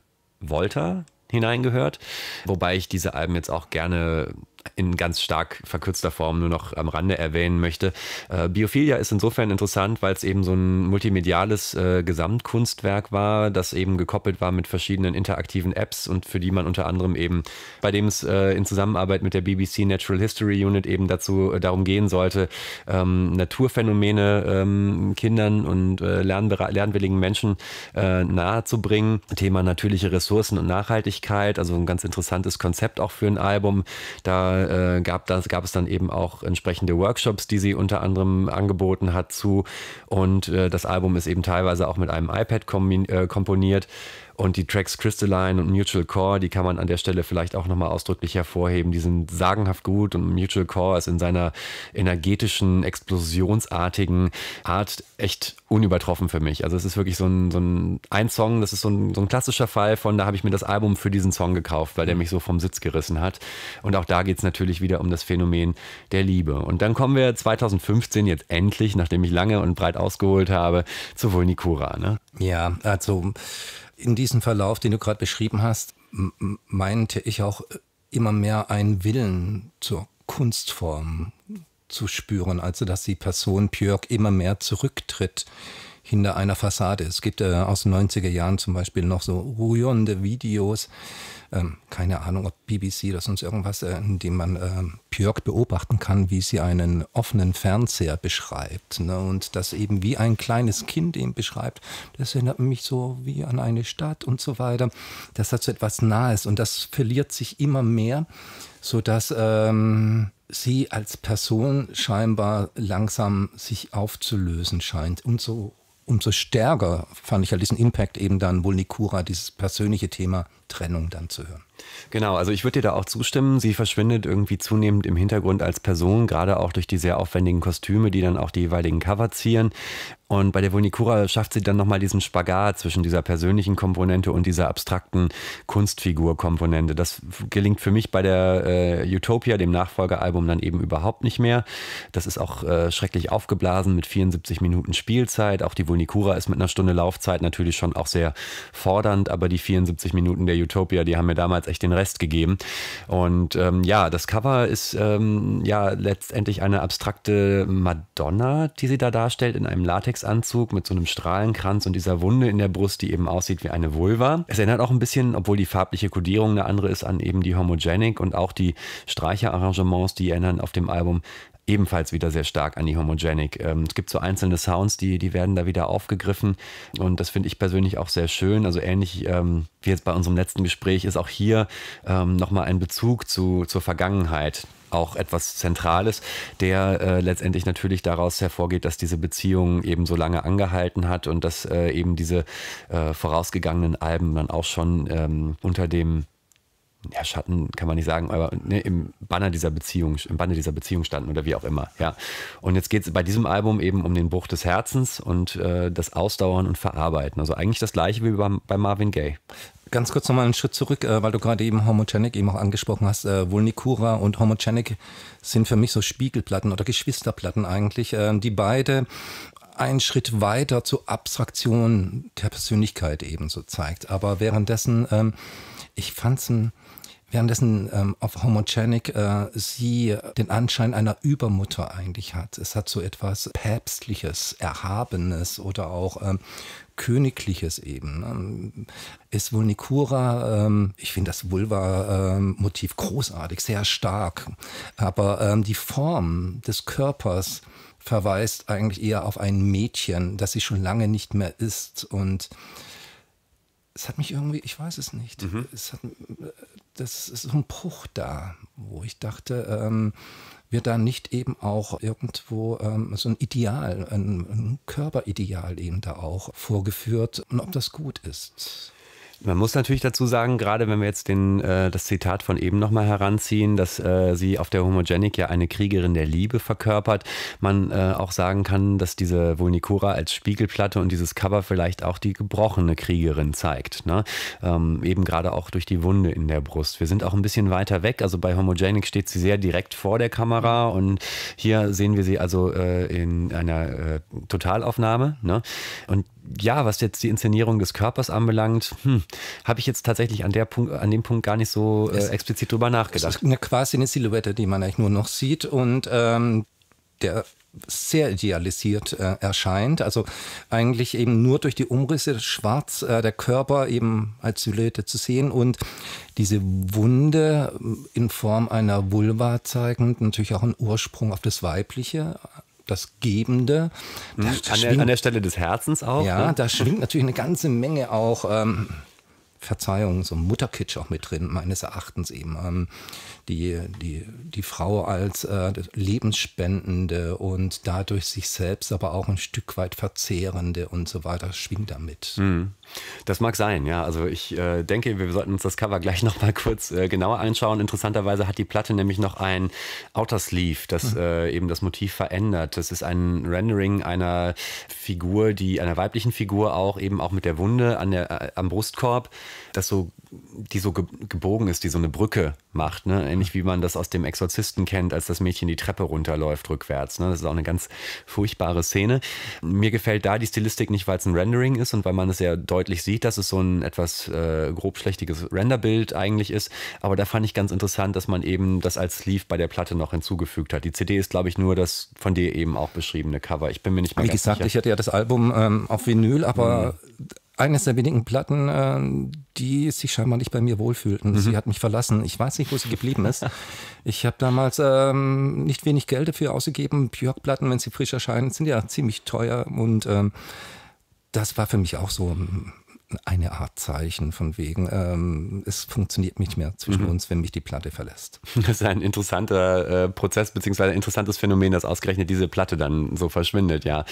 Volta, hineingehört. Wobei ich diese Alben jetzt auch gerne in ganz stark verkürzter Form nur noch am Rande erwähnen möchte. Äh, Biophilia ist insofern interessant, weil es eben so ein multimediales äh, Gesamtkunstwerk war, das eben gekoppelt war mit verschiedenen interaktiven Apps und für die man unter anderem eben, bei dem es äh, in Zusammenarbeit mit der BBC Natural History Unit eben dazu äh, darum gehen sollte, ähm, Naturphänomene ähm, Kindern und äh, lernwilligen Menschen äh, nahezubringen. Thema natürliche Ressourcen und Nachhaltigkeit, also ein ganz interessantes Konzept auch für ein Album. Da äh, gab, das, gab es dann eben auch entsprechende Workshops, die sie unter anderem angeboten hat zu. Und äh, das Album ist eben teilweise auch mit einem iPad äh, komponiert. Und die Tracks Crystalline und Mutual Core, die kann man an der Stelle vielleicht auch nochmal ausdrücklich hervorheben. Die sind sagenhaft gut und Mutual Core ist in seiner energetischen, explosionsartigen Art echt unübertroffen für mich. Also es ist wirklich so ein, so ein, ein Song, das ist so ein, so ein klassischer Fall von, da habe ich mir das Album für diesen Song gekauft, weil der mich so vom Sitz gerissen hat. Und auch da geht es natürlich wieder um das Phänomen der Liebe. Und dann kommen wir 2015 jetzt endlich, nachdem ich lange und breit ausgeholt habe, zu Vulnicura. Ne? Ja, also in diesem Verlauf, den du gerade beschrieben hast, meinte ich auch äh, immer mehr einen Willen zur Kunstform zu spüren, also dass die Person Björk immer mehr zurücktritt hinter einer Fassade. Es gibt äh, aus den 90er Jahren zum Beispiel noch so ruhende Videos ähm, keine Ahnung, ob BBC oder sonst irgendwas, äh, in dem man ähm, Björk beobachten kann, wie sie einen offenen Fernseher beschreibt. Ne? Und das eben wie ein kleines Kind ihn beschreibt. Das erinnert mich so wie an eine Stadt und so weiter. Das hat so etwas Nahes und das verliert sich immer mehr, sodass. Ähm, sie als Person scheinbar langsam sich aufzulösen scheint. Umso, umso stärker fand ich halt diesen Impact eben dann wohl Nikura, dieses persönliche Thema Trennung dann zu hören. Genau, also ich würde dir da auch zustimmen. Sie verschwindet irgendwie zunehmend im Hintergrund als Person, gerade auch durch die sehr aufwendigen Kostüme, die dann auch die jeweiligen Cover zieren. Und bei der Vulnikura schafft sie dann nochmal diesen Spagat zwischen dieser persönlichen Komponente und dieser abstrakten Kunstfigur-Komponente. Das gelingt für mich bei der äh, Utopia, dem Nachfolgealbum, dann eben überhaupt nicht mehr. Das ist auch äh, schrecklich aufgeblasen mit 74 Minuten Spielzeit. Auch die Vulnikura ist mit einer Stunde Laufzeit natürlich schon auch sehr fordernd, aber die 74 Minuten der Utopia, die haben mir damals echt den Rest gegeben. Und ähm, ja, das Cover ist ähm, ja letztendlich eine abstrakte Madonna, die sie da darstellt, in einem Latexanzug mit so einem Strahlenkranz und dieser Wunde in der Brust, die eben aussieht wie eine Vulva. Es erinnert auch ein bisschen, obwohl die farbliche Kodierung eine andere ist, an eben die Homogenic und auch die Streicherarrangements, die erinnern auf dem Album ebenfalls wieder sehr stark an die Homogenic. Ähm, es gibt so einzelne Sounds, die, die werden da wieder aufgegriffen und das finde ich persönlich auch sehr schön. Also ähnlich ähm, wie jetzt bei unserem letzten Gespräch ist auch hier ähm, nochmal ein Bezug zu, zur Vergangenheit auch etwas Zentrales, der äh, letztendlich natürlich daraus hervorgeht, dass diese Beziehung eben so lange angehalten hat und dass äh, eben diese äh, vorausgegangenen Alben dann auch schon ähm, unter dem ja, Schatten kann man nicht sagen, aber ne, im Banner dieser Beziehung, im Banner dieser Beziehung standen oder wie auch immer. Ja. Und jetzt geht es bei diesem Album eben um den Bruch des Herzens und äh, das Ausdauern und Verarbeiten. Also eigentlich das gleiche wie bei, bei Marvin Gaye. Ganz kurz nochmal einen Schritt zurück, äh, weil du gerade eben Homogenic eben auch angesprochen hast. Äh, Volnicura und Homogenic sind für mich so Spiegelplatten oder Geschwisterplatten eigentlich, äh, die beide einen Schritt weiter zur Abstraktion der Persönlichkeit eben so zeigt. Aber währenddessen, ähm, ich fand es ein Währenddessen ähm, auf Homogenic äh, sie den Anschein einer Übermutter eigentlich hat. Es hat so etwas Päpstliches, Erhabenes oder auch ähm, Königliches eben. Ne? Ist Vulnicura, ähm, ich finde das Vulva-Motiv ähm, großartig, sehr stark. Aber ähm, die Form des Körpers verweist eigentlich eher auf ein Mädchen, das sie schon lange nicht mehr ist. Und es hat mich irgendwie, ich weiß es nicht, mhm. es hat, äh, das ist so ein Bruch da, wo ich dachte, ähm, wir da nicht eben auch irgendwo ähm, so ein Ideal, ein, ein Körperideal eben da auch vorgeführt und ob das gut ist. Man muss natürlich dazu sagen, gerade wenn wir jetzt den, äh, das Zitat von eben nochmal heranziehen, dass äh, sie auf der Homogenic ja eine Kriegerin der Liebe verkörpert, man äh, auch sagen kann, dass diese Vulnikura als Spiegelplatte und dieses Cover vielleicht auch die gebrochene Kriegerin zeigt. Ne? Ähm, eben gerade auch durch die Wunde in der Brust. Wir sind auch ein bisschen weiter weg, also bei Homogenic steht sie sehr direkt vor der Kamera und hier sehen wir sie also äh, in einer äh, Totalaufnahme. Ne? Und ja, was jetzt die Inszenierung des Körpers anbelangt, hm, habe ich jetzt tatsächlich an, der Punkt, an dem Punkt gar nicht so äh, explizit drüber nachgedacht. Das ist eine, quasi eine Silhouette, die man eigentlich nur noch sieht und ähm, der sehr idealisiert äh, erscheint. Also eigentlich eben nur durch die Umrisse schwarz äh, der Körper eben als Silhouette zu sehen und diese Wunde ähm, in Form einer Vulva zeigend natürlich auch einen Ursprung auf das Weibliche das Gebende. Da hm, an, der, an, der, Stelle des Herzens auch. Ja, ne? da schwingt natürlich eine ganze Menge auch. Ähm, Verzeihung, so Mutterkitsch auch mit drin, meines Erachtens eben. Ähm, die, die, die Frau als äh, Lebensspendende und dadurch sich selbst aber auch ein Stück weit Verzehrende und so weiter schwingt damit. Mhm. Das mag sein, ja. Also ich äh, denke, wir sollten uns das Cover gleich nochmal kurz äh, genauer anschauen. Interessanterweise hat die Platte nämlich noch ein Outer Sleeve, das mhm. äh, eben das Motiv verändert. Das ist ein Rendering einer Figur, die einer weiblichen Figur auch eben auch mit der Wunde an der, äh, am Brustkorb das so, die so ge gebogen ist, die so eine Brücke macht. Ne? Ähnlich wie man das aus dem Exorzisten kennt, als das Mädchen die Treppe runterläuft rückwärts. Ne? Das ist auch eine ganz furchtbare Szene. Mir gefällt da die Stilistik nicht, weil es ein Rendering ist und weil man es sehr deutlich sieht, dass es so ein etwas äh, grobschlächtiges Renderbild eigentlich ist. Aber da fand ich ganz interessant, dass man eben das als Sleeve bei der Platte noch hinzugefügt hat. Die CD ist, glaube ich, nur das von dir eben auch beschriebene Cover. Ich bin mir nicht mehr Wie gesagt, sicher. ich hatte ja das Album ähm, auf Vinyl, aber mhm eines der wenigen Platten, äh, die sich scheinbar nicht bei mir wohlfühlten. Mhm. Sie hat mich verlassen. Ich weiß nicht, wo sie geblieben ist. ich habe damals ähm, nicht wenig Geld dafür ausgegeben. Björk-Platten, wenn sie frisch erscheinen, sind ja ziemlich teuer. Und ähm, das war für mich auch so ähm, eine Art Zeichen von wegen, ähm, es funktioniert nicht mehr zwischen mhm. uns, wenn mich die Platte verlässt. Das ist ein interessanter äh, Prozess, beziehungsweise ein interessantes Phänomen, dass ausgerechnet diese Platte dann so verschwindet, ja.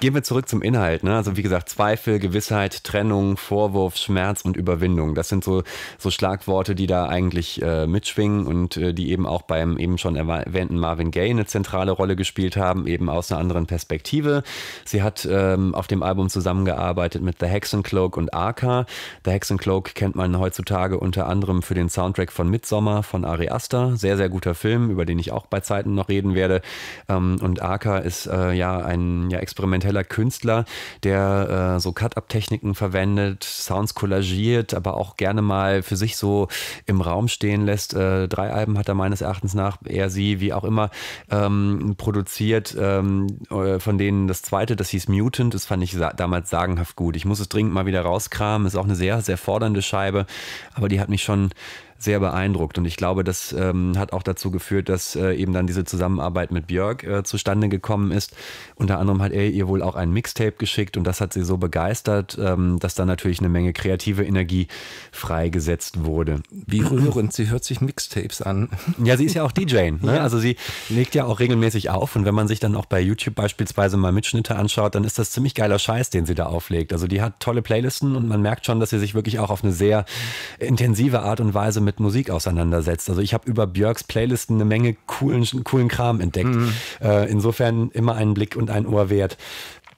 Gehen wir zurück zum Inhalt, ne? Also wie gesagt, Zweifel, Gewissheit, Trennung, Vorwurf, Schmerz und Überwindung. Das sind so, so Schlagworte, die da eigentlich äh, mitschwingen und äh, die eben auch beim eben schon erwähnten Marvin Gaye eine zentrale Rolle gespielt haben, eben aus einer anderen Perspektive. Sie hat ähm, auf dem Album zusammengearbeitet mit The Hexen Cloak und Arca. The Hex and Cloak kennt man heutzutage unter anderem für den Soundtrack von Midsommer von Ari Aster. Sehr, sehr guter Film, über den ich auch bei Zeiten noch reden werde. Ähm, und Arca ist äh, ja ein ja, experimenteller Künstler, der äh, so Cut-Up-Techniken verwendet, Sounds kollagiert, aber auch gerne mal für sich so im Raum stehen lässt. Äh, drei Alben hat er meines Erachtens nach, er, sie, wie auch immer, ähm, produziert, ähm, von denen das zweite, das hieß Mutant, das fand ich damals sagenhaft gut. Ich muss es dringend mal wieder raus rauskramen. Ist auch eine sehr, sehr fordernde Scheibe, aber die hat mich schon sehr beeindruckt. Und ich glaube, das ähm, hat auch dazu geführt, dass äh, eben dann diese Zusammenarbeit mit Björk äh, zustande gekommen ist. Unter anderem hat er ihr wohl auch ein Mixtape geschickt und das hat sie so begeistert, ähm, dass da natürlich eine Menge kreative Energie freigesetzt wurde. Wie rührend, sie hört sich Mixtapes an. Ja, sie ist ja auch DJ. Ne? Ja. Also sie legt ja auch regelmäßig auf und wenn man sich dann auch bei YouTube beispielsweise mal Mitschnitte anschaut, dann ist das ziemlich geiler Scheiß, den sie da auflegt. Also die hat tolle Playlisten und man merkt schon, dass sie sich wirklich auch auf eine sehr intensive Art und Weise mit mit Musik auseinandersetzt. Also ich habe über Björks Playlisten eine Menge coolen, coolen Kram entdeckt. Mhm. Äh, insofern immer einen Blick und ein Ohr wert.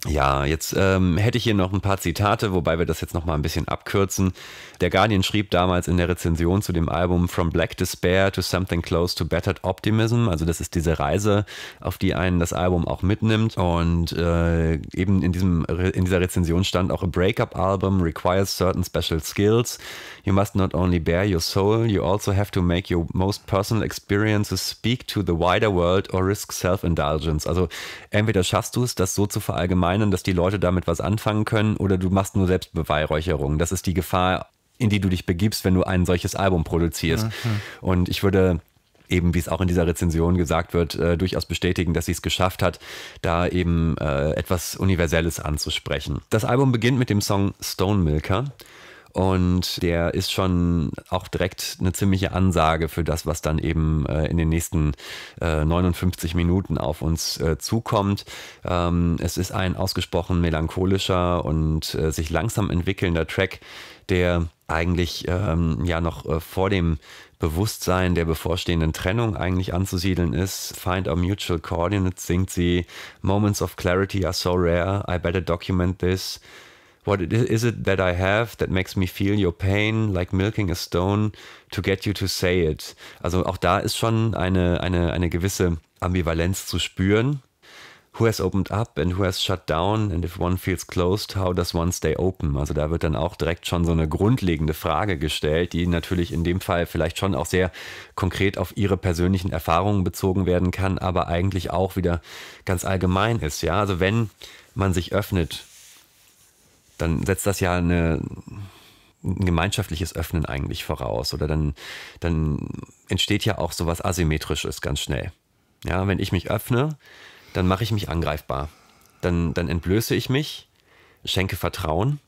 Ja, jetzt ähm, hätte ich hier noch ein paar Zitate, wobei wir das jetzt noch mal ein bisschen abkürzen. Der Guardian schrieb damals in der Rezension zu dem Album From Black Despair to Something Close to Battered Optimism, also das ist diese Reise, auf die einen das Album auch mitnimmt und äh, eben in, diesem, in dieser Rezension stand auch A Breakup Album requires certain special skills. You must not only bear your soul, you also have to make your most personal experiences speak to the wider world or risk self-indulgence. Also entweder schaffst du es, das so zu verallgemeinern, dass die Leute damit was anfangen können, oder du machst nur Selbstbeweihräucherung. Das ist die Gefahr, in die du dich begibst, wenn du ein solches Album produzierst. Mhm. Und ich würde eben, wie es auch in dieser Rezension gesagt wird, äh, durchaus bestätigen, dass sie es geschafft hat, da eben äh, etwas Universelles anzusprechen. Das Album beginnt mit dem Song Stone Milker. Und der ist schon auch direkt eine ziemliche Ansage für das, was dann eben äh, in den nächsten äh, 59 Minuten auf uns äh, zukommt. Ähm, es ist ein ausgesprochen melancholischer und äh, sich langsam entwickelnder Track, der eigentlich ähm, ja noch äh, vor dem Bewusstsein der bevorstehenden Trennung eigentlich anzusiedeln ist. Find our mutual coordinates singt sie. Moments of clarity are so rare. I better document this. What is it that I have that makes me feel your pain like milking a stone to get you to say it? Also auch da ist schon eine, eine, eine gewisse Ambivalenz zu spüren. Who has opened up and who has shut down and if one feels closed, how does one stay open? Also da wird dann auch direkt schon so eine grundlegende Frage gestellt, die natürlich in dem Fall vielleicht schon auch sehr konkret auf ihre persönlichen Erfahrungen bezogen werden kann, aber eigentlich auch wieder ganz allgemein ist. Ja, also wenn man sich öffnet, dann setzt das ja eine, ein gemeinschaftliches Öffnen eigentlich voraus oder dann, dann entsteht ja auch sowas Asymmetrisches ganz schnell. Ja, wenn ich mich öffne, dann mache ich mich angreifbar. Dann, dann entblöße ich mich, schenke Vertrauen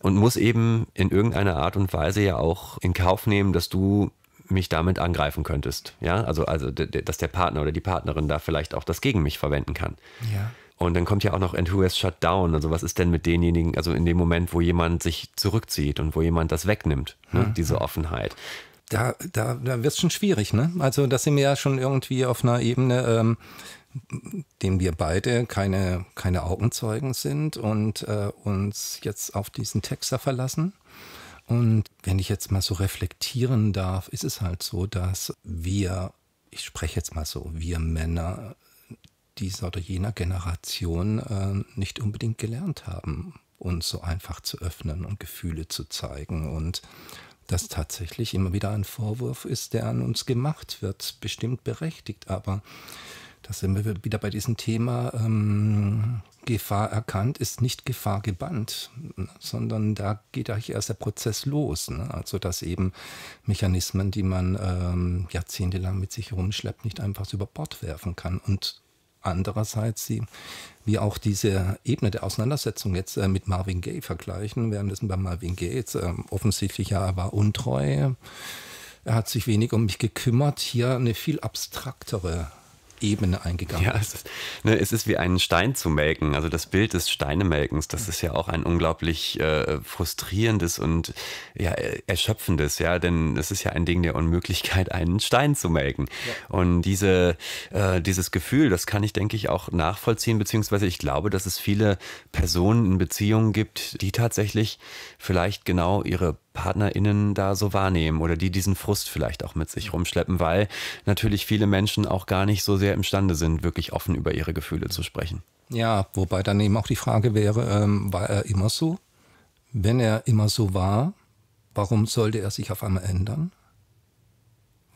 und muss eben in irgendeiner Art und Weise ja auch in Kauf nehmen, dass du mich damit angreifen könntest. Ja, also, also dass der Partner oder die Partnerin da vielleicht auch das gegen mich verwenden kann. Ja. Und dann kommt ja auch noch And Who has Shut Down. Also, was ist denn mit denjenigen, also in dem Moment, wo jemand sich zurückzieht und wo jemand das wegnimmt, ne? hm. diese Offenheit. Da, da, da wird es schon schwierig, ne? Also, das sind wir ja schon irgendwie auf einer Ebene. Ähm dem wir beide keine, keine Augenzeugen sind und äh, uns jetzt auf diesen Texter verlassen. Und wenn ich jetzt mal so reflektieren darf, ist es halt so, dass wir, ich spreche jetzt mal so, wir Männer dieser oder jener Generation äh, nicht unbedingt gelernt haben, uns so einfach zu öffnen und Gefühle zu zeigen. Und das tatsächlich immer wieder ein Vorwurf ist, der an uns gemacht wird, bestimmt berechtigt, aber da sind wir wieder bei diesem Thema, ähm, Gefahr erkannt ist nicht Gefahr gebannt, sondern da geht eigentlich erst der Prozess los. Ne? Also dass eben Mechanismen, die man ähm, jahrzehntelang mit sich rumschleppt, nicht einfach so über Bord werfen kann. Und andererseits, sie, wie auch diese Ebene der Auseinandersetzung jetzt äh, mit Marvin Gaye vergleichen, währenddessen bei Marvin Gaye jetzt äh, offensichtlich ja, er war untreu. Er hat sich wenig um mich gekümmert. Hier eine viel abstraktere Ebene eingegangen ja, es ist. Ne, es ist wie einen Stein zu melken. Also das Bild des Steinemelkens, das ist ja auch ein unglaublich äh, frustrierendes und ja, äh, erschöpfendes, ja, denn es ist ja ein Ding der Unmöglichkeit, einen Stein zu melken. Ja. Und diese, äh, dieses Gefühl, das kann ich, denke ich, auch nachvollziehen, beziehungsweise ich glaube, dass es viele Personen in Beziehungen gibt, die tatsächlich vielleicht genau ihre PartnerInnen da so wahrnehmen oder die diesen Frust vielleicht auch mit sich rumschleppen, weil natürlich viele Menschen auch gar nicht so sehr imstande sind, wirklich offen über ihre Gefühle zu sprechen. Ja, wobei dann eben auch die Frage wäre, ähm, war er immer so? Wenn er immer so war, warum sollte er sich auf einmal ändern?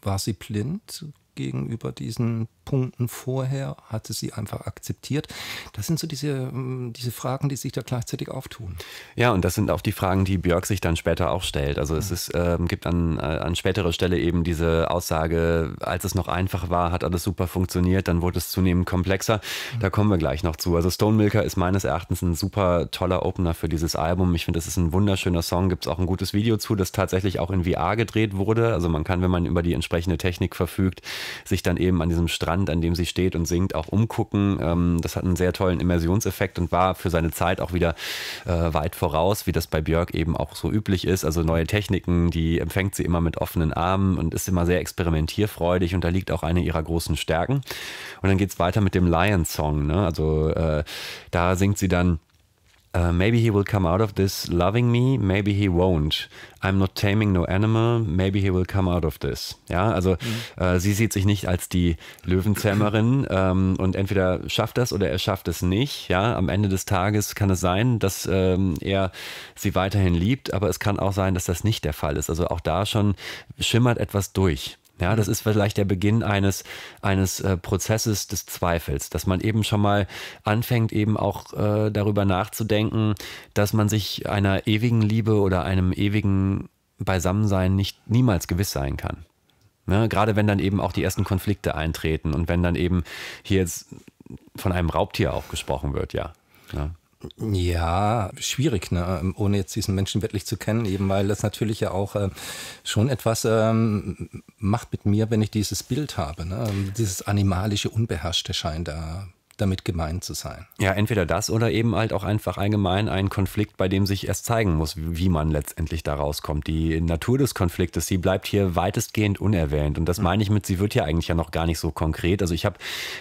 War sie blind? gegenüber diesen Punkten vorher? Hatte sie einfach akzeptiert? Das sind so diese, ähm, diese Fragen, die sich da gleichzeitig auftun. Ja, und das sind auch die Fragen, die Björk sich dann später auch stellt. Also es ist, äh, gibt an, äh, an späterer Stelle eben diese Aussage, als es noch einfach war, hat alles super funktioniert, dann wurde es zunehmend komplexer. Mhm. Da kommen wir gleich noch zu. Also Stone Milker ist meines Erachtens ein super toller Opener für dieses Album. Ich finde, es ist ein wunderschöner Song. Gibt es auch ein gutes Video zu, das tatsächlich auch in VR gedreht wurde. Also man kann, wenn man über die entsprechende Technik verfügt, sich dann eben an diesem Strand, an dem sie steht und singt, auch umgucken. Ähm, das hat einen sehr tollen Immersionseffekt und war für seine Zeit auch wieder äh, weit voraus, wie das bei Björk eben auch so üblich ist. Also neue Techniken, die empfängt sie immer mit offenen Armen und ist immer sehr experimentierfreudig und da liegt auch eine ihrer großen Stärken. Und dann geht es weiter mit dem Lion-Song. Ne? Also äh, da singt sie dann Uh, maybe he will come out of this loving me, maybe he won't. I'm not taming no animal, maybe he will come out of this. Ja, also mhm. äh, sie sieht sich nicht als die Löwenzähmerin ähm, und entweder schafft das oder er schafft es nicht. Ja, am Ende des Tages kann es sein, dass ähm, er sie weiterhin liebt, aber es kann auch sein, dass das nicht der Fall ist. Also auch da schon schimmert etwas durch. Ja, das ist vielleicht der Beginn eines, eines äh, Prozesses des Zweifels, dass man eben schon mal anfängt, eben auch äh, darüber nachzudenken, dass man sich einer ewigen Liebe oder einem ewigen Beisammensein nicht niemals gewiss sein kann. Ne? Gerade wenn dann eben auch die ersten Konflikte eintreten und wenn dann eben hier jetzt von einem Raubtier auch gesprochen wird, ja. ja. Ja, schwierig, ne? Ähm, ohne jetzt diesen Menschen wirklich zu kennen, eben weil das natürlich ja auch äh, schon etwas ähm, macht mit mir, wenn ich dieses Bild habe. Ne? Ähm, dieses animalische, unbeherrschte Schein da damit gemeint zu sein. Ja, entweder das oder eben halt auch einfach allgemein ein Konflikt, bei dem sich erst zeigen muss, wie man letztendlich da rauskommt. Die Natur des Konfliktes, sie bleibt hier weitestgehend unerwähnt. Und das hm. meine ich mit, sie wird ja eigentlich ja noch gar nicht so konkret. Also ich habe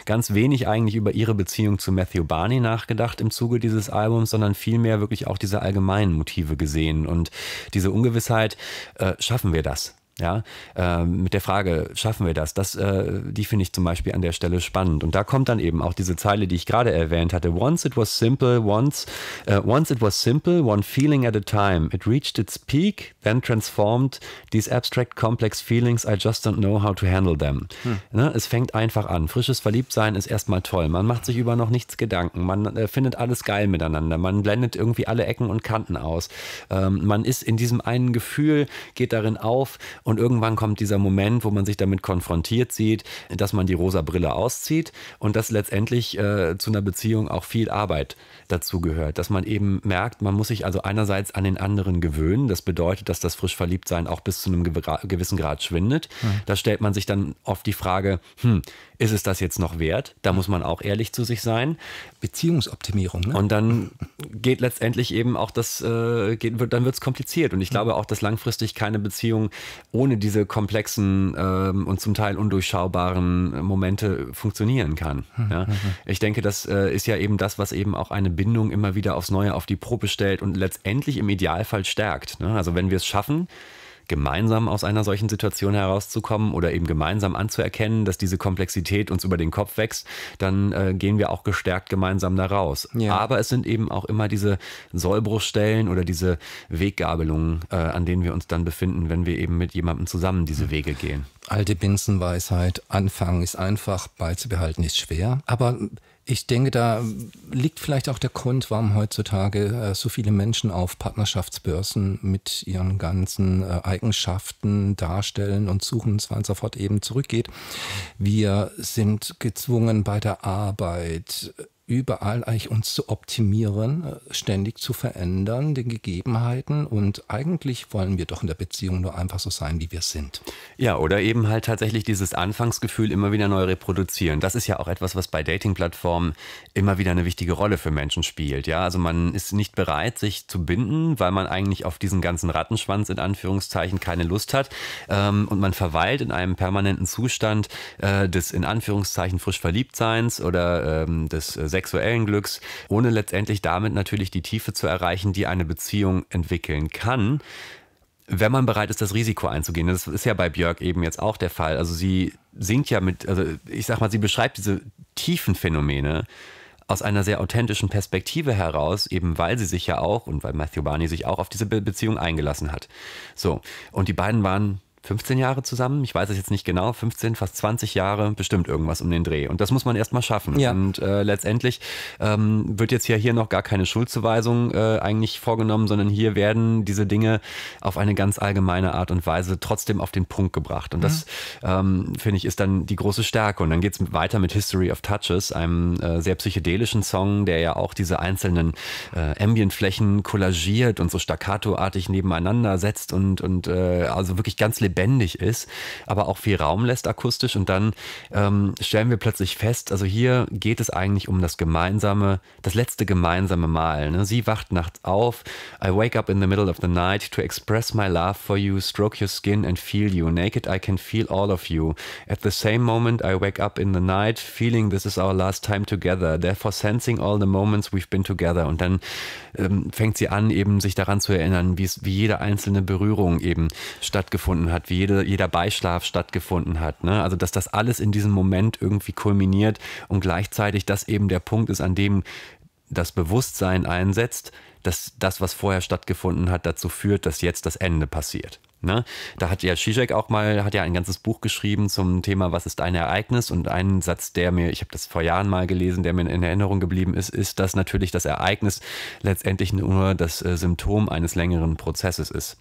ganz wenig eigentlich über ihre Beziehung zu Matthew Barney nachgedacht im Zuge dieses Albums, sondern vielmehr wirklich auch diese allgemeinen Motive gesehen. Und diese Ungewissheit, äh, schaffen wir das? Ja, äh, mit der Frage, schaffen wir das? das äh, die finde ich zum Beispiel an der Stelle spannend. Und da kommt dann eben auch diese Zeile, die ich gerade erwähnt hatte. Once it was simple, once, uh, once it was simple, one feeling at a time. It reached its peak, then transformed these abstract complex feelings, I just don't know how to handle them. Hm. Ne, es fängt einfach an. Frisches Verliebtsein ist erstmal toll. Man macht sich über noch nichts Gedanken. Man äh, findet alles geil miteinander. Man blendet irgendwie alle Ecken und Kanten aus. Ähm, man ist in diesem einen Gefühl, geht darin auf und irgendwann kommt dieser Moment, wo man sich damit konfrontiert sieht, dass man die rosa Brille auszieht und dass letztendlich äh, zu einer Beziehung auch viel Arbeit dazu gehört. Dass man eben merkt, man muss sich also einerseits an den anderen gewöhnen. Das bedeutet, dass dass das frisch verliebt sein auch bis zu einem gewissen Grad schwindet. Mhm. Da stellt man sich dann oft die Frage, hm, ist es das jetzt noch wert? Da muss man auch ehrlich zu sich sein. Beziehungsoptimierung. Ne? Und dann geht letztendlich eben auch das, äh, geht, wird, dann wird es kompliziert. Und ich glaube auch, dass langfristig keine Beziehung ohne diese komplexen ähm, und zum Teil undurchschaubaren Momente funktionieren kann. Hm, ja? Hm, hm. Ich denke, das äh, ist ja eben das, was eben auch eine Bindung immer wieder aufs Neue auf die Probe stellt und letztendlich im Idealfall stärkt. Ne? Also wenn wir es schaffen, gemeinsam aus einer solchen Situation herauszukommen oder eben gemeinsam anzuerkennen, dass diese Komplexität uns über den Kopf wächst, dann äh, gehen wir auch gestärkt gemeinsam da raus. Ja. Aber es sind eben auch immer diese Sollbruchstellen oder diese Weggabelungen, äh, an denen wir uns dann befinden, wenn wir eben mit jemandem zusammen diese hm. Wege gehen. Alte Binsenweisheit, Anfangen ist einfach, beizubehalten ist schwer. Aber ich denke, da liegt vielleicht auch der Grund, warum heutzutage äh, so viele Menschen auf Partnerschaftsbörsen mit ihren ganzen äh, Eigenschaften darstellen und suchen, und zwar und sofort eben zurückgeht. Wir sind gezwungen bei der Arbeit überall eigentlich uns zu optimieren, äh, ständig zu verändern, den Gegebenheiten und eigentlich wollen wir doch in der Beziehung nur einfach so sein, wie wir sind. Ja, oder eben halt tatsächlich dieses Anfangsgefühl immer wieder neu reproduzieren. Das ist ja auch etwas, was bei Dating-Plattformen immer wieder eine wichtige Rolle für Menschen spielt. Ja, also man ist nicht bereit, sich zu binden, weil man eigentlich auf diesen ganzen Rattenschwanz in Anführungszeichen keine Lust hat ähm, und man verweilt in einem permanenten Zustand äh, des in Anführungszeichen frisch Verliebtseins oder ähm, des äh, sexuellen Glücks, ohne letztendlich damit natürlich die Tiefe zu erreichen, die eine Beziehung entwickeln kann wenn man bereit ist, das Risiko einzugehen. Das ist ja bei Björk eben jetzt auch der Fall. Also sie singt ja mit, also ich sag mal, sie beschreibt diese tiefen Phänomene aus einer sehr authentischen Perspektive heraus, eben weil sie sich ja auch und weil Matthew Barney sich auch auf diese Beziehung eingelassen hat. So, und die beiden waren 15 Jahre zusammen. Ich weiß es jetzt nicht genau. 15, fast 20 Jahre, bestimmt irgendwas um den Dreh. Und das muss man erstmal schaffen. Ja. Und äh, letztendlich ähm, wird jetzt ja hier noch gar keine Schuldzuweisung äh, eigentlich vorgenommen, sondern hier werden diese Dinge auf eine ganz allgemeine Art und Weise trotzdem auf den Punkt gebracht. Und das, mhm. ähm, finde ich, ist dann die große Stärke. Und dann geht es weiter mit History of Touches, einem äh, sehr psychedelischen Song, der ja auch diese einzelnen äh, Ambientflächen kollagiert und so staccatoartig nebeneinander setzt und, und äh, also wirklich ganz lebendig lebendig ist, aber auch viel Raum lässt akustisch. Und dann ähm, stellen wir plötzlich fest, also hier geht es eigentlich um das gemeinsame, das letzte gemeinsame Mal. Ne? Sie wacht nachts auf. I wake up in the middle of the night to express my love for you, stroke your skin and feel you. Naked I can feel all of you. At the same moment I wake up in the night feeling this is our last time together. Therefore sensing all the moments we've been together. Und dann ähm, fängt sie an, eben sich daran zu erinnern, wie jede einzelne Berührung eben stattgefunden hat, hat, wie jede, jeder Beischlaf stattgefunden hat. Ne? Also, dass das alles in diesem Moment irgendwie kulminiert und gleichzeitig das eben der Punkt ist, an dem das Bewusstsein einsetzt, dass das, was vorher stattgefunden hat, dazu führt, dass jetzt das Ende passiert. Ne? Da hat ja Zizek auch mal, hat ja ein ganzes Buch geschrieben zum Thema, was ist ein Ereignis? Und ein Satz, der mir, ich habe das vor Jahren mal gelesen, der mir in Erinnerung geblieben ist, ist, dass natürlich das Ereignis letztendlich nur das äh, Symptom eines längeren Prozesses ist.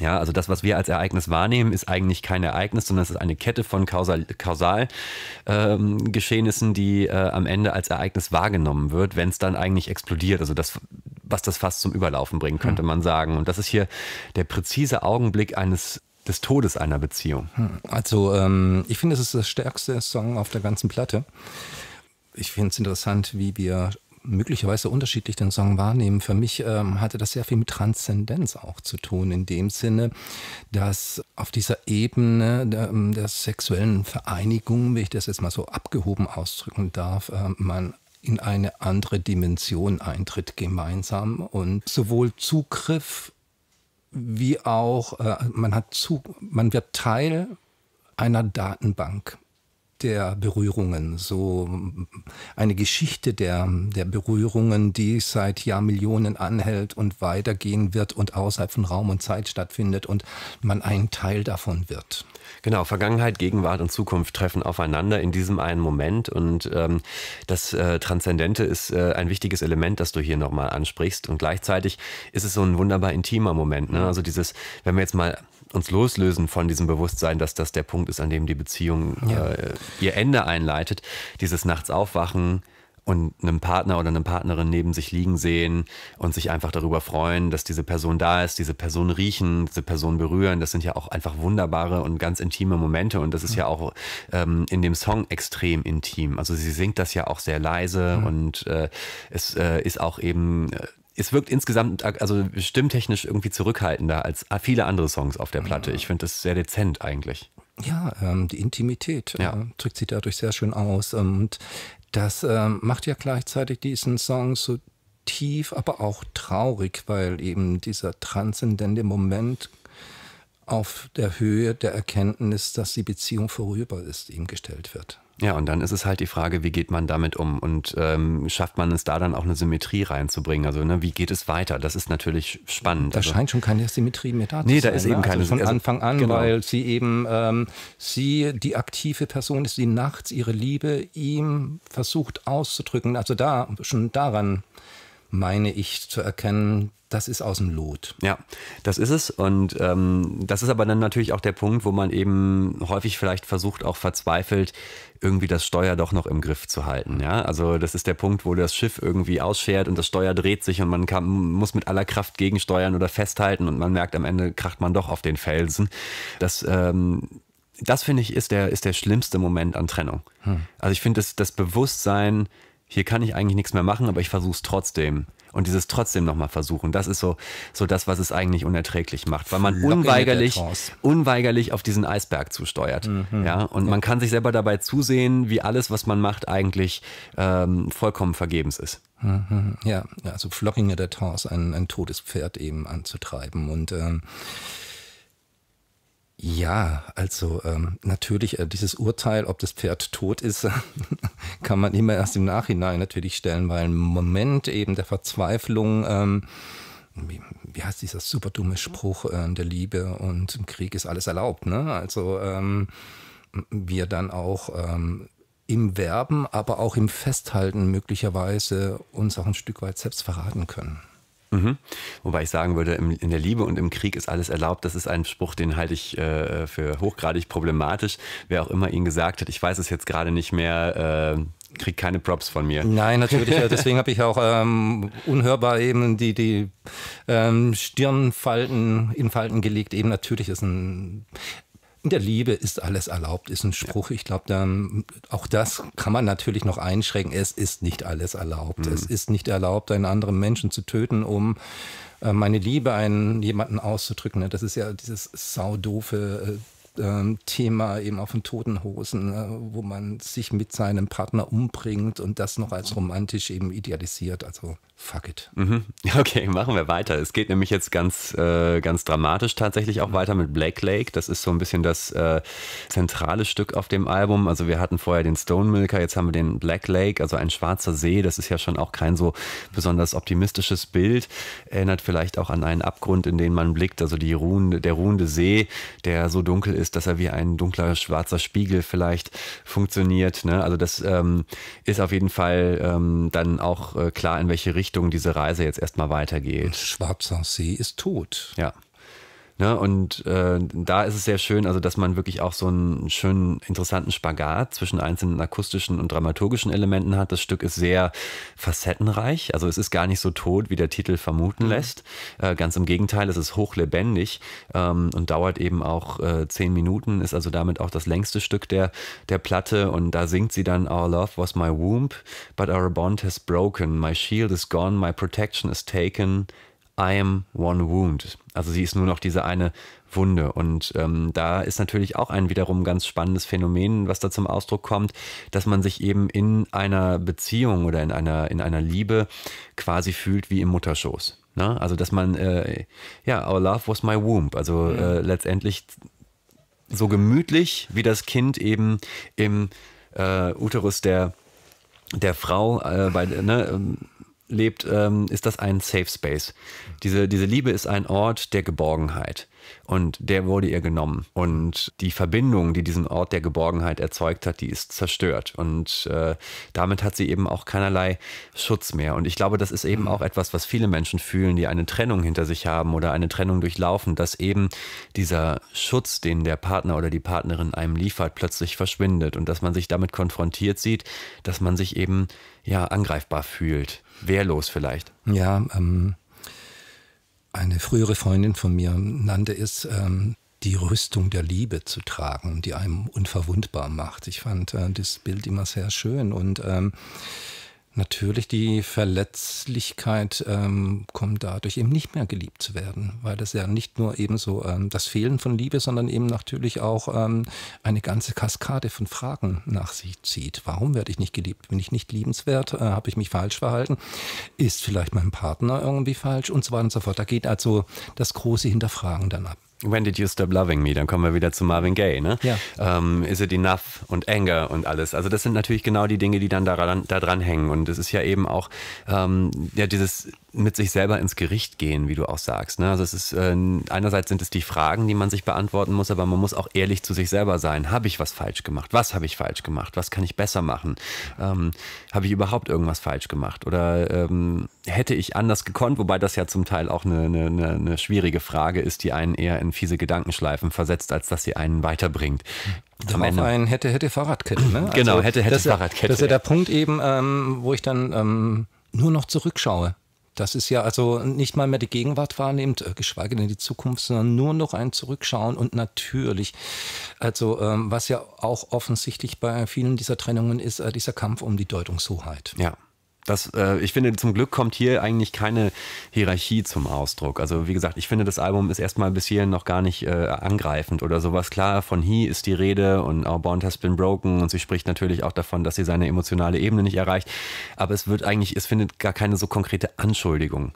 Ja, also das, was wir als Ereignis wahrnehmen, ist eigentlich kein Ereignis, sondern es ist eine Kette von Kausalgeschehnissen, ähm, die äh, am Ende als Ereignis wahrgenommen wird, wenn es dann eigentlich explodiert. Also das, was das fast zum Überlaufen bringen hm. könnte hm. man sagen. Und das ist hier der präzise Augenblick eines des Todes einer Beziehung. Hm. Also ähm, ich finde, es ist das stärkste Song auf der ganzen Platte. Ich finde es interessant, wie wir möglicherweise unterschiedlich den Song wahrnehmen. Für mich ähm, hatte das sehr viel mit Transzendenz auch zu tun, in dem Sinne, dass auf dieser Ebene der, ähm, der sexuellen Vereinigung, wenn ich das jetzt mal so abgehoben ausdrücken darf, äh, man in eine andere Dimension eintritt gemeinsam und sowohl Zugriff wie auch äh, man hat Zug, man wird Teil einer Datenbank der Berührungen, so mm, eine Geschichte der, der Berührungen, die seit Jahrmillionen anhält und weitergehen wird und außerhalb von Raum und Zeit stattfindet und man ein Teil davon wird. Genau, Vergangenheit, Gegenwart und Zukunft treffen aufeinander in diesem einen Moment und ähm, das äh, Transzendente ist äh, ein wichtiges Element, das du hier nochmal ansprichst und gleichzeitig ist es so ein wunderbar intimer Moment. Ne? Also dieses, wenn wir jetzt mal uns loslösen von diesem Bewusstsein, dass das der Punkt ist, an dem die Beziehung ja. äh, ihr Ende einleitet, dieses Nachts aufwachen und einem Partner oder eine Partnerin neben sich liegen sehen und sich einfach darüber freuen, dass diese Person da ist, diese Person riechen, diese Person berühren, das sind ja auch einfach wunderbare und ganz intime Momente und das ist ja auch ähm, in dem Song extrem intim. Also sie singt das ja auch sehr leise mhm. und äh, es äh, ist auch eben äh, es wirkt insgesamt, also stimmtechnisch irgendwie zurückhaltender als viele andere Songs auf der Platte. Ich finde das sehr dezent eigentlich. Ja, ähm, die Intimität ja. äh, drückt sich dadurch sehr schön aus. Ähm, und das ähm, macht ja gleichzeitig diesen Song so tief, aber auch traurig, weil eben dieser transzendente Moment auf der Höhe der Erkenntnis, dass die Beziehung vorüber ist, ihm gestellt wird. Ja, und dann ist es halt die Frage, wie geht man damit um und ähm, schafft man es da dann auch eine Symmetrie reinzubringen? Also, ne, wie geht es weiter? Das ist natürlich spannend. Da also, scheint schon keine Symmetrie mehr da nee, zu sein. Nee, da ist ne? eben also keine also Von Anfang an, genau. weil sie eben, ähm, sie die aktive Person ist, die nachts ihre Liebe ihm versucht auszudrücken. Also da, schon daran meine ich zu erkennen, das ist aus dem Lot. Ja, das ist es. Und ähm, das ist aber dann natürlich auch der Punkt, wo man eben häufig vielleicht versucht, auch verzweifelt, irgendwie das Steuer doch noch im Griff zu halten. Ja? Also das ist der Punkt, wo das Schiff irgendwie ausschert und das Steuer dreht sich und man kann, muss mit aller Kraft gegensteuern oder festhalten und man merkt, am Ende kracht man doch auf den Felsen. Das ähm, das finde ich ist der, ist der schlimmste Moment an Trennung. Hm. Also ich finde das, das Bewusstsein, hier kann ich eigentlich nichts mehr machen, aber ich versuche es trotzdem und dieses trotzdem nochmal versuchen. Das ist so, so das, was es eigentlich unerträglich macht, weil man unweigerlich, unweigerlich auf diesen Eisberg zusteuert. Mhm. Ja, und ja. man kann sich selber dabei zusehen, wie alles, was man macht, eigentlich ähm, vollkommen vergebens ist. Mhm. Ja, also Flocking der Trance, ein, ein totes Pferd eben anzutreiben und ähm ja, also ähm, natürlich, äh, dieses Urteil, ob das Pferd tot ist, kann man immer erst im Nachhinein natürlich stellen, weil im Moment eben der Verzweiflung, ähm, wie, wie, heißt dieser super dumme Spruch, äh, der Liebe und im Krieg ist alles erlaubt, ne? Also ähm, wir dann auch ähm, im Werben, aber auch im Festhalten möglicherweise uns auch ein Stück weit selbst verraten können. Mhm. Wobei ich sagen würde, in der Liebe und im Krieg ist alles erlaubt. Das ist ein Spruch, den halte ich äh, für hochgradig problematisch. Wer auch immer ihn gesagt hat, ich weiß es jetzt gerade nicht mehr. Äh, kriegt keine Props von mir. Nein, natürlich. Deswegen habe ich auch ähm, unhörbar eben die, die ähm, Stirnfalten in Falten gelegt. Eben natürlich ist ein in der Liebe ist alles erlaubt, ist ein Spruch. Ja. Ich glaube, dann auch das kann man natürlich noch einschränken. Es ist nicht alles erlaubt. Mhm. Es ist nicht erlaubt, einen anderen Menschen zu töten, um äh, meine Liebe einen jemanden auszudrücken. Ne? Das ist ja dieses saudofe äh, ähm, Thema eben auf den toten Hosen, äh, wo man sich mit seinem Partner umbringt und das noch als romantisch eben idealisiert. Also fuck it. Mhm. Okay, machen wir weiter. Es geht nämlich jetzt ganz, äh, ganz dramatisch tatsächlich auch weiter mit Black Lake. Das ist so ein bisschen das äh, zentrale Stück auf dem Album. Also wir hatten vorher den Stone Milker, jetzt haben wir den Black Lake, also ein schwarzer See. Das ist ja schon auch kein so besonders optimistisches Bild. Erinnert vielleicht auch an einen Abgrund, in den man blickt. Also die ruhende, der ruhende See, der so dunkel ist, dass er wie ein dunkler schwarzer Spiegel vielleicht funktioniert. Ne? Also das ähm, ist auf jeden Fall ähm, dann auch äh, klar, in welche Richtung Richtung diese Reise jetzt erstmal weitergeht. Und Schwarzer See ist tot. Ja. Ne? Und äh, da ist es sehr schön, also dass man wirklich auch so einen schönen, interessanten Spagat zwischen einzelnen akustischen und dramaturgischen Elementen hat. Das Stück ist sehr facettenreich, also es ist gar nicht so tot, wie der Titel vermuten mhm. lässt. Äh, ganz im Gegenteil, es ist hochlebendig ähm, und dauert eben auch äh, zehn Minuten, ist also damit auch das längste Stück der, der Platte. Und da singt sie dann Our Love was my womb, but our bond has broken. My shield is gone, my protection is taken. I am one wound. Also sie ist nur noch diese eine Wunde. Und ähm, da ist natürlich auch ein wiederum ganz spannendes Phänomen, was da zum Ausdruck kommt, dass man sich eben in einer Beziehung oder in einer, in einer Liebe quasi fühlt wie im Mutterschoß. Ne? Also dass man, äh, ja, our love was my womb. Also mhm. äh, letztendlich so gemütlich wie das Kind eben im äh, Uterus der der Frau äh, bei, ne, ähm, lebt, ähm, ist das ein Safe Space. Diese, diese Liebe ist ein Ort der Geborgenheit und der wurde ihr genommen. Und die Verbindung, die diesen Ort der Geborgenheit erzeugt hat, die ist zerstört. Und äh, damit hat sie eben auch keinerlei Schutz mehr. Und ich glaube, das ist eben mhm. auch etwas, was viele Menschen fühlen, die eine Trennung hinter sich haben oder eine Trennung durchlaufen, dass eben dieser Schutz, den der Partner oder die Partnerin einem liefert, plötzlich verschwindet und dass man sich damit konfrontiert sieht, dass man sich eben ja angreifbar fühlt, wehrlos vielleicht. Ja, ähm, eine frühere Freundin von mir nannte es, ähm, die Rüstung der Liebe zu tragen, die einem unverwundbar macht. Ich fand äh, das Bild immer sehr schön und ähm, Natürlich, die Verletzlichkeit ähm, kommt dadurch eben nicht mehr geliebt zu werden, weil das ja nicht nur eben so ähm, das Fehlen von Liebe, sondern eben natürlich auch ähm, eine ganze Kaskade von Fragen nach sich zieht. Warum werde ich nicht geliebt? Bin ich nicht liebenswert? Äh, Habe ich mich falsch verhalten? Ist vielleicht mein Partner irgendwie falsch? Und so weiter und so fort. Da geht also das große Hinterfragen dann ab. When Did You Stop Loving Me? Dann kommen wir wieder zu Marvin Gaye, ne? Ja. Ähm, Is It Enough und Anger und alles. Also das sind natürlich genau die Dinge, die dann daran, da dran hängen. Und es ist ja eben auch ähm, ja, dieses mit sich selber ins Gericht gehen, wie du auch sagst. Ne? Also es ist äh, einerseits sind es die Fragen, die man sich beantworten muss, aber man muss auch ehrlich zu sich selber sein. Habe ich was falsch gemacht? Was habe ich falsch gemacht? Was kann ich besser machen? Ähm, habe ich überhaupt irgendwas falsch gemacht? Oder ähm, hätte ich anders gekonnt? Wobei das ja zum Teil auch eine, eine, eine schwierige Frage ist, die einen eher in fiese Gedankenschleifen versetzt, als dass sie einen weiterbringt. Am Ende. ein hätte, hätte Fahrradkette. Ne? Genau, also genau, hätte, hätte das Fahrradkette. das ist ja der Punkt eben, ähm, wo ich dann ähm, nur noch zurückschaue. Das ist ja also nicht mal mehr die Gegenwart wahrnimmt, äh, geschweige denn die Zukunft, sondern nur noch ein Zurückschauen. Und natürlich, also ähm, was ja auch offensichtlich bei vielen dieser Trennungen ist, äh, dieser Kampf um die Deutungshoheit. Ja das, äh, ich finde, zum Glück kommt hier eigentlich keine Hierarchie zum Ausdruck. Also wie gesagt, ich finde, das Album ist erstmal bis hierhin noch gar nicht äh, angreifend oder sowas. Klar, von He ist die Rede und Our Bond has been broken und sie spricht natürlich auch davon, dass sie seine emotionale Ebene nicht erreicht. Aber es wird eigentlich, es findet gar keine so konkrete Anschuldigung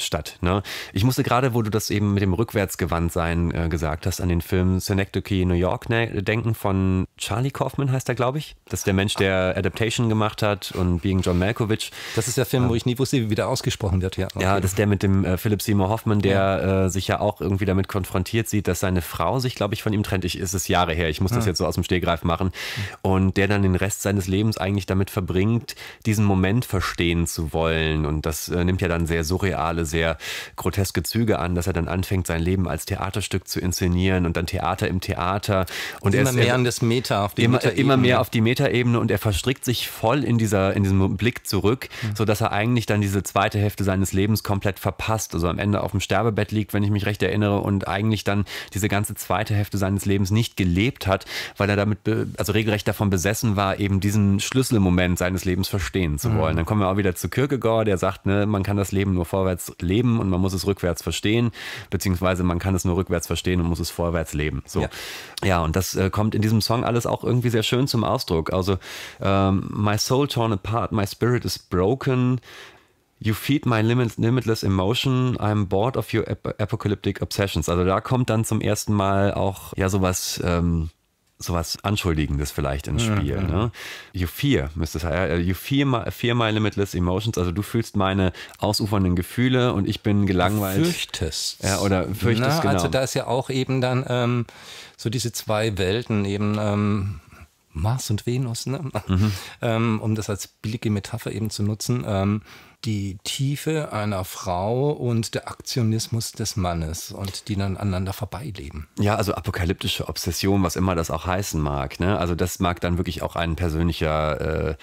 statt. Ne? Ich musste gerade, wo du das eben mit dem Rückwärtsgewandtsein äh, gesagt hast, an den Film Synecdoche New York ne, denken von Charlie Kaufman heißt er, glaube ich. Das ist der Mensch, der Adaptation gemacht hat und Being John Malkovich. Das ist der Film, ähm, wo ich nie wusste, wie der ausgesprochen wird. Ja, okay. ja das ist der mit dem äh, Philip Seymour Hoffman, der ja. Äh, sich ja auch irgendwie damit konfrontiert sieht, dass seine Frau sich, glaube ich, von ihm trennt. Ich, ist es Jahre her, ich muss das hm. jetzt so aus dem Stehgreif machen. Hm. Und der dann den Rest seines Lebens eigentlich damit verbringt, diesen Moment verstehen zu wollen. Und das äh, nimmt ja dann sehr surreale sehr groteske Züge an, dass er dann anfängt, sein Leben als Theaterstück zu inszenieren und dann Theater im Theater. Und immer er ist, mehr an das Meta, auf die immer, immer mehr auf die Metaebene und er verstrickt sich voll in, dieser, in diesem Blick zurück, mhm. sodass er eigentlich dann diese zweite Hälfte seines Lebens komplett verpasst. Also am Ende auf dem Sterbebett liegt, wenn ich mich recht erinnere, und eigentlich dann diese ganze zweite Hälfte seines Lebens nicht gelebt hat, weil er damit, also regelrecht davon besessen war, eben diesen Schlüsselmoment seines Lebens verstehen zu hm. wollen. Mhm. Dann kommen wir auch wieder zu Kierkegaard, der sagt, ne, man kann das Leben nur vorwärts leben und man muss es rückwärts verstehen, beziehungsweise man kann es nur rückwärts verstehen und muss es vorwärts leben. So. Ja, ja und das äh, kommt in diesem Song alles auch irgendwie sehr schön zum Ausdruck. Also, ähm, my soul torn apart, my spirit is broken. You feed my limit, limitless emotion. I'm bored of your ap apocalyptic obsessions. Also da kommt dann zum ersten Mal auch ja sowas ähm, sowas Anschuldigendes vielleicht ins Spiel. Ja, Ne? You fear müsste es heißen. You fear my, fear my limitless emotions. Also du fühlst meine ausufernden Gefühle und ich bin gelangweilt. Fürchtest. Ja, oder fürchtest, Na, also genau. Also da ist ja auch eben dann ähm, so diese zwei Welten eben ähm, Mars und Venus, ne? mhm. ähm, um das als billige Metapher eben zu nutzen. Ähm, die Tiefe einer Frau und der Aktionismus des Mannes und die dann aneinander vorbeileben. Ja, also apokalyptische Obsession, was immer das auch heißen mag. Ne? Also das mag dann wirklich auch ein persönlicher äh,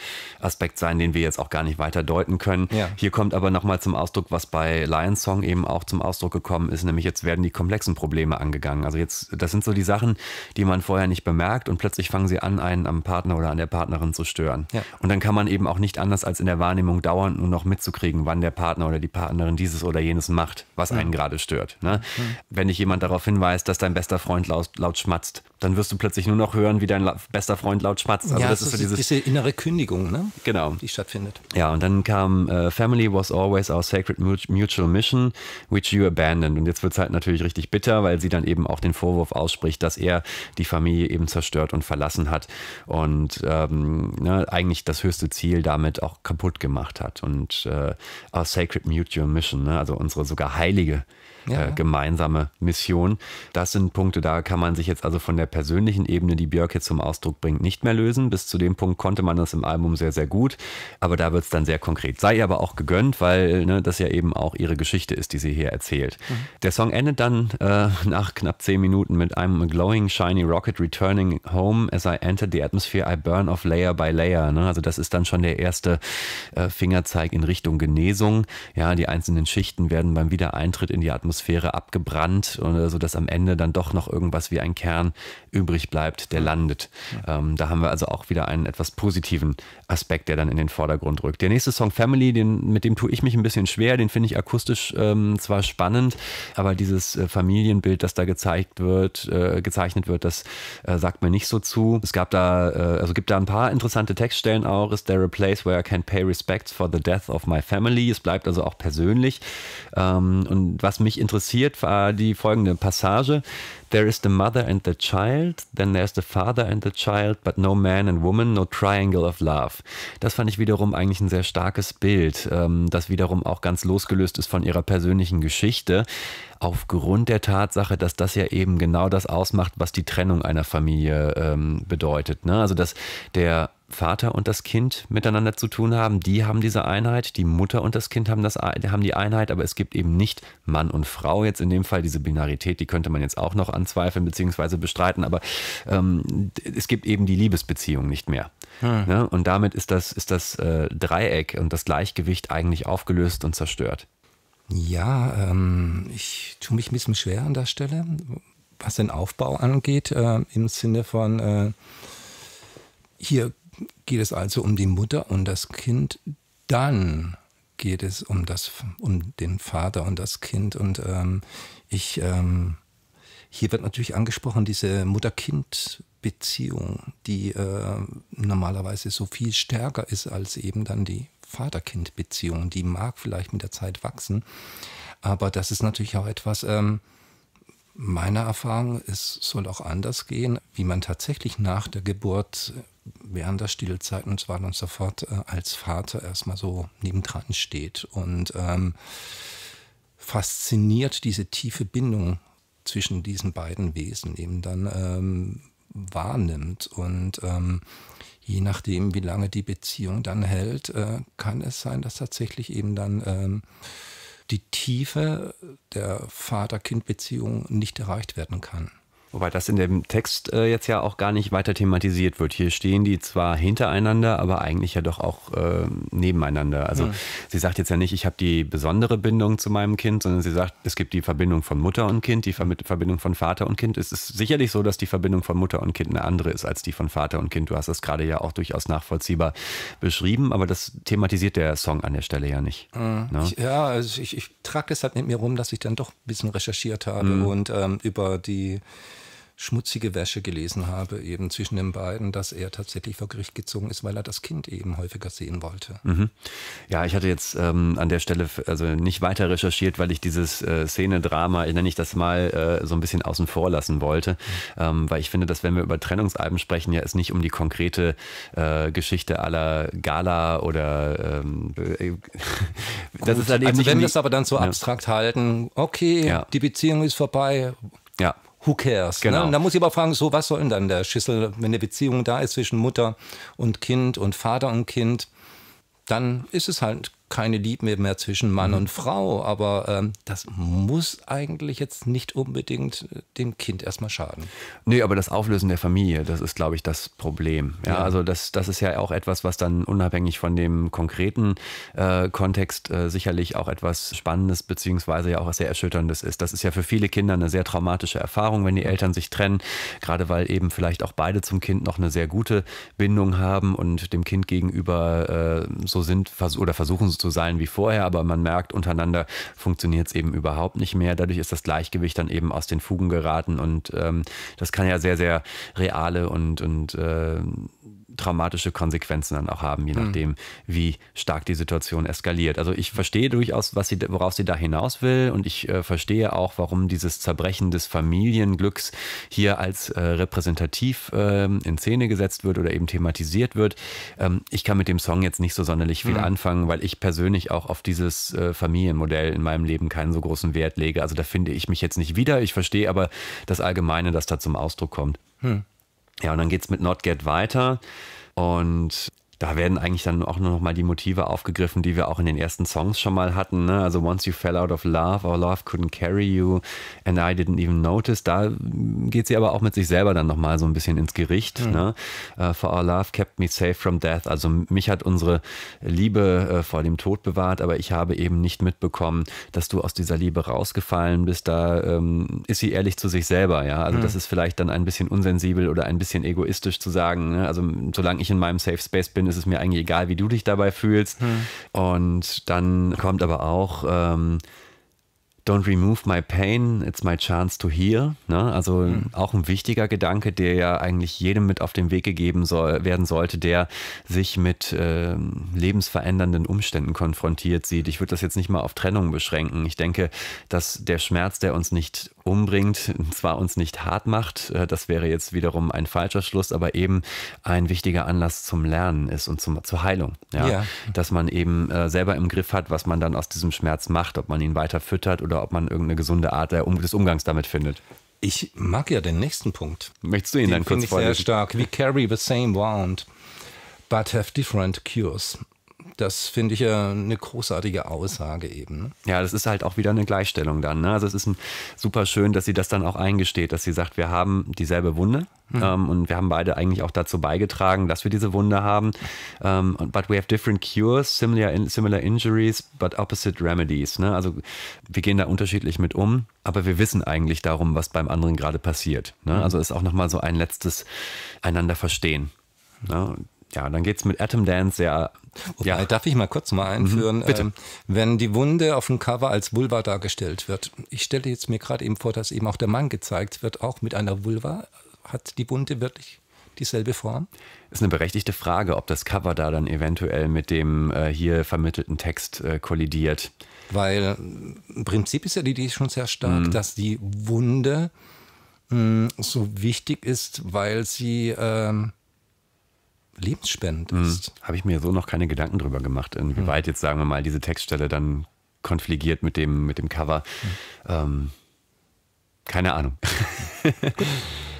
Aspekt sein, den wir jetzt auch gar nicht weiter deuten können. Ja. Hier kommt aber nochmal zum Ausdruck, was bei Lions Song eben auch zum Ausdruck gekommen ist, nämlich jetzt werden die komplexen Probleme angegangen. Also jetzt, das sind so die Sachen, die man vorher nicht bemerkt und plötzlich fangen sie an, einen am Partner oder an der Partnerin zu stören. Ja. Und dann kann man eben auch nicht anders als in der Wahrnehmung dauernd nur noch mit rauszukriegen, wann der Partner oder die Partnerin dieses oder jenes macht, was einen gerade stört. Ne? Wenn dich jemand darauf hinweist, dass dein bester Freund laut, laut, schmatzt, dann wirst du plötzlich nur noch hören, wie dein bester Freund laut schmatzt. Also ja, das, das ist so dieses, diese innere Kündigung, ne? genau. die stattfindet. Ja, und dann kam äh, Family was always our sacred mutual mission, which you abandoned. Und jetzt wird es halt natürlich richtig bitter, weil sie dann eben auch den Vorwurf ausspricht, dass er die Familie eben zerstört und verlassen hat und ähm, ne, eigentlich das höchste Ziel damit auch kaputt gemacht hat. Und äh, äh, Our Sacred Mutual Mission, ne? also unsere sogar heilige äh, ja. äh, gemeinsame Mission. Das sind Punkte, da kann man sich jetzt also von der persönlichen Ebene, die Björk jetzt zum Ausdruck bringt, nicht mehr lösen. Bis zu dem Punkt konnte man das im Album sehr, sehr gut, aber da wird es dann sehr konkret. Sei ihr aber auch gegönnt, weil ne, das ja eben auch ihre Geschichte ist, die sie hier erzählt. Mhm. Der Song endet dann äh, nach knapp zehn Minuten mit einem glowing, shiny rocket returning home as I enter the atmosphere, I burn off layer by layer. Ne? Also das ist dann schon der erste äh, Fingerzeig in Richtung Richtung Genesung. Ja, die einzelnen Schichten werden beim Wiedereintritt in die Atmosphäre abgebrannt, äh, sodass am Ende dann doch noch irgendwas wie ein Kern übrig bleibt, der landet. Ähm, da haben wir also auch wieder einen etwas positiven Aspekt, der dann in den Vordergrund rückt. Der nächste Song Family, den, mit dem tue ich mich ein bisschen schwer, den finde ich akustisch ähm, zwar spannend, aber dieses äh, Familienbild, das da gezeigt wird, äh, gezeichnet wird, das äh, sagt mir nicht so zu. Es gab da, äh, also gibt da ein paar interessante Textstellen auch. Is there a place where I can pay respects for the death of my My Family. Es bleibt also auch persönlich. Ähm, und was mich interessiert, war die folgende Passage. There is the mother and the child, then there's the father and the child, but no man and woman, no triangle of love. Das fand ich wiederum eigentlich ein sehr starkes Bild, ähm, das wiederum auch ganz losgelöst ist von ihrer persönlichen Geschichte aufgrund der Tatsache, dass das ja eben genau das ausmacht, was die Trennung einer Familie ähm, bedeutet. Ne? Also dass der Vater und das Kind miteinander zu tun haben. Die haben diese Einheit, die Mutter und das Kind haben, das, haben die Einheit, aber es gibt eben nicht Mann und Frau. Jetzt in dem Fall diese Binarität, die könnte man jetzt auch noch anzweifeln bzw. bestreiten, aber ähm, es gibt eben die Liebesbeziehung nicht mehr. Hm. Ne? Und damit ist das, ist das äh, Dreieck und das Gleichgewicht eigentlich aufgelöst und zerstört. Ja, ähm, ich tue mich ein bisschen schwer an der Stelle, was den Aufbau angeht, äh, im Sinne von äh, hier geht es also um die Mutter und das Kind. Dann geht es um, das, um den Vater und das Kind. Und ähm, ich, ähm, hier wird natürlich angesprochen, diese Mutter-Kind-Beziehung, die äh, normalerweise so viel stärker ist als eben dann die Vater-Kind-Beziehung. Die mag vielleicht mit der Zeit wachsen, aber das ist natürlich auch etwas. Ähm, meiner Erfahrung, es soll auch anders gehen, wie man tatsächlich nach der Geburt während der Stillzeit und zwar dann sofort äh, als Vater erstmal so nebendran steht und ähm, fasziniert diese tiefe Bindung zwischen diesen beiden Wesen eben dann ähm, wahrnimmt und ähm, je nachdem, wie lange die Beziehung dann hält, äh, kann es sein, dass tatsächlich eben dann ähm, die Tiefe der Vater-Kind-Beziehung nicht erreicht werden kann. Wobei das in dem Text äh, jetzt ja auch gar nicht weiter thematisiert wird. Hier stehen die zwar hintereinander, aber eigentlich ja doch auch äh, nebeneinander. Also ja. Hm. sie sagt jetzt ja nicht, ich habe die besondere Bindung zu meinem Kind, sondern sie sagt, es gibt die Verbindung von Mutter und Kind, die Verbindung von Vater und Kind. Es ist sicherlich so, dass die Verbindung von Mutter und Kind eine andere ist als die von Vater und Kind. Du hast das gerade ja auch durchaus nachvollziehbar beschrieben, aber das thematisiert der Song an der Stelle ja nicht. Mhm. Ich, ja, also ich, ich trage das halt mit mir rum, dass ich dann doch ein bisschen recherchiert habe mhm. und ähm, über die schmutzige Wäsche gelesen habe, eben zwischen den beiden, dass er tatsächlich vor Gericht gezogen ist, weil er das Kind eben häufiger sehen wollte. Mhm. Ja, ich hatte jetzt ähm, an der Stelle also nicht weiter recherchiert, weil ich dieses äh, szene ich nenne ich das mal, äh, so ein bisschen außen vor lassen wollte, mhm. ähm, weil ich finde, dass wenn wir über Trennungsalben sprechen, ja es nicht um die konkrete äh, Geschichte aller Gala oder ähm, das ist halt eben also nicht wenn wir es aber dann so ja. abstrakt halten, okay, ja. die Beziehung ist vorbei. Ja who cares? Ne? Genau. Ne? Und da muss ich aber fragen, so, was soll denn dann der Schüssel, wenn eine Beziehung da ist zwischen Mutter und Kind und Vater und Kind? Dann ist es halt keine Liebe mehr zwischen Mann mhm. und Frau, aber ähm, das muss eigentlich jetzt nicht unbedingt äh, dem Kind erstmal schaden. Nee, aber das Auflösen der Familie, das ist, glaube ich, das Problem. Ja, ja, Also das, das ist ja auch etwas, was dann unabhängig von dem konkreten äh, Kontext äh, sicherlich auch etwas Spannendes beziehungsweise ja auch sehr Erschütterndes ist. Das ist ja für viele Kinder eine sehr traumatische Erfahrung, wenn die Eltern sich trennen, gerade weil eben vielleicht auch beide zum Kind noch eine sehr gute Bindung haben und dem Kind gegenüber äh, so sind vers oder versuchen zu sein wie vorher, aber man merkt, untereinander funktioniert es eben überhaupt nicht mehr. Dadurch ist das Gleichgewicht dann eben aus den Fugen geraten und ähm, das kann ja sehr, sehr reale und, und äh, traumatische Konsequenzen dann auch haben, je mhm. nachdem, mhm. wie stark die Situation eskaliert. Also ich verstehe durchaus, was sie, worauf sie da hinaus will und ich äh, verstehe auch, warum dieses Zerbrechen des Familienglücks hier als äh, repräsentativ äh, in Szene gesetzt wird oder eben thematisiert wird. Ähm, ich kann mit dem Song jetzt nicht so sonderlich viel mhm. anfangen, weil ich persönlich auch auf dieses äh, Familienmodell in meinem Leben keinen so großen Wert lege. Also da finde ich mich jetzt nicht wieder. Ich verstehe aber das Allgemeine, das da zum Ausdruck kommt. Mhm. Ja, und dann geht es mit NotGet weiter. Und da werden eigentlich dann auch nur noch mal die Motive aufgegriffen, die wir auch in den ersten Songs schon mal hatten. Ne? Also Once You Fell Out of Love, Our Love Couldn't Carry You and I Didn't Even Notice. Da geht sie aber auch mit sich selber dann noch mal so ein bisschen ins Gericht. Mhm. Ne? Uh, for Our Love Kept Me Safe from Death. Also mich hat unsere Liebe uh, vor dem Tod bewahrt, aber ich habe eben nicht mitbekommen, dass du aus dieser Liebe rausgefallen bist. Da ähm, ist sie ehrlich zu sich selber. Ja? Also mhm. das ist vielleicht dann ein bisschen unsensibel oder ein bisschen egoistisch zu sagen. Ne? Also solange ich in meinem Safe Space bin, ist ist es mir eigentlich egal, wie du dich dabei fühlst. Hm. Und dann kommt aber auch, ähm, Don't remove my pain, it's my chance to heal. Ne? Also mhm. auch ein wichtiger Gedanke, der ja eigentlich jedem mit auf den Weg gegeben soll, werden sollte, der sich mit äh, lebensverändernden Umständen konfrontiert sieht. Ich würde das jetzt nicht mal auf Trennung beschränken. Ich denke, dass der Schmerz, der uns nicht umbringt, zwar uns nicht hart macht, äh, das wäre jetzt wiederum ein falscher Schluss, aber eben ein wichtiger Anlass zum Lernen ist und zum, zur Heilung. Ja? ja. Dass man eben äh, selber im Griff hat, was man dann aus diesem Schmerz macht, ob man ihn weiter füttert oder ob man irgendeine gesunde Art des Umgangs damit findet. Ich mag ja den nächsten Punkt. Möchtest du ihn den dann kurz vorlesen? Finde ich sehr stark. We carry the same wound, but have different cures. Das finde ich ja eine großartige Aussage eben. Ja, das ist halt auch wieder eine Gleichstellung dann. Ne? Also es ist super schön, dass sie das dann auch eingesteht, dass sie sagt, wir haben dieselbe Wunde mhm. ähm, und wir haben beide eigentlich auch dazu beigetragen, dass wir diese Wunde haben. Ähm, but we have different cures, similar, in, similar injuries, but opposite remedies. Ne? Also wir gehen da unterschiedlich mit um, aber wir wissen eigentlich darum, was beim anderen gerade passiert. Ne? Mhm. Also ist auch nochmal so ein letztes einander verstehen. Ne? ja, dann geht es mit Atom Dance ja. Wobei, ja. Darf ich mal kurz mal mhm. einführen? Mhm, bitte. Ähm, wenn die Wunde auf dem Cover als Vulva dargestellt wird, ich stelle jetzt mir gerade eben vor, dass eben auch der Mann gezeigt wird, auch mit einer Vulva. Hat die Wunde wirklich dieselbe Form? Ist eine berechtigte Frage, ob das Cover da dann eventuell mit dem äh, hier vermittelten Text äh, kollidiert. Weil äh, im Prinzip ist ja die Idee schon sehr stark, mhm. dass die Wunde mh, mm, so wichtig ist, weil sie. Ähm, lebensspendend hm. ist. Habe ich mir so noch keine Gedanken drüber gemacht, inwieweit mhm. jetzt, sagen wir mal, diese Textstelle dann konfligiert mit dem, mit dem Cover. Mhm. Ähm, keine Ahnung.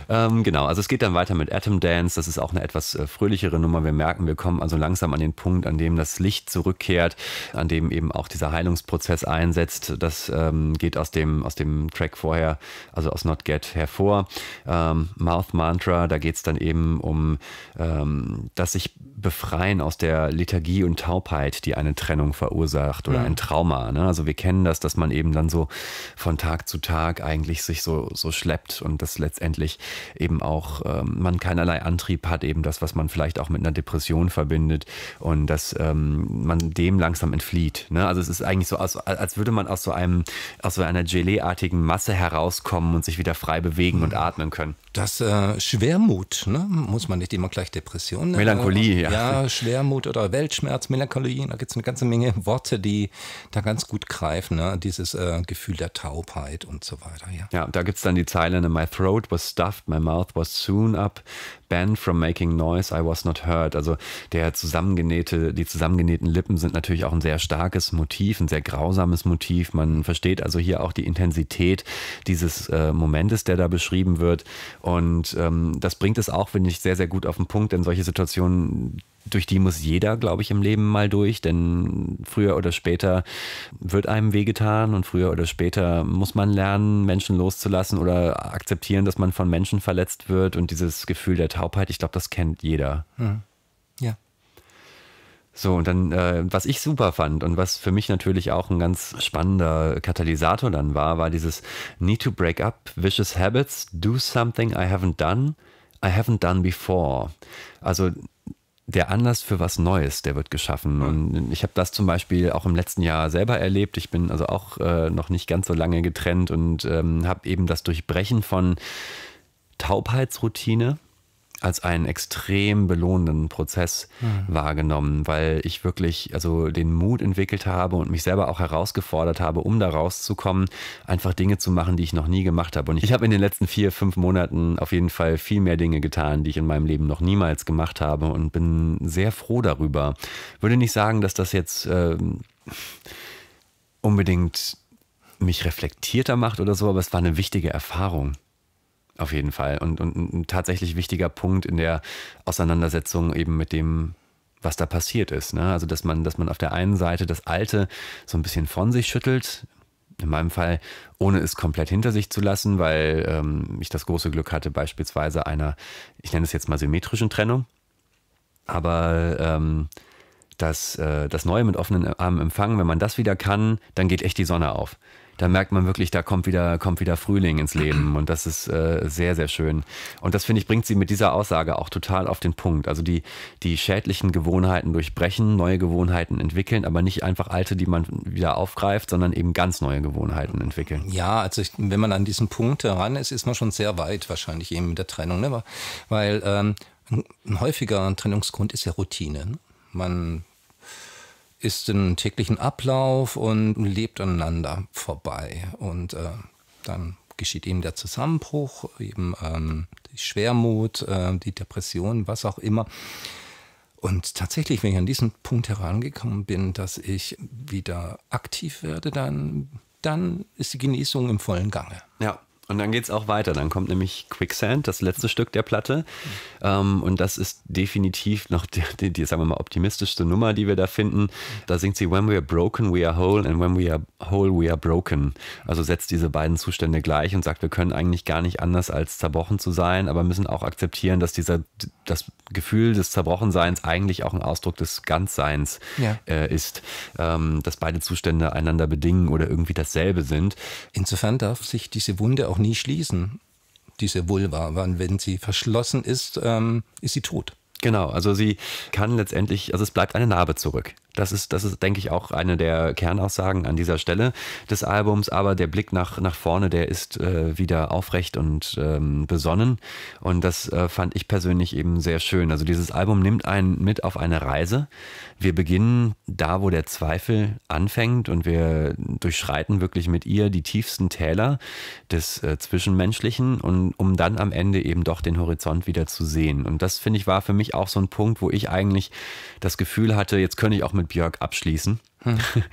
Ähm, genau, also es geht dann weiter mit Atom Dance. Das ist auch eine etwas äh, fröhlichere Nummer. Wir merken, wir kommen also langsam an den Punkt, an dem das Licht zurückkehrt, an dem eben auch dieser Heilungsprozess einsetzt. Das ähm, geht aus dem, aus dem Track vorher, also aus Not Get hervor. Ähm, Mouth Mantra, da geht es dann eben um, ähm, dass sich befreien aus der Lethargie und Taubheit, die eine Trennung verursacht oder mhm. ein Trauma. Ne? Also wir kennen das, dass man eben dann so von Tag zu Tag eigentlich sich so, so schleppt und dass letztendlich eben auch ähm, man keinerlei Antrieb hat, eben das, was man vielleicht auch mit einer Depression verbindet und dass ähm, man dem langsam entflieht. Ne? Also es ist eigentlich so, als, als würde man aus so einem, aus so einer Gelee-artigen Masse herauskommen und sich wieder frei bewegen und mhm. atmen können. Das äh, Schwermut, ne? muss man nicht immer gleich Depression nennen. Melancholie, ja ja, Schwermut oder Weltschmerz, Melancholie, da gibt es eine ganze Menge Worte, die da ganz gut greifen. Ne? Dieses äh, Gefühl der Taubheit und so weiter. Ja, ja da gibt es dann die Zeile, ne, My throat was stuffed, my mouth was soon up. Ban from making noise, I was not heard. Also der zusammengenähte, die zusammengenähten Lippen sind natürlich auch ein sehr starkes Motiv, ein sehr grausames Motiv. Man versteht also hier auch die Intensität dieses äh, Momentes, der da beschrieben wird. Und ähm, das bringt es auch, finde ich, sehr, sehr gut auf den Punkt, denn solche Situationen durch die muss jeder, glaube ich, im Leben mal durch, denn früher oder später wird einem wehgetan und früher oder später muss man lernen, Menschen loszulassen oder akzeptieren, dass man von Menschen verletzt wird und dieses Gefühl der Taubheit, ich glaube, das kennt jeder. Hm. Ja. So, und dann, äh, was ich super fand und was für mich natürlich auch ein ganz spannender Katalysator dann war, war dieses Need to break up, vicious habits, do something I haven't done, I haven't done before. Also der Anlass für was Neues, der wird geschaffen. Und ich habe das zum Beispiel auch im letzten Jahr selber erlebt. Ich bin also auch äh, noch nicht ganz so lange getrennt und ähm, habe eben das Durchbrechen von Taubheitsroutine als einen extrem belohnenden Prozess mhm. wahrgenommen, weil ich wirklich also den Mut entwickelt habe und mich selber auch herausgefordert habe, um da rauszukommen, einfach Dinge zu machen, die ich noch nie gemacht habe. Und ich habe in den letzten vier, fünf Monaten auf jeden Fall viel mehr Dinge getan, die ich in meinem Leben noch niemals gemacht habe und bin sehr froh darüber. Würde nicht sagen, dass das jetzt äh, unbedingt mich reflektierter macht oder so, aber es war eine wichtige Erfahrung. Auf jeden Fall. Und, und ein tatsächlich wichtiger Punkt in der Auseinandersetzung eben mit dem, was da passiert ist. Ne? Also, dass man, dass man auf der einen Seite das Alte so ein bisschen von sich schüttelt, in meinem Fall, ohne es komplett hinter sich zu lassen, weil ähm, ich das große Glück hatte, beispielsweise einer, ich nenne es jetzt mal symmetrischen Trennung, aber ähm, das, äh, das Neue mit offenen Armen empfangen, wenn man das wieder kann, dann geht echt die Sonne auf da merkt man wirklich, da kommt wieder, kommt wieder Frühling ins Leben und das ist äh, sehr, sehr schön. Und das finde ich, bringt sie mit dieser Aussage auch total auf den Punkt. Also die, die schädlichen Gewohnheiten durchbrechen, neue Gewohnheiten entwickeln, aber nicht einfach alte, die man wieder aufgreift, sondern eben ganz neue Gewohnheiten entwickeln. Ja, also ich, wenn man an diesen Punkt heran ist, ist man schon sehr weit wahrscheinlich eben mit der Trennung, ne? weil ähm, ein häufiger Trennungsgrund ist ja Routine. Ne? Man ist im täglichen Ablauf und lebt aneinander vorbei. Und äh, dann geschieht eben der Zusammenbruch, eben ähm, die Schwermut, äh, die Depression, was auch immer. Und tatsächlich, wenn ich an diesen Punkt herangekommen bin, dass ich wieder aktiv werde, dann, dann ist die Genesung im vollen Gange. Ja. Und dann geht es auch weiter. Dann kommt nämlich Quicksand, das letzte Stück der Platte. Ähm, und das ist definitiv noch die, die, die, sagen wir mal, optimistischste Nummer, die wir da finden. Da singt sie When we are broken, we are whole and when we are whole, we are broken. Also setzt diese beiden Zustände gleich und sagt, wir können eigentlich gar nicht anders als zerbrochen zu sein, aber müssen auch akzeptieren, dass dieser, das Gefühl des Zerbrochenseins eigentlich auch ein Ausdruck des Ganzseins ja. äh, ist. Ähm, dass beide Zustände einander bedingen oder irgendwie dasselbe sind. Insofern darf sich diese Wunde auch auch nie schließen, diese Vulva. Wann, wenn sie verschlossen ist, ähm, ist sie tot. Genau, also sie kann letztendlich, also es bleibt eine Narbe zurück. Das ist, das ist, denke ich, auch eine der Kernaussagen an dieser Stelle des Albums. Aber der Blick nach, nach vorne, der ist äh, wieder aufrecht und ähm, besonnen. Und das äh, fand ich persönlich eben sehr schön. Also dieses Album nimmt einen mit auf eine Reise. Wir beginnen da, wo der Zweifel anfängt und wir durchschreiten wirklich mit ihr die tiefsten Täler des äh, Zwischenmenschlichen und um dann am Ende eben doch den Horizont wieder zu sehen. Und das, finde ich, war für mich auch so ein Punkt, wo ich eigentlich das Gefühl hatte, jetzt könnte ich auch mit mit Björk abschließen.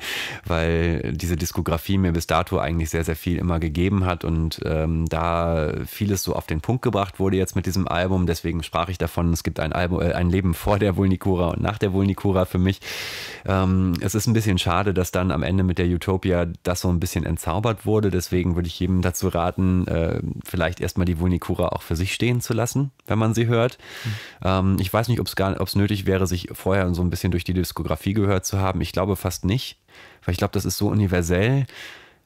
weil diese Diskografie mir bis dato eigentlich sehr, sehr viel immer gegeben hat und ähm, da vieles so auf den Punkt gebracht wurde jetzt mit diesem Album. Deswegen sprach ich davon, es gibt ein Album, äh, ein Leben vor der Vulnikura und nach der Vulnikura für mich. Ähm, es ist ein bisschen schade, dass dann am Ende mit der Utopia das so ein bisschen entzaubert wurde. Deswegen würde ich jedem dazu raten, äh, vielleicht erstmal die Vulnikura auch für sich stehen zu lassen, wenn man sie hört. Mhm. Ähm, ich weiß nicht, ob es nötig wäre, sich vorher so ein bisschen durch die Diskografie gehört zu haben. Ich glaube fast fast nicht, weil ich glaube, das ist so universell.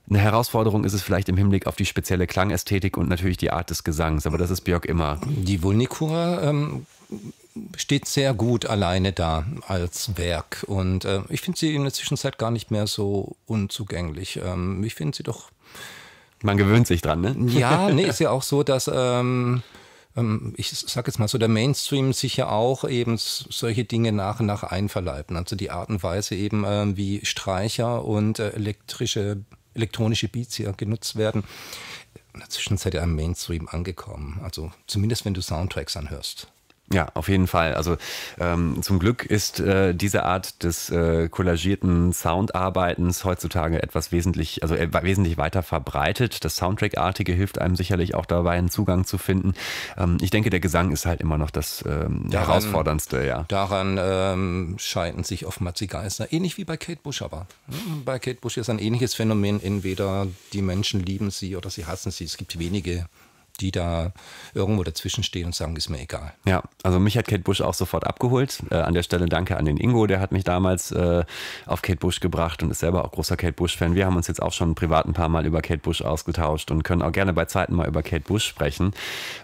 Eine Herausforderung ist es vielleicht im Hinblick auf die spezielle Klangästhetik und natürlich die Art des Gesangs, aber das ist Björk immer. Die Vulnikura ähm, steht sehr gut alleine da als Werk und äh, ich finde sie in der Zwischenzeit gar nicht mehr so unzugänglich. Ähm, ich finde sie doch. Man gewöhnt sich dran, ne? Ja, nee, ist ja auch so, dass. Ähm, ähm, ich sage jetzt mal so, der Mainstream sich ja auch eben solche Dinge nach und nach einverleiben. Also die Art und Weise eben, ähm, wie Streicher und äh, elektrische, elektronische Beats hier genutzt werden, in der Zwischenzeit ja im Mainstream angekommen. Also zumindest, wenn du Soundtracks anhörst. Ja, auf jeden Fall. Also ähm, zum Glück ist äh, diese Art des äh, kollagierten Soundarbeitens heutzutage etwas wesentlich, also äh, wesentlich weiter verbreitet. Das Soundtrack-artige hilft einem sicherlich auch dabei, einen Zugang zu finden. Ähm, ich denke, der Gesang ist halt immer noch das ähm, daran, herausforderndste. Ja. Daran ähm, scheiden sich oftmals die Geister, ähnlich wie bei Kate Bush. Aber hm, bei Kate Bush ist ein ähnliches Phänomen. Entweder die Menschen lieben sie oder sie hassen sie. Es gibt wenige die da irgendwo dazwischen stehen und sagen, ist mir egal. Ja, also mich hat Kate Bush auch sofort abgeholt. Äh, an der Stelle danke an den Ingo, der hat mich damals äh, auf Kate Bush gebracht und ist selber auch großer Kate Bush-Fan. Wir haben uns jetzt auch schon privat ein paar Mal über Kate Bush ausgetauscht und können auch gerne bei Zeiten mal über Kate Bush sprechen.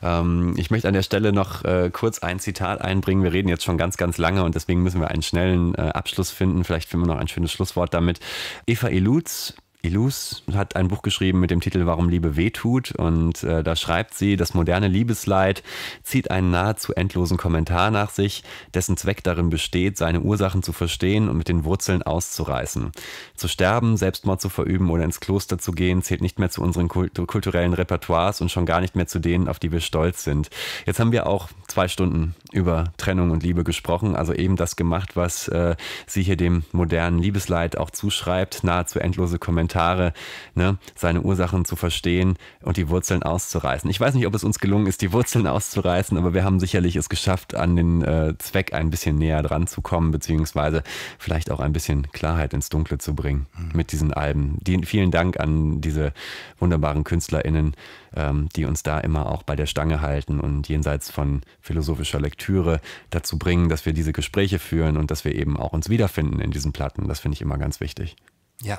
Ähm, ich möchte an der Stelle noch äh, kurz ein Zitat einbringen. Wir reden jetzt schon ganz, ganz lange und deswegen müssen wir einen schnellen äh, Abschluss finden. Vielleicht finden wir noch ein schönes Schlusswort damit. Eva Ilutz, Ilus hat ein Buch geschrieben mit dem Titel Warum Liebe wehtut und äh, da schreibt sie, das moderne Liebesleid zieht einen nahezu endlosen Kommentar nach sich, dessen Zweck darin besteht, seine Ursachen zu verstehen und mit den Wurzeln auszureißen. Zu sterben, Selbstmord zu verüben oder ins Kloster zu gehen, zählt nicht mehr zu unseren Kult kulturellen Repertoires und schon gar nicht mehr zu denen, auf die wir stolz sind. Jetzt haben wir auch zwei Stunden über Trennung und Liebe gesprochen, also eben das gemacht, was äh, sie hier dem modernen Liebesleid auch zuschreibt, nahezu endlose Kommentare Kommentare, ne, seine Ursachen zu verstehen und die Wurzeln auszureißen. Ich weiß nicht, ob es uns gelungen ist, die Wurzeln auszureißen, aber wir haben sicherlich es geschafft, an den äh, Zweck ein bisschen näher dran zu kommen, beziehungsweise vielleicht auch ein bisschen Klarheit ins Dunkle zu bringen mhm. mit diesen Alben. Die, vielen Dank an diese wunderbaren KünstlerInnen, ähm, die uns da immer auch bei der Stange halten und jenseits von philosophischer Lektüre dazu bringen, dass wir diese Gespräche führen und dass wir eben auch uns wiederfinden in diesen Platten. Das finde ich immer ganz wichtig. Ja,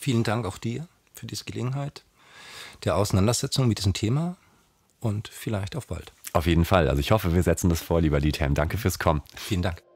Vielen Dank auch dir für diese Gelegenheit der Auseinandersetzung mit diesem Thema und vielleicht auf bald. Auf jeden Fall. Also ich hoffe, wir setzen das vor, lieber Liethelm. Danke fürs Kommen. Vielen Dank.